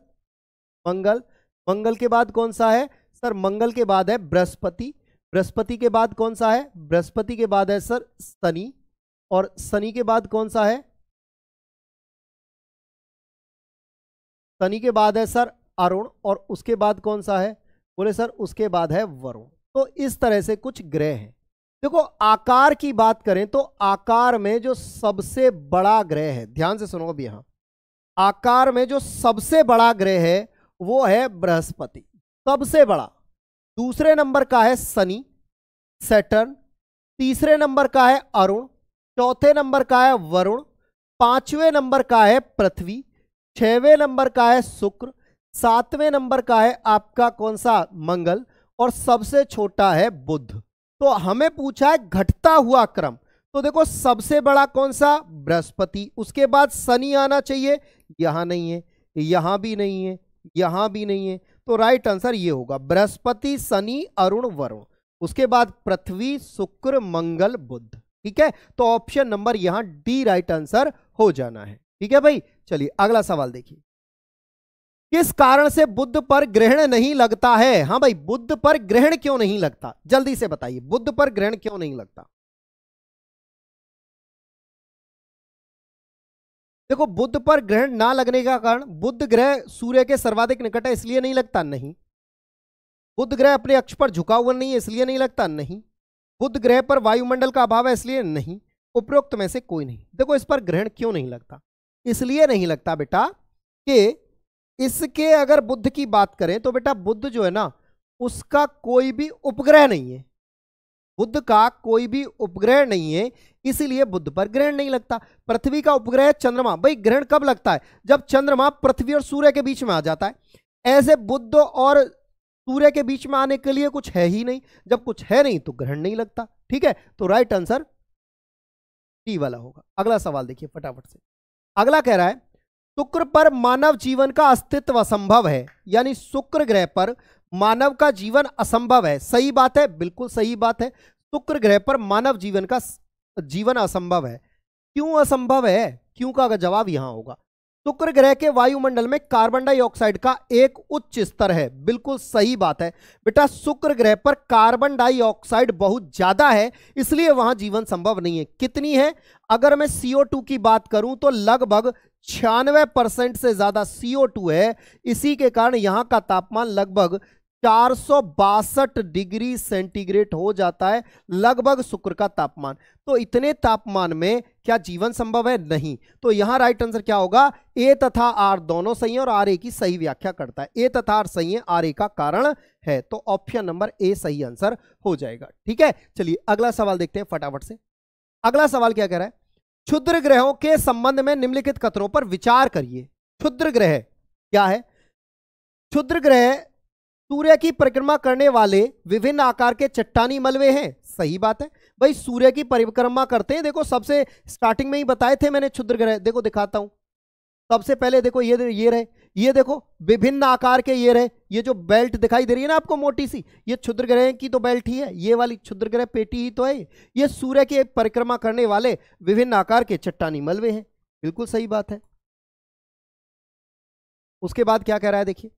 C: मंगल मंगल के बाद कौन सा है सर मंगल के बाद है बृहस्पति
D: बृहस्पति के बाद कौन सा है बृहस्पति के बाद है सर शनि और शनि के बाद कौन सा है सनी के बाद है सर अरुण और उसके बाद कौन सा है बोले सर उसके बाद है वरुण तो इस तरह
C: से कुछ ग्रह हैं देखो आकार की बात करें तो आकार में जो सबसे बड़ा ग्रह है ध्यान से सुनो अभी यहां आकार में जो सबसे बड़ा ग्रह है वो है बृहस्पति सबसे बड़ा दूसरे नंबर का है शनि सेटर्न तीसरे नंबर का है अरुण चौथे नंबर का है वरुण पांचवें नंबर का है पृथ्वी छवें नंबर का है शुक्र सातवें नंबर का है आपका कौन सा मंगल और सबसे छोटा है बुद्ध तो हमें पूछा है घटता हुआ क्रम तो देखो सबसे बड़ा कौन सा बृहस्पति उसके बाद शनि आना चाहिए यहां नहीं है यहां भी नहीं है यहां भी नहीं है तो राइट आंसर ये होगा बृहस्पति शनि अरुण वरुण उसके बाद पृथ्वी शुक्र मंगल बुद्ध ठीक है तो ऑप्शन नंबर यहां डी राइट आंसर हो जाना है ठीक है भाई चलिए अगला सवाल देखिए किस
D: कारण से बुद्ध पर ग्रहण नहीं लगता है हाँ भाई बुद्ध पर ग्रहण क्यों नहीं लगता जल्दी से बताइए बुद्ध पर ग्रहण क्यों नहीं लगता देखो बुद्ध पर ग्रहण ना लगने का कारण बुद्ध ग्रह सूर्य के सर्वाधिक
C: निकट है इसलिए नहीं लगता नहीं बुद्ध ग्रह अपने अक्ष पर झुका हुआ नहीं है इसलिए नहीं लगता नहीं बुद्ध ग्रह पर वायुमंडल का अभाव है इसलिए नहीं उपरोक्त में से कोई नहीं देखो इस पर ग्रहण क्यों नहीं लगता इसलिए नहीं लगता बेटा कि इसके अगर बुद्ध की बात करें तो बेटा बुद्ध जो है ना उसका कोई भी उपग्रह नहीं है बुद्ध का कोई भी उपग्रह नहीं है इसीलिए बुद्ध पर ग्रहण नहीं लगता पृथ्वी का उपग्रह चंद्रमा भाई ग्रहण कब लगता है जब चंद्रमा पृथ्वी और सूर्य के बीच में आ जाता है ऐसे बुद्ध और सूर्य के बीच में आने के लिए कुछ है ही नहीं जब कुछ है नहीं तो ग्रहण नहीं लगता ठीक है तो राइट आंसर टी वाला होगा अगला सवाल देखिए फटाफट से अगला कह रहा है शुक्र पर मानव जीवन का अस्तित्व असंभव है यानी शुक्र ग्रह पर मानव का जीवन असंभव है सही बात है बिल्कुल सही बात है शुक्र ग्रह पर मानव जीवन का जीवन असंभव है क्यों असंभव है क्यों का जवाब यहां होगा शुक्र ग्रह के वायुमंडल में कार्बन डाइऑक्साइड का एक उच्च स्तर है बिल्कुल सही बात है बेटा शुक्र ग्रह पर कार्बन डाइऑक्साइड बहुत ज्यादा है इसलिए वहां जीवन संभव नहीं है कितनी है अगर मैं CO2 की बात करूं तो लगभग छियानवे परसेंट से ज्यादा CO2 है इसी के कारण यहां का तापमान लगभग चार डिग्री सेंटीग्रेड हो जाता है लगभग शुक्र का तापमान तो इतने तापमान में क्या जीवन संभव है नहीं तो यहां राइट आंसर क्या होगा ए तथा आर दोनों सही है और आर ए की सही व्याख्या करता है ए तथा आर सही है आर ए का कारण है तो ऑप्शन नंबर ए सही आंसर हो जाएगा ठीक है चलिए अगला सवाल देखते हैं फटाफट से अगला सवाल क्या कह रहा है क्षुद्र ग्रहों के संबंध में निम्नलिखित कथनों पर विचार करिए क्षुद्र ग्रह क्या है क्षुद्र ग्रह सूर्य की परिक्रमा करने वाले विभिन्न आकार के चट्टानी मलबे हैं सही बात है भाई सूर्य की परिक्रमा करते हैं देखो सबसे स्टार्टिंग में ही बताए थे मैंने क्षुद्र ग्रह देखो दिखाता हूं सबसे पहले देखो ये ये रहे ये देखो विभिन्न आकार के ये रहे ये जो बेल्ट दिखाई दे रही है ना आपको मोटी सी ये क्षुद्र ग्रह की तो बेल्ट ही है ये वाली क्षुद्र ग्रह पेटी ही तो है ये सूर्य की परिक्रमा करने वाले विभिन्न आकार के चट्टानी
D: मलबे हैं बिल्कुल सही बात है उसके बाद क्या कह रहा है देखिए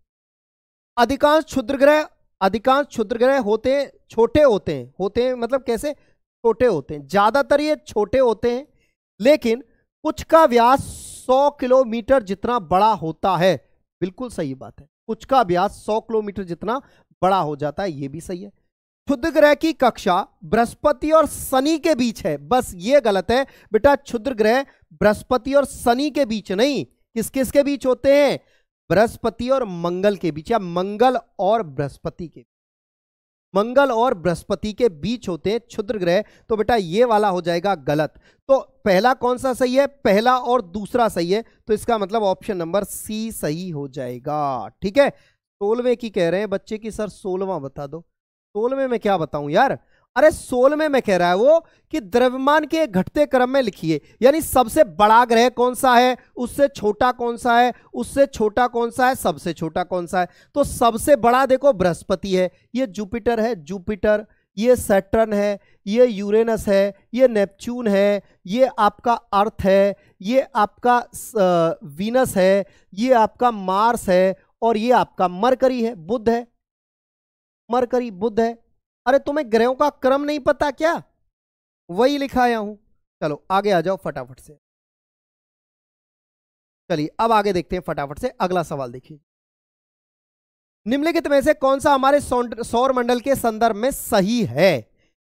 D: अधिकांश क्षुद्र ग्रह अधिकांश क्षुद्र ग्रह होते हैं छोटे होते हैं
C: होते हैं मतलब कैसे छोटे होते हैं ज़्यादातर ये छोटे होते हैं लेकिन कुछ का व्यास 100 किलोमीटर जितना बड़ा होता है बिल्कुल सही बात है कुछ का व्यास 100 किलोमीटर जितना बड़ा हो जाता है ये भी सही है क्षुद्र ग्रह की कक्षा बृहस्पति और शनि के बीच है बस ये गलत है बेटा क्षुद्र ग्रह बृहस्पति और शनि के बीच नहीं किस किसके बीच होते हैं बृहस्पति और मंगल के बीच या मंगल और बृहस्पति के मंगल और बृहस्पति के बीच होते हैं क्षुद्र ग्रह तो बेटा ये वाला हो जाएगा गलत तो पहला कौन सा सही है पहला और दूसरा सही है तो इसका मतलब ऑप्शन नंबर सी सही हो जाएगा ठीक है सोलवे की कह रहे हैं बच्चे की सर सोलवा बता दो सोलवे में क्या बताऊं यार अरे सोल में मैं कह रहा है वो कि द्रव्यमान के घटते क्रम में लिखिए यानी सबसे बड़ा ग्रह कौन सा है उससे छोटा कौन सा है उससे छोटा कौन सा है सबसे छोटा कौन सा है तो सबसे बड़ा देखो बृहस्पति है ये जुपिटर है जुपिटर ये सेटर्न है ये यूरेनस है ये नेपच्यून है ये आपका अर्थ है ये आपका वीनस है ये आपका मार्स है और ये आपका मरकरी है बुद्ध है मरकरी बुद्ध है अरे तुम्हें ग्रहों का
D: क्रम नहीं पता क्या वही लिखाया हूं चलो आगे आ जाओ फटाफट से चलिए अब आगे देखते हैं फटाफट से अगला सवाल देखिए निम्नलिखित में से कौन सा हमारे सौर मंडल के संदर्भ में सही है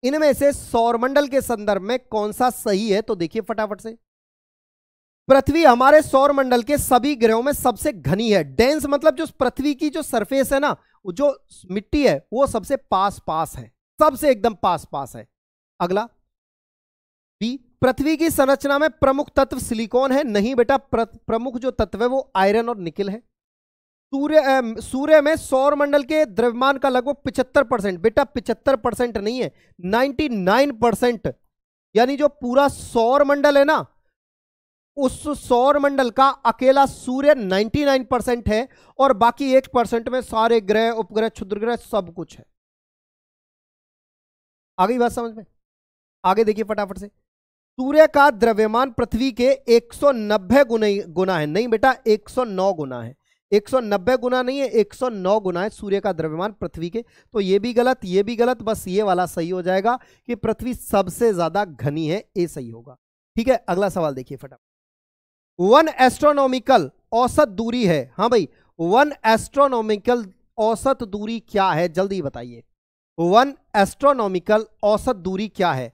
C: इनमें से सौर मंडल के संदर्भ में कौन सा सही है तो देखिए फटाफट से पृथ्वी हमारे सौर मंडल के सभी ग्रहों में सबसे घनी है डेंस मतलब जो पृथ्वी की जो सरफेस है ना जो मिट्टी है वो सबसे पास पास है सबसे एकदम पास पास है अगला बी पृथ्वी की संरचना में प्रमुख तत्व सिलिकॉन है नहीं बेटा प्रमुख जो तत्व है वो आयरन और निकिल है सूर्य सूर्य में सौर मंडल के द्रव्यमान का लगभग पिछहत्तर परसेंट बेटा पिछहत्तर परसेंट नहीं है नाइन्टी नाइन परसेंट यानी जो पूरा सौर मंडल है ना उस सौर मंडल का अकेला सूर्य 99 परसेंट है और बाकी एक
D: परसेंट में सारे ग्रह उपग्रह क्षुद्र ग्रह सब कुछ है आगे बात समझ में आगे देखिए फटाफट से सूर्य का द्रव्यमान पृथ्वी के
C: 190 गुना गुना है नहीं बेटा 109 गुना है 190 गुना नहीं है 109 गुना है सूर्य का द्रव्यमान पृथ्वी के तो ये भी गलत ये भी गलत बस ये वाला सही हो जाएगा कि पृथ्वी सबसे ज्यादा घनी है ये सही होगा ठीक है अगला सवाल देखिए फटाफट वन एस्ट्रोनॉमिकल औसत दूरी है हाँ भाई वन एस्ट्रोनॉमिकल औसत दूरी क्या है जल्दी बताइए वन एस्ट्रोनॉमिकल औसत दूरी क्या है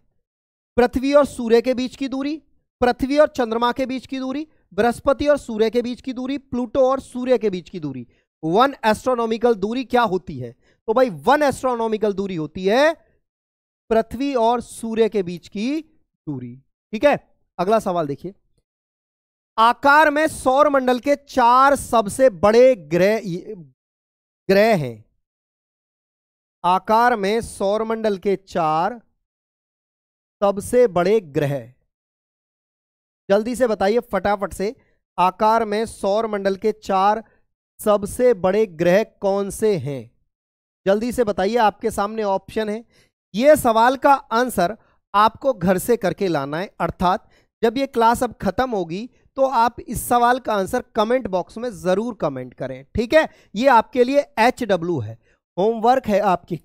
C: पृथ्वी और सूर्य के बीच की दूरी पृथ्वी और चंद्रमा के बीच की दूरी बृहस्पति और सूर्य के बीच की दूरी प्लूटो और सूर्य के बीच की दूरी वन एस्ट्रोनॉमिकल दूरी क्या होती है तो भाई वन एस्ट्रोनॉमिकल दूरी होती है पृथ्वी और सूर्य के बीच की दूरी ठीक है अगला सवाल देखिए आकार में सौर मंडल के चार सबसे बड़े ग्रह
D: ग्रह हैं आकार में सौर मंडल के चार सबसे बड़े ग्रह जल्दी से
C: बताइए फटाफट से आकार में सौर मंडल के चार सबसे बड़े ग्रह कौन से हैं जल्दी से बताइए आपके सामने ऑप्शन है यह सवाल का आंसर आपको घर से करके लाना है अर्थात जब ये क्लास अब खत्म होगी तो आप इस सवाल का आंसर कमेंट बॉक्स में ज़रूर कमेंट करें ठीक है ये आपके लिए एच डब्ल्यू है होमवर्क है आपकी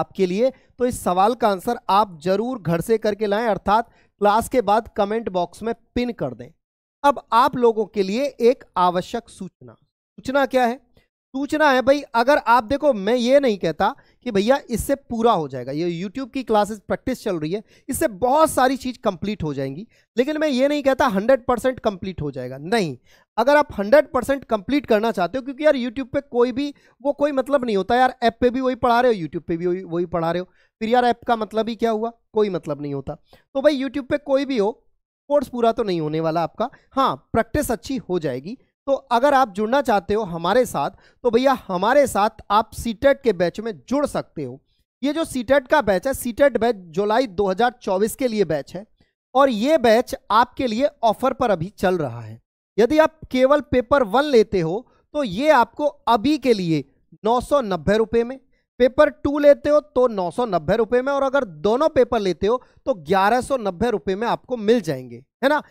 C: आपके लिए तो इस सवाल का आंसर आप जरूर घर से करके लाएं अर्थात क्लास के बाद कमेंट बॉक्स में पिन कर दें अब आप लोगों के लिए एक आवश्यक सूचना सूचना क्या है सूचना है भाई अगर आप देखो मैं ये नहीं कहता कि भैया इससे पूरा हो जाएगा ये यूट्यूब की क्लासेस प्रैक्टिस चल रही है इससे बहुत सारी चीज़ कंप्लीट हो जाएंगी लेकिन मैं ये नहीं कहता 100 परसेंट कम्प्लीट हो जाएगा नहीं अगर आप 100 परसेंट कम्प्लीट करना चाहते हो क्योंकि यार यूट्यूब पे कोई भी वो कोई मतलब नहीं होता यार ऐप पे भी वही पढ़ा रहे हो यूट्यूब पे भी वही पढ़ा रहे हो फिर यार ऐप का मतलब ही क्या हुआ कोई मतलब नहीं होता तो भाई यूट्यूब पर कोई भी हो कोर्स पूरा तो नहीं होने वाला आपका हाँ प्रैक्टिस अच्छी हो जाएगी तो अगर आप जुड़ना चाहते हो हमारे साथ तो भैया हमारे साथ आप सीटेट e के बैच में जुड़ सकते हो ये जो सीटेट e का बैच है सीटेट e बैच जुलाई 2024 के लिए बैच है और ये बैच आपके लिए ऑफर पर अभी चल रहा है यदि आप केवल पेपर वन लेते हो तो ये आपको अभी के लिए नौ सौ में पेपर टू लेते हो तो नौ सौ में और अगर दोनों पेपर लेते हो तो ग्यारह सौ में आपको मिल जाएंगे है ना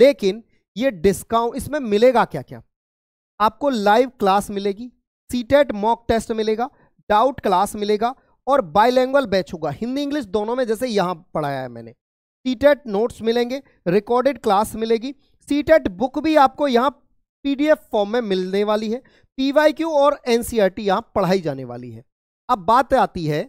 C: लेकिन ये डिस्काउंट इसमें मिलेगा क्या क्या आपको लाइव क्लास मिलेगी सीटेट मॉक टेस्ट मिलेगा डाउट क्लास मिलेगा और बाइलैंगल बैच होगा हिंदी इंग्लिश दोनों में जैसे यहाँ पढ़ाया है मैंने सीटेट नोट्स मिलेंगे रिकॉर्डेड क्लास मिलेगी सीटेट बुक भी आपको यहाँ पीडीएफ फॉर्म में मिलने वाली है पीवाईक्यू और एनसीईआरटी e यहां पढ़ाई जाने वाली है अब बात आती है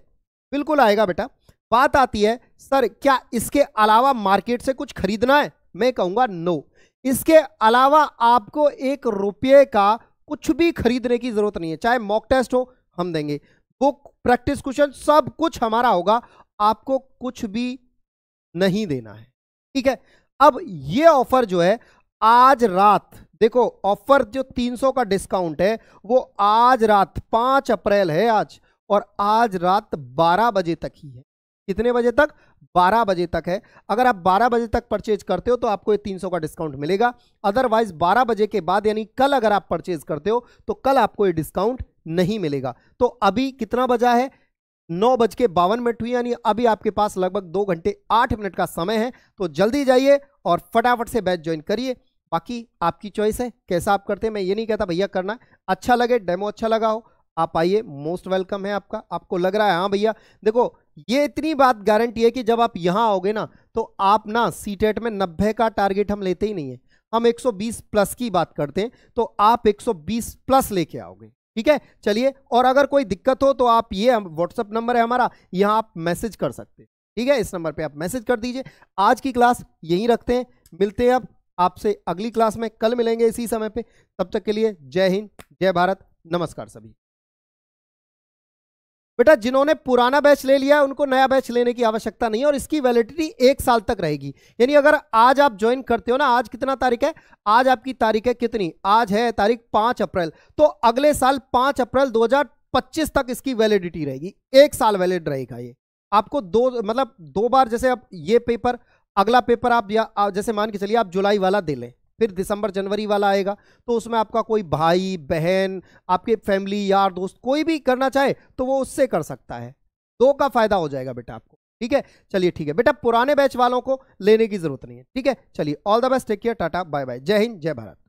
C: बिल्कुल आएगा बेटा बात आती है सर क्या इसके अलावा मार्केट से कुछ खरीदना है मैं कहूंगा नो इसके अलावा आपको एक रुपये का कुछ भी खरीदने की जरूरत नहीं है चाहे मॉक टेस्ट हो हम देंगे बुक प्रैक्टिस क्वेश्चन सब कुछ हमारा होगा आपको कुछ भी नहीं देना है ठीक है अब ये ऑफर जो है आज रात देखो ऑफर जो 300 का डिस्काउंट है वो आज रात 5 अप्रैल है आज और आज रात 12 बजे तक ही है कितने बजे तक 12 बजे तक है अगर आप 12 बजे तक परचेज करते हो तो आपको ये 300 का डिस्काउंट मिलेगा अदरवाइज 12 बजे के बाद यानी कल अगर आप परचेज करते हो तो कल आपको ये डिस्काउंट नहीं मिलेगा तो अभी कितना बजा है नौ बज के बावन मिनट हुई यानी अभी आपके पास लगभग दो घंटे आठ मिनट का समय है तो जल्दी जाइए और फटाफट से बैच ज्वाइन करिए बाकी आपकी चॉइस है कैसा आप करते हैं मैं ये नहीं कहता भैया करना अच्छा लगे डेमो अच्छा लगा हो आप आइए मोस्ट वेलकम है आपका आपको लग रहा है हाँ भैया देखो ये इतनी बात गारंटी है कि जब आप यहां आओगे ना तो आप ना सी में नब्बे का टारगेट हम लेते ही नहीं है हम 120 प्लस की बात करते हैं तो आप 120 प्लस लेके आओगे ठीक है चलिए और अगर कोई दिक्कत हो तो आप ये व्हाट्सएप नंबर है हमारा यहां आप मैसेज कर सकते हैं ठीक है इस नंबर पे आप मैसेज कर दीजिए आज की क्लास यहीं रखते हैं मिलते हैं अब आपसे अगली क्लास में कल मिलेंगे इसी समय पे तब तक के लिए जय हिंद जय भारत नमस्कार सभी बेटा जिन्होंने पुराना बैच ले लिया है उनको नया बैच लेने की आवश्यकता नहीं है और इसकी वैलिडिटी एक साल तक रहेगी यानी अगर आज आप ज्वाइन करते हो ना आज कितना तारीख है आज आपकी तारीख है कितनी आज है तारीख पांच अप्रैल तो अगले साल पांच अप्रैल 2025 तक इसकी वैलिडिटी रहेगी एक साल वैलिड रहेगा ये आपको दो मतलब दो बार जैसे आप ये पेपर अगला पेपर आप या जैसे मान के चलिए आप जुलाई वाला दे लें फिर दिसंबर जनवरी वाला आएगा तो उसमें आपका कोई भाई बहन आपके फैमिली यार दोस्त कोई भी करना चाहे तो वो उससे कर सकता है दो का फायदा हो जाएगा बेटा आपको
D: ठीक है चलिए ठीक है बेटा पुराने बैच वालों को लेने की जरूरत नहीं है ठीक है चलिए all the best take care
A: tata bye bye जय हिंद जय भारत